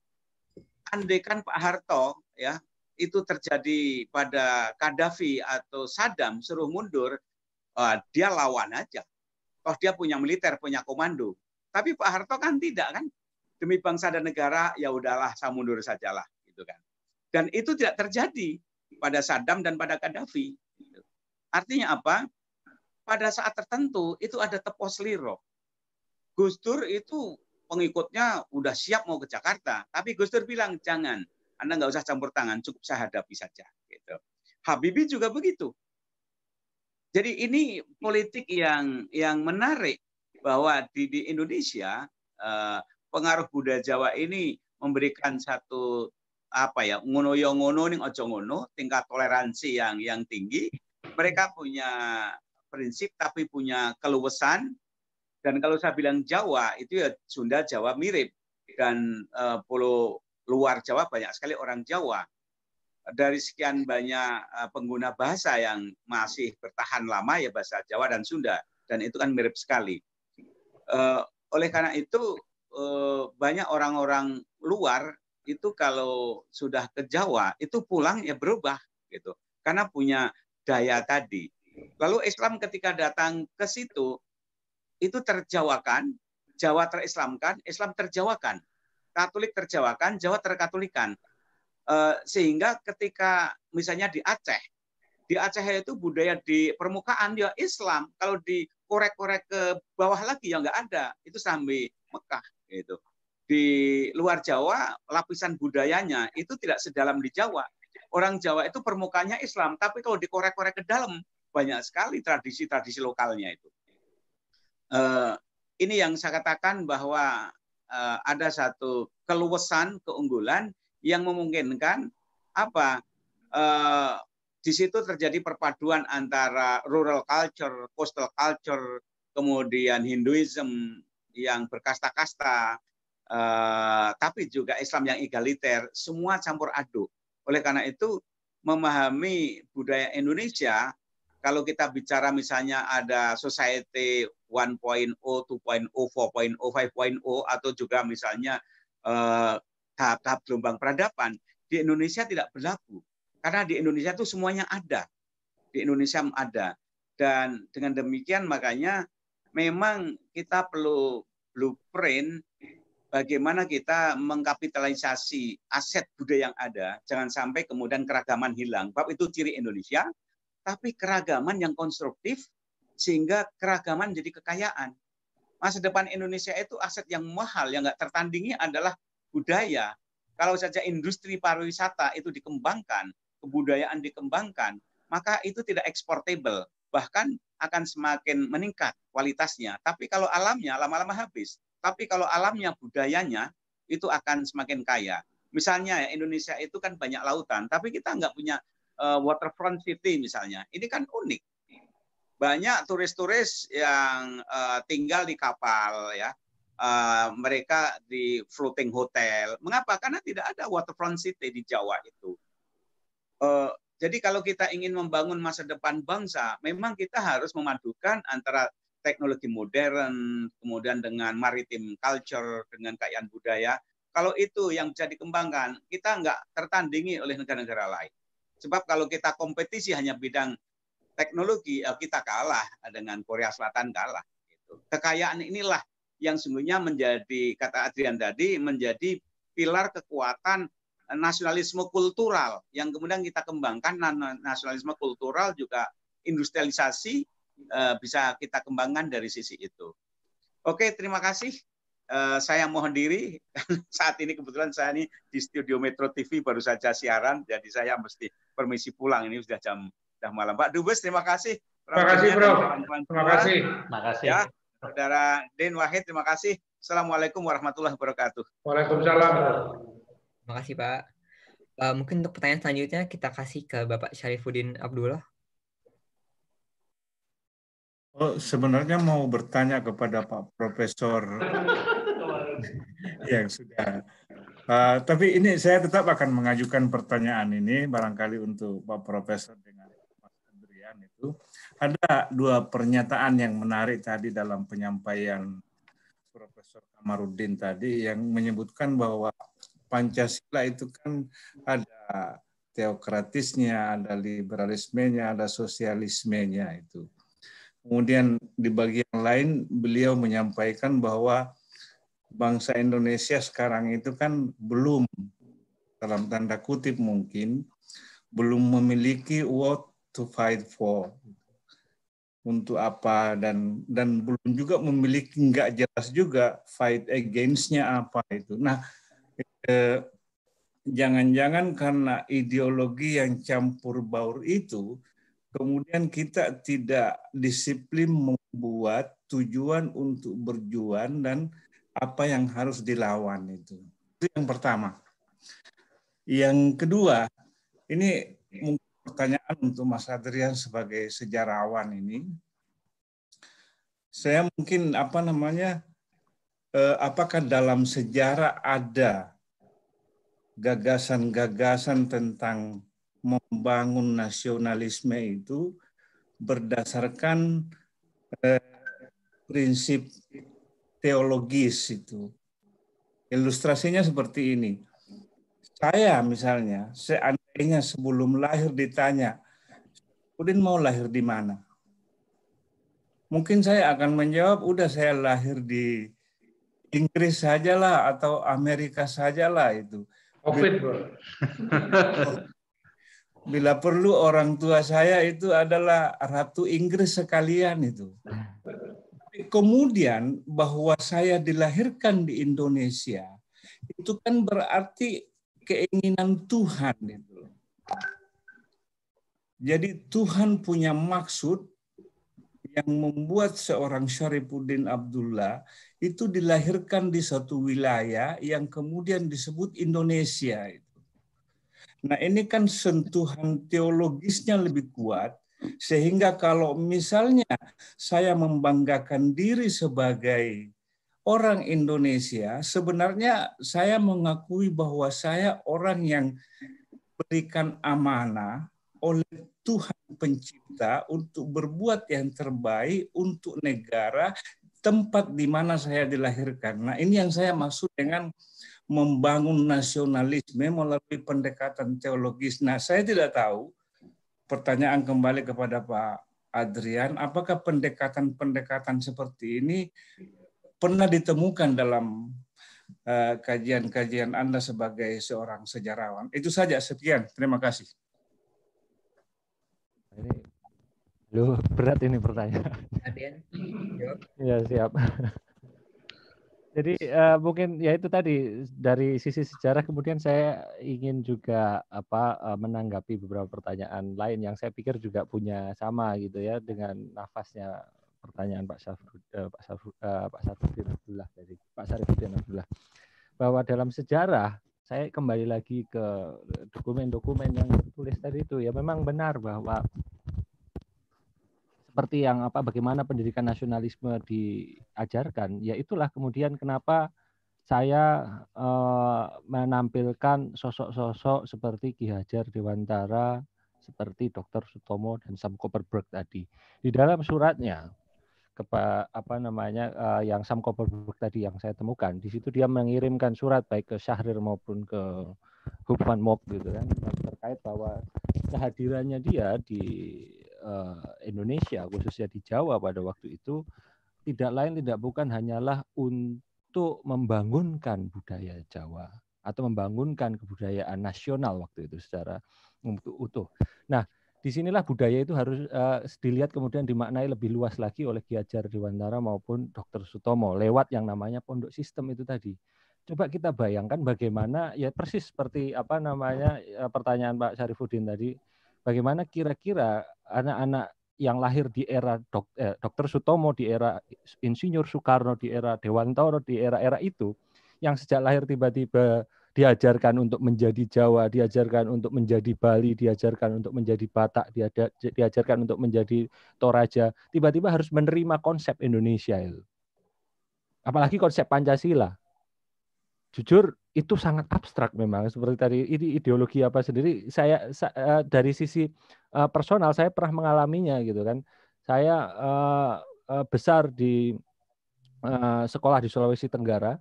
andekan Pak Harto ya itu terjadi pada Kadhafi atau Saddam suruh mundur, dia lawan aja. Oh dia punya militer, punya komando. Tapi Pak Harto kan tidak kan, demi bangsa dan negara ya udahlah saya mundur sajalah gitu kan dan itu tidak terjadi pada Saddam dan pada Gaddafi. Artinya apa? Pada saat tertentu itu ada tepos liro. Gus Dur itu pengikutnya udah siap mau ke Jakarta, tapi Gus Dur bilang jangan, Anda nggak usah campur tangan, cukup saya hadapi saja. Gitu. Habibie juga begitu. Jadi ini politik yang yang menarik bahwa di, di Indonesia eh, pengaruh budaya Jawa ini memberikan satu apa ya ngono yo ya ngono ning ojo ngono tingkat toleransi yang yang tinggi mereka punya prinsip tapi punya keluwesan dan kalau saya bilang Jawa itu ya Sunda Jawa mirip dan uh, pulau luar Jawa banyak sekali orang Jawa dari sekian banyak eh, pengguna bahasa yang masih bertahan lama ya bahasa Jawa dan Sunda dan itu kan mirip sekali uh, oleh karena itu banyak orang-orang luar itu kalau sudah ke Jawa itu pulang ya berubah gitu karena punya daya tadi. Lalu Islam ketika datang ke situ itu terjawakan, Jawa terislamkan, Islam terjawakan, Katolik terjawakan, Jawa terkatolikan. E, sehingga ketika misalnya di Aceh, di Aceh itu budaya di permukaan ya Islam, kalau dikorek-korek ke bawah lagi ya nggak ada, itu sampai Mekah gitu di luar Jawa lapisan budayanya itu tidak sedalam di Jawa. Orang Jawa itu permukaannya Islam, tapi kalau dikorek-korek ke dalam banyak sekali tradisi-tradisi lokalnya itu. Uh, ini yang saya katakan bahwa uh, ada satu keluasan keunggulan yang memungkinkan apa uh, di situ terjadi perpaduan antara rural culture, coastal culture, kemudian Hinduism yang berkasta-kasta, Eh, tapi juga Islam yang egaliter, semua campur aduk. Oleh karena itu, memahami budaya Indonesia, kalau kita bicara misalnya ada society 1.0, 2.0, 4.0, 5.0, atau juga misalnya tahap eh, tahap-tahap gelombang peradaban, di Indonesia tidak berlaku. Karena di Indonesia itu semuanya ada. Di Indonesia ada. Dan dengan demikian makanya memang kita perlu blueprint bagaimana kita mengkapitalisasi aset budaya yang ada, jangan sampai kemudian keragaman hilang. Bab itu ciri Indonesia, tapi keragaman yang konstruktif sehingga keragaman jadi kekayaan. Masa depan Indonesia itu aset yang mahal, yang nggak tertandingi adalah budaya. Kalau saja industri pariwisata itu dikembangkan, kebudayaan dikembangkan, maka itu tidak eksportable. Bahkan akan semakin meningkat kualitasnya. Tapi kalau alamnya lama-lama habis. Tapi kalau alamnya, budayanya, itu akan semakin kaya. Misalnya Indonesia itu kan banyak lautan, tapi kita nggak punya uh, waterfront city misalnya. Ini kan unik. Banyak turis-turis yang uh, tinggal di kapal ya. Uh, mereka di floating hotel. Mengapa? Karena tidak ada waterfront city di Jawa itu. Uh, jadi kalau kita ingin membangun masa depan bangsa, memang kita harus memadukan antara teknologi modern, kemudian dengan maritim culture, dengan kekayaan budaya, kalau itu yang bisa dikembangkan, kita nggak tertandingi oleh negara-negara lain. Sebab kalau kita kompetisi hanya bidang teknologi, ya kita kalah dengan Korea Selatan kalah. Gitu. Kekayaan inilah yang sungguhnya menjadi kata Adrian tadi menjadi pilar kekuatan nasionalisme kultural yang kemudian kita kembangkan nasionalisme kultural juga industrialisasi Eh, bisa kita kembangkan dari sisi itu. Oke, terima kasih. Eh, saya mohon diri saat ini kebetulan saya ini di studio Metro TV baru saja siaran, jadi saya mesti permisi pulang. Ini sudah jam sudah malam. Pak Dubes, terima kasih. Terima kasih, Bro. Terima kasih. Terima kasih. Ya, Saudara Den Wahid, terima kasih. Assalamualaikum warahmatullahi wabarakatuh. Waalaikumsalam. Terima kasih, Pak. Uh, mungkin untuk pertanyaan selanjutnya kita kasih ke Bapak Syarifuddin Abdullah. Oh, sebenarnya mau bertanya kepada Pak Profesor yang sudah. Uh, tapi ini saya tetap akan mengajukan pertanyaan ini barangkali untuk Pak Profesor dengan Mas Adrian itu. Ada dua pernyataan yang menarik tadi dalam penyampaian Profesor Kamarudin tadi yang menyebutkan bahwa Pancasila itu kan ada teokratisnya, ada liberalismenya, ada sosialismenya itu. Kemudian di bagian lain beliau menyampaikan bahwa bangsa Indonesia sekarang itu kan belum dalam tanda kutip mungkin belum memiliki what to fight for untuk apa dan dan belum juga memiliki nggak jelas juga fight against-nya apa itu. Nah, eh, jangan-jangan eh, karena ideologi yang campur baur itu kemudian kita tidak disiplin membuat tujuan untuk berjuang dan apa yang harus dilawan itu. Itu yang pertama. Yang kedua, ini pertanyaan untuk Mas Adrian sebagai sejarawan ini. Saya mungkin apa namanya eh, apakah dalam sejarah ada gagasan-gagasan tentang membangun nasionalisme itu berdasarkan eh, prinsip teologis itu. Ilustrasinya seperti ini. Saya misalnya, seandainya sebelum lahir ditanya, Udin mau lahir di mana? Mungkin saya akan menjawab, udah saya lahir di Inggris sajalah atau Amerika sajalah itu. Covid, bila perlu orang tua saya itu adalah ratu Inggris sekalian itu. Kemudian bahwa saya dilahirkan di Indonesia itu kan berarti keinginan Tuhan itu. Jadi Tuhan punya maksud yang membuat seorang Syarifuddin Abdullah itu dilahirkan di satu wilayah yang kemudian disebut Indonesia. Nah ini kan sentuhan teologisnya lebih kuat sehingga kalau misalnya saya membanggakan diri sebagai orang Indonesia, sebenarnya saya mengakui bahwa saya orang yang berikan amanah oleh Tuhan pencipta untuk berbuat yang terbaik untuk negara tempat di mana saya dilahirkan. Nah, ini yang saya maksud dengan membangun nasionalisme melalui pendekatan teologis. Nah, saya tidak tahu, pertanyaan kembali kepada Pak Adrian, apakah pendekatan-pendekatan seperti ini pernah ditemukan dalam eh, kajian-kajian Anda sebagai seorang sejarawan. Itu saja, sekian. Terima kasih. lu berat ini pertanyaan. Adrian. ya siap. Jadi uh, mungkin ya itu tadi dari sisi sejarah kemudian saya ingin juga apa eh, menanggapi beberapa pertanyaan lain yang saya pikir juga punya sama gitu ya dengan nafasnya pertanyaan Pak Sarifudin. uh, eh, Pak Abdullah dari Pak Syarifuddin Abdullah bahwa dalam sejarah saya kembali lagi ke dokumen-dokumen yang tertulis tadi itu ya memang benar bahwa seperti yang apa bagaimana pendidikan nasionalisme diajarkan ya itulah kemudian kenapa saya e, menampilkan sosok-sosok seperti Ki Hajar Dewantara seperti Dr. Sutomo dan Sam Copperberg tadi di dalam suratnya kepa, apa namanya e, yang Sam Copperberg tadi yang saya temukan di situ dia mengirimkan surat baik ke Syahrir maupun ke Hubman Mok gitu kan terkait bahwa kehadirannya dia di uh, Indonesia khususnya di Jawa pada waktu itu tidak lain tidak bukan hanyalah untuk membangunkan budaya Jawa atau membangunkan kebudayaan nasional waktu itu secara utuh. Nah, disinilah budaya itu harus uh, dilihat kemudian dimaknai lebih luas lagi oleh Ki Hajar Dewantara maupun Dr. Sutomo lewat yang namanya pondok sistem itu tadi coba kita bayangkan bagaimana ya persis seperti apa namanya eh, pertanyaan Pak Syarifuddin tadi bagaimana kira-kira anak-anak yang lahir di era dok, eh, Dr. Sutomo, di era Insinyur Soekarno, di era Dewantoro, di era-era itu, yang sejak lahir tiba-tiba diajarkan untuk menjadi Jawa, diajarkan untuk menjadi Bali, diajarkan untuk menjadi Batak, diajarkan untuk menjadi Toraja, tiba-tiba harus menerima konsep Indonesia itu. Apalagi konsep Pancasila jujur itu sangat abstrak memang seperti tadi ini ideologi apa sendiri saya, eh, dari sisi eh, personal saya pernah mengalaminya gitu kan saya uh, besar di uh, sekolah di Sulawesi Tenggara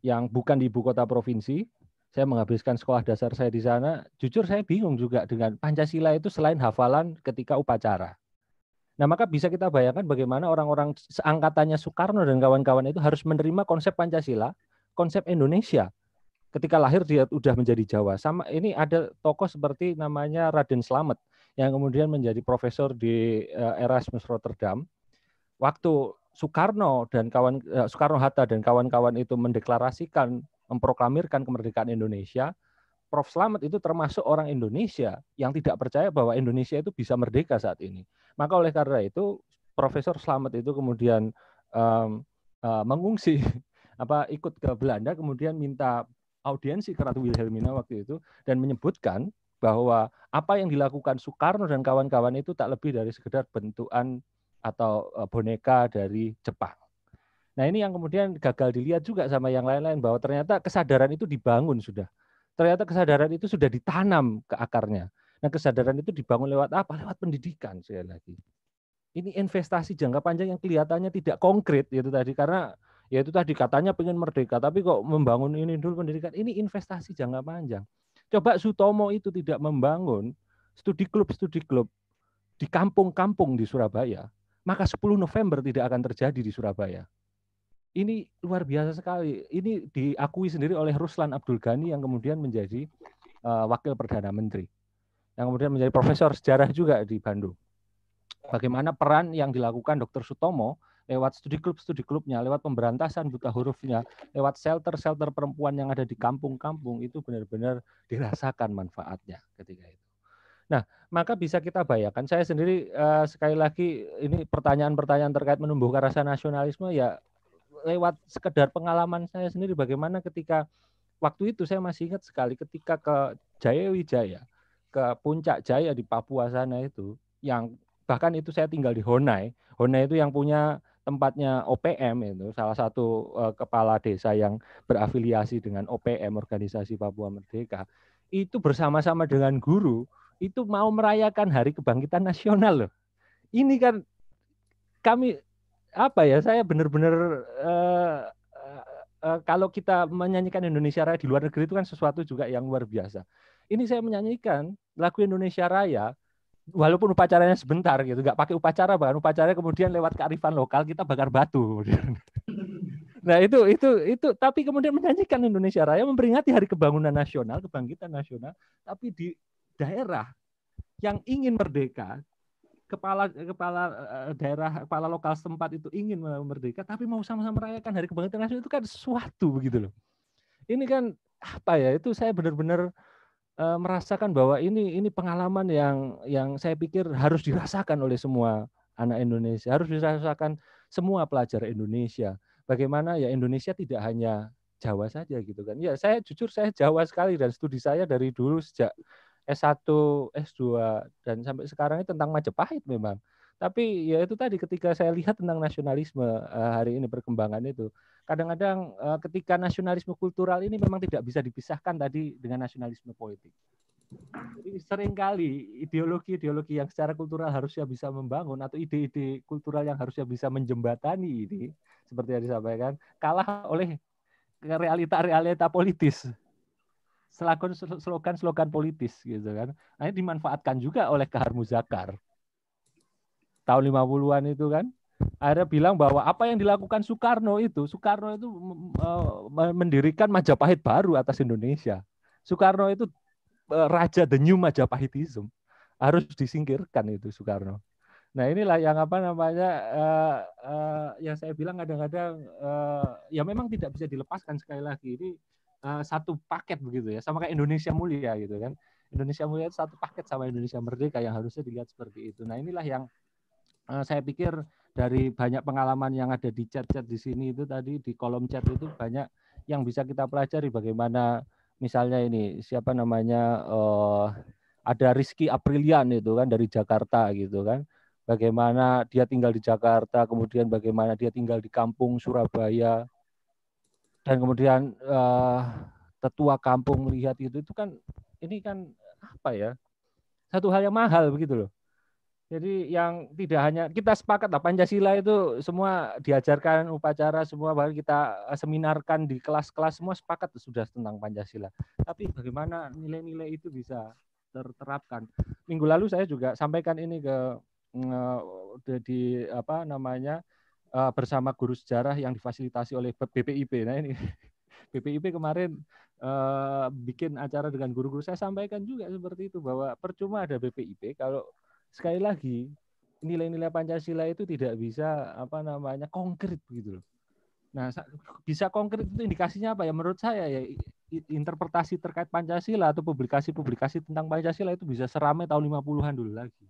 yang bukan di ibu kota provinsi saya menghabiskan sekolah dasar saya di sana jujur saya bingung juga dengan Pancasila itu selain hafalan ketika upacara Nah, maka bisa kita bayangkan bagaimana orang-orang seangkatannya Soekarno dan kawan-kawan itu harus menerima konsep Pancasila konsep Indonesia. Ketika lahir dia sudah menjadi Jawa. Sama ini ada tokoh seperti namanya Raden Slamet yang kemudian menjadi profesor di eh, Erasmus Rotterdam. Waktu Soekarno dan kawan eh, Soekarno Hatta dan kawan-kawan itu mendeklarasikan memproklamirkan kemerdekaan Indonesia, Prof. Slamet itu termasuk orang Indonesia yang tidak percaya bahwa Indonesia itu bisa merdeka saat ini. Maka oleh karena itu, Profesor Slamet itu kemudian um, uh, mengungsi apa ikut ke Belanda kemudian minta audiensi ke Ratu Wilhelmina waktu itu dan menyebutkan bahwa apa yang dilakukan Soekarno dan kawan-kawan itu tak lebih dari sekedar bentukan atau e, boneka dari Jepang. Nah ini yang kemudian gagal dilihat juga sama yang lain-lain bahwa ternyata kesadaran itu dibangun sudah. Ternyata kesadaran itu sudah ditanam ke akarnya. Nah kesadaran itu dibangun lewat apa? Lewat pendidikan sekali lagi. Ini investasi jangka panjang yang kelihatannya tidak konkret itu tadi karena ya itu tadi katanya pengen merdeka tapi kok membangun ini dulu pendidikan ini investasi jangka panjang coba Sutomo itu tidak membangun studi klub studi klub di kampung-kampung di Surabaya maka 10 November tidak akan terjadi di Surabaya ini luar biasa sekali ini diakui sendiri oleh Ruslan Abdul Ghani yang kemudian menjadi uh, wakil perdana menteri yang kemudian menjadi profesor sejarah juga di Bandung bagaimana peran yang dilakukan Dr. Sutomo lewat studi klub-studi klubnya, lewat pemberantasan buta hurufnya, lewat shelter-shelter perempuan yang ada di kampung-kampung itu benar-benar dirasakan manfaatnya ketika itu. Nah, maka bisa kita bayangkan. Saya sendiri uh, sekali lagi ini pertanyaan-pertanyaan terkait menumbuhkan rasa nasionalisme ya lewat sekedar pengalaman saya sendiri bagaimana ketika waktu itu saya masih ingat sekali ketika ke Jaya Wijaya, ke Puncak Jaya di Papua sana itu yang bahkan itu saya tinggal di Honai. Honai itu yang punya tempatnya OPM itu salah satu uh, kepala desa yang berafiliasi dengan OPM organisasi Papua Merdeka itu bersama-sama dengan guru itu mau merayakan Hari Kebangkitan Nasional loh. Ini kan kami apa ya saya benar-benar uh, uh, kalau kita menyanyikan Indonesia Raya di luar negeri itu kan sesuatu juga yang luar biasa. Ini saya menyanyikan lagu Indonesia Raya walaupun upacaranya sebentar gitu, nggak pakai upacara bahkan upacaranya kemudian lewat kearifan lokal kita bakar batu. nah itu itu itu tapi kemudian menyanyikan Indonesia Raya memperingati Hari Kebangunan Nasional, kebangkitan nasional, tapi di daerah yang ingin merdeka kepala kepala eh, daerah kepala lokal setempat itu ingin merdeka tapi mau sama-sama merayakan hari kebangkitan nasional itu kan sesuatu begitu loh ini kan apa ya itu saya benar-benar Eh, merasakan bahwa ini ini pengalaman yang yang saya pikir harus dirasakan oleh semua anak Indonesia, harus dirasakan semua pelajar Indonesia. Bagaimana ya Indonesia tidak hanya Jawa saja gitu kan. Ya saya jujur saya Jawa sekali dan studi saya dari dulu sejak S1, S2 dan sampai sekarang ini tentang Majapahit memang. Tapi ya itu tadi ketika saya lihat tentang nasionalisme eh, hari ini perkembangan itu kadang-kadang uh, ketika nasionalisme kultural ini memang tidak bisa dipisahkan tadi dengan nasionalisme politik. Jadi seringkali ideologi-ideologi yang secara kultural harusnya bisa membangun atau ide-ide kultural yang harusnya bisa menjembatani ini seperti yang disampaikan kalah oleh realita-realita politis selakon slogan slogan politis gitu kan. Nah, ini dimanfaatkan juga oleh Kahar Muzakar. Tahun 50-an itu kan ada bilang bahwa apa yang dilakukan Soekarno itu, Soekarno itu e, mendirikan Majapahit baru atas Indonesia. Soekarno itu e, raja the new Majapahitism. Harus disingkirkan itu Soekarno. Nah inilah yang apa namanya uh, uh, yang saya bilang kadang-kadang uh, ya memang tidak bisa dilepaskan sekali lagi ini uh, satu paket begitu ya sama kayak Indonesia Mulia gitu kan Indonesia Mulia itu satu paket sama Indonesia Merdeka yang harusnya dilihat seperti itu. Nah inilah yang Eh, saya pikir dari banyak pengalaman yang ada di chat-chat di sini itu tadi di kolom chat itu banyak yang bisa kita pelajari bagaimana misalnya ini siapa namanya uh, ada Rizky Aprilian itu kan dari Jakarta gitu kan bagaimana dia tinggal di Jakarta kemudian bagaimana dia tinggal di kampung Surabaya dan kemudian uh, tetua kampung lihat itu itu kan ini kan apa ya satu hal yang mahal begitu loh jadi yang tidak hanya kita sepakat lah Pancasila itu semua diajarkan upacara semua bahkan kita eh, seminarkan di kelas-kelas semua sepakat sudah tentang Pancasila. Tapi bagaimana nilai-nilai itu bisa terterapkan? Minggu lalu saya juga sampaikan ini ke di apa namanya eh, bersama guru sejarah yang difasilitasi oleh BPIP. Nah ini BPIP kemarin eh, bikin acara dengan guru-guru saya sampaikan juga seperti itu bahwa percuma ada BPIP kalau sekali lagi nilai-nilai Pancasila itu tidak bisa apa namanya konkret begitu loh. Nah, bisa konkret itu indikasinya apa ya? Menurut saya ya interpretasi terkait Pancasila atau publikasi-publikasi tentang Pancasila itu bisa seramai tahun 50-an dulu lagi.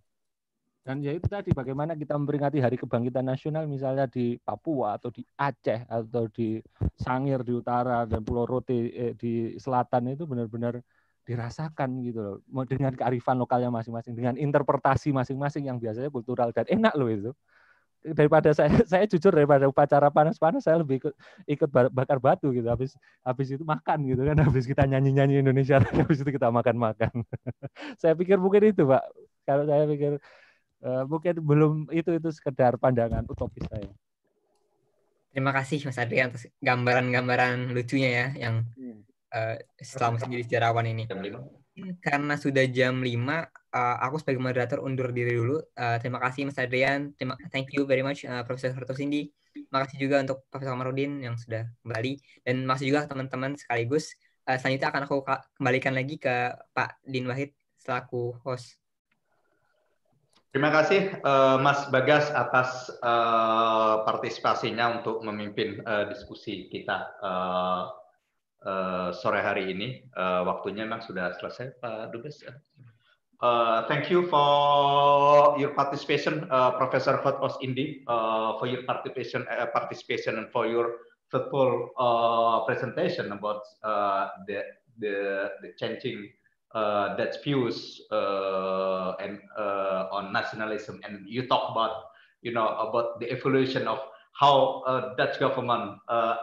Dan ya itu tadi bagaimana kita memperingati Hari Kebangkitan Nasional misalnya di Papua atau di Aceh atau di Sangir di utara dan Pulau Rote eh, di selatan itu benar-benar dirasakan gitu loh dengan kearifan lokalnya masing-masing dengan interpretasi masing-masing yang biasanya kultural dan enak loh itu daripada saya saya jujur daripada upacara panas-panas saya lebih ikut, ikut bakar batu gitu habis habis itu makan gitu kan habis kita nyanyi-nyanyi Indonesia habis itu kita makan-makan saya pikir mungkin itu Pak kalau saya pikir eh, mungkin belum itu itu sekedar pandangan utopis saya Terima kasih Mas Adrian atas gambaran-gambaran lucunya ya yang hmm. Eh, selama sendiri sejarawan ini. Hmm, karena sudah jam 5, uh, eh, aku sebagai moderator undur diri dulu. Uh, terima kasih Mas Adrian, terima, thank you very much uh, Profesor Harto terima kasih juga untuk Profesor marudin yang sudah kembali. Dan makasih juga teman-teman sekaligus. Uh, selanjutnya akan aku kembalikan lagi ke Pak Din Wahid selaku host. Terima kasih uh, Mas Bagas atas uh, partisipasinya untuk memimpin uh, diskusi kita uh, Eh, sore hari ini. Uh, waktunya memang sudah selesai, Pak Dubes. Uh, thank you for your participation, uh, Professor Hotos Indi, uh, for your participation, uh, participation and for your thoughtful uh, presentation about uh, the, the, the changing uh, that views uh, and uh, on nationalism. And you talk about, you know, about the evolution of how uh, Dutch government uh,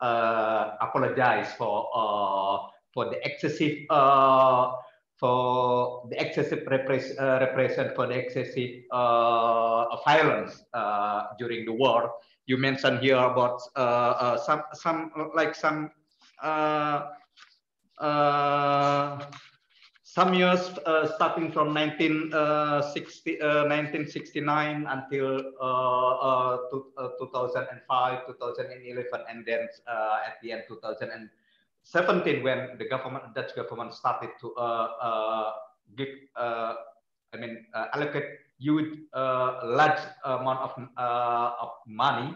Uh, apologize for uh, for the excessive uh, for the excessive repress, repression, for the excessive violence during the war. You mentioned here about some some like some some years uh, starting from 1960, uh, 1969 uh, until to, 2005, 2011, and then at the end 2017 when the government, Dutch government started to give, I mean, allocate huge large amount of, of money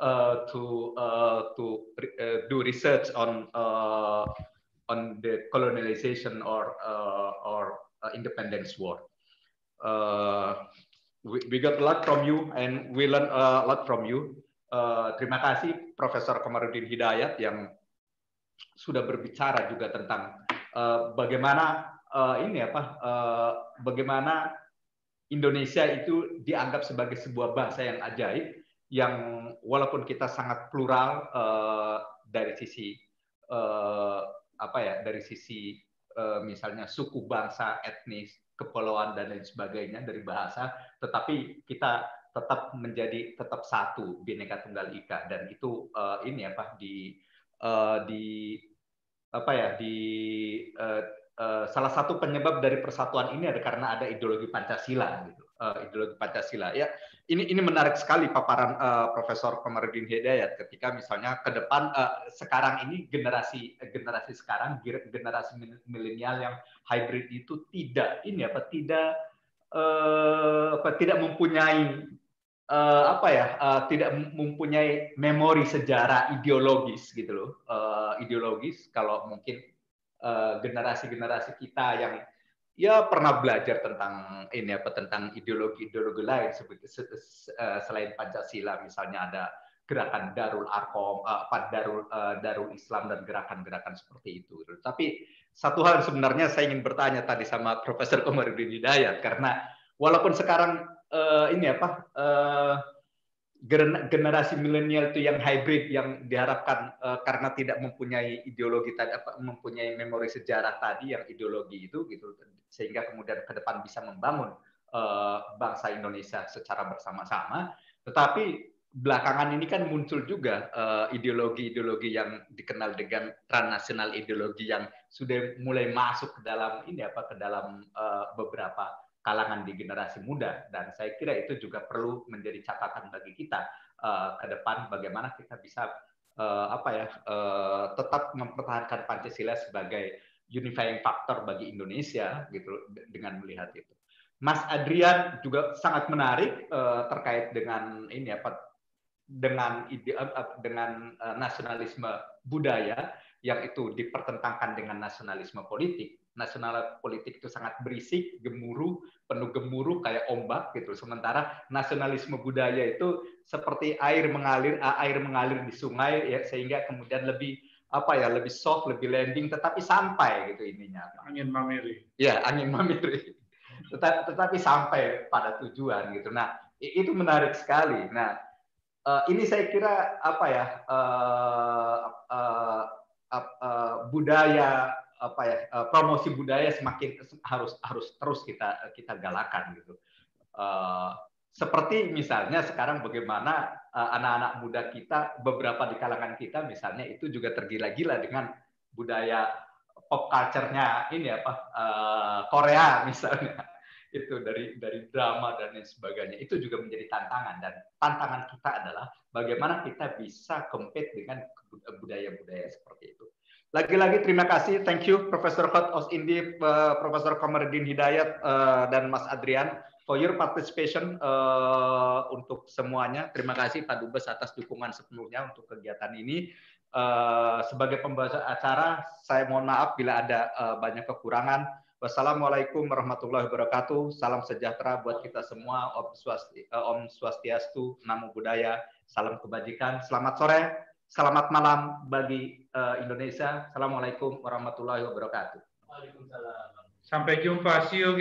uh, to uh, to uh, do research on on the colonization or uh, or uh, independence war. Uh, we, we got a lot from you and we learn a lot from you. Uh, terima kasih Profesor Komarudin Hidayat yang sudah berbicara juga tentang bagaimana ini apa bagaimana Indonesia itu dianggap sebagai sebuah bahasa yang ajaib yang walaupun kita sangat plural uh, dari sisi uh, apa ya dari sisi eh, misalnya suku bangsa etnis kepulauan dan lain sebagainya dari bahasa tetapi kita tetap menjadi tetap satu bineka tunggal ika dan itu uh, ini apa di uh, di apa ya di uh, uh, salah satu penyebab dari persatuan ini ada karena ada ideologi pancasila gitu uh, ideologi pancasila ya ini ini menarik sekali paparan uh, Profesor Komarudin Hidayat ketika misalnya ke depan uh, sekarang ini generasi eh, generasi sekarang generasi milenial yang hybrid itu tidak ini apa tidak uh, apa tidak mempunyai uh, apa ya uh, tidak mempunyai memori sejarah ideologis gitu loh uh, ideologis kalau mungkin uh, generasi -generasi kita yang ya pernah belajar tentang ini apa tentang ideologi-ideologi lain eh, selain Pancasila misalnya ada gerakan Darul Arkom, eh, apa Darul uh, Darul Islam dan gerakan-gerakan seperti itu. Tapi satu hal sebenarnya saya ingin bertanya tadi sama Profesor Komarudin Hidayat karena walaupun sekarang uh, ini apa uh, generasi milenial itu yang hybrid yang diharapkan uh, karena tidak mempunyai ideologi tadi apa mempunyai memori sejarah tadi yang ideologi itu gitu sehingga kemudian ke depan bisa membangun uh, bangsa Indonesia secara bersama-sama tetapi belakangan ini kan muncul juga eh, ideologi-ideologi uh, yang dikenal dengan transnasional ideologi yang sudah mulai masuk ke dalam ini apa ke dalam beberapa kalangan di generasi muda dan saya kira itu juga perlu menjadi catatan bagi kita uh, ke depan bagaimana kita bisa uh, apa ya uh, tetap mempertahankan Pancasila sebagai unifying factor bagi Indonesia gitu dengan melihat itu. Mas Adrian juga sangat menarik uh, terkait dengan ini apa dengan ide dengan uh, nasionalisme budaya yang itu dipertentangkan dengan nasionalisme politik nasional politik itu sangat berisik, gemuruh, penuh gemuruh kayak ombak gitu. Sementara nasionalisme budaya itu seperti air mengalir, ah, air mengalir di sungai ya sehingga kemudian lebih apa ya lebih soft, lebih landing, tetapi sampai gitu ininya. Angin mamiri. Ya, angin mamiri. Tetapi, tetapi sampai pada tujuan gitu. Nah, itu menarik sekali. Nah, eh, ini saya kira apa ya uh, uh, uh, budaya apa ya eh, promosi budaya semakin harus harus terus kita kita galakan gitu. Uh, seperti misalnya sekarang bagaimana eh, anak-anak uh, muda kita beberapa di kalangan kita misalnya itu juga tergila-gila dengan budaya pop culture-nya ini apa uh, Korea misalnya itu dari dari drama dan lain sebagainya itu juga menjadi tantangan dan tantangan kita adalah bagaimana kita bisa compete dengan budaya-budaya seperti itu lagi-lagi terima kasih, thank you Professor Khot of Indi, uh, eh, Professor Komarudin Hidayat uh, dan Mas Adrian for your participation uh, untuk semuanya. Terima kasih Pak Dubes atas dukungan sepenuhnya untuk kegiatan ini. Uh, sebagai pembaca acara, saya mohon maaf bila ada uh, banyak kekurangan. Wassalamualaikum warahmatullahi wabarakatuh. Salam sejahtera buat kita semua. Om, om Swastiastu, Namo Buddhaya. Salam kebajikan. Selamat sore. Selamat malam bagi uh, Indonesia. Assalamualaikum warahmatullahi wabarakatuh. Sampai jumpa. See you.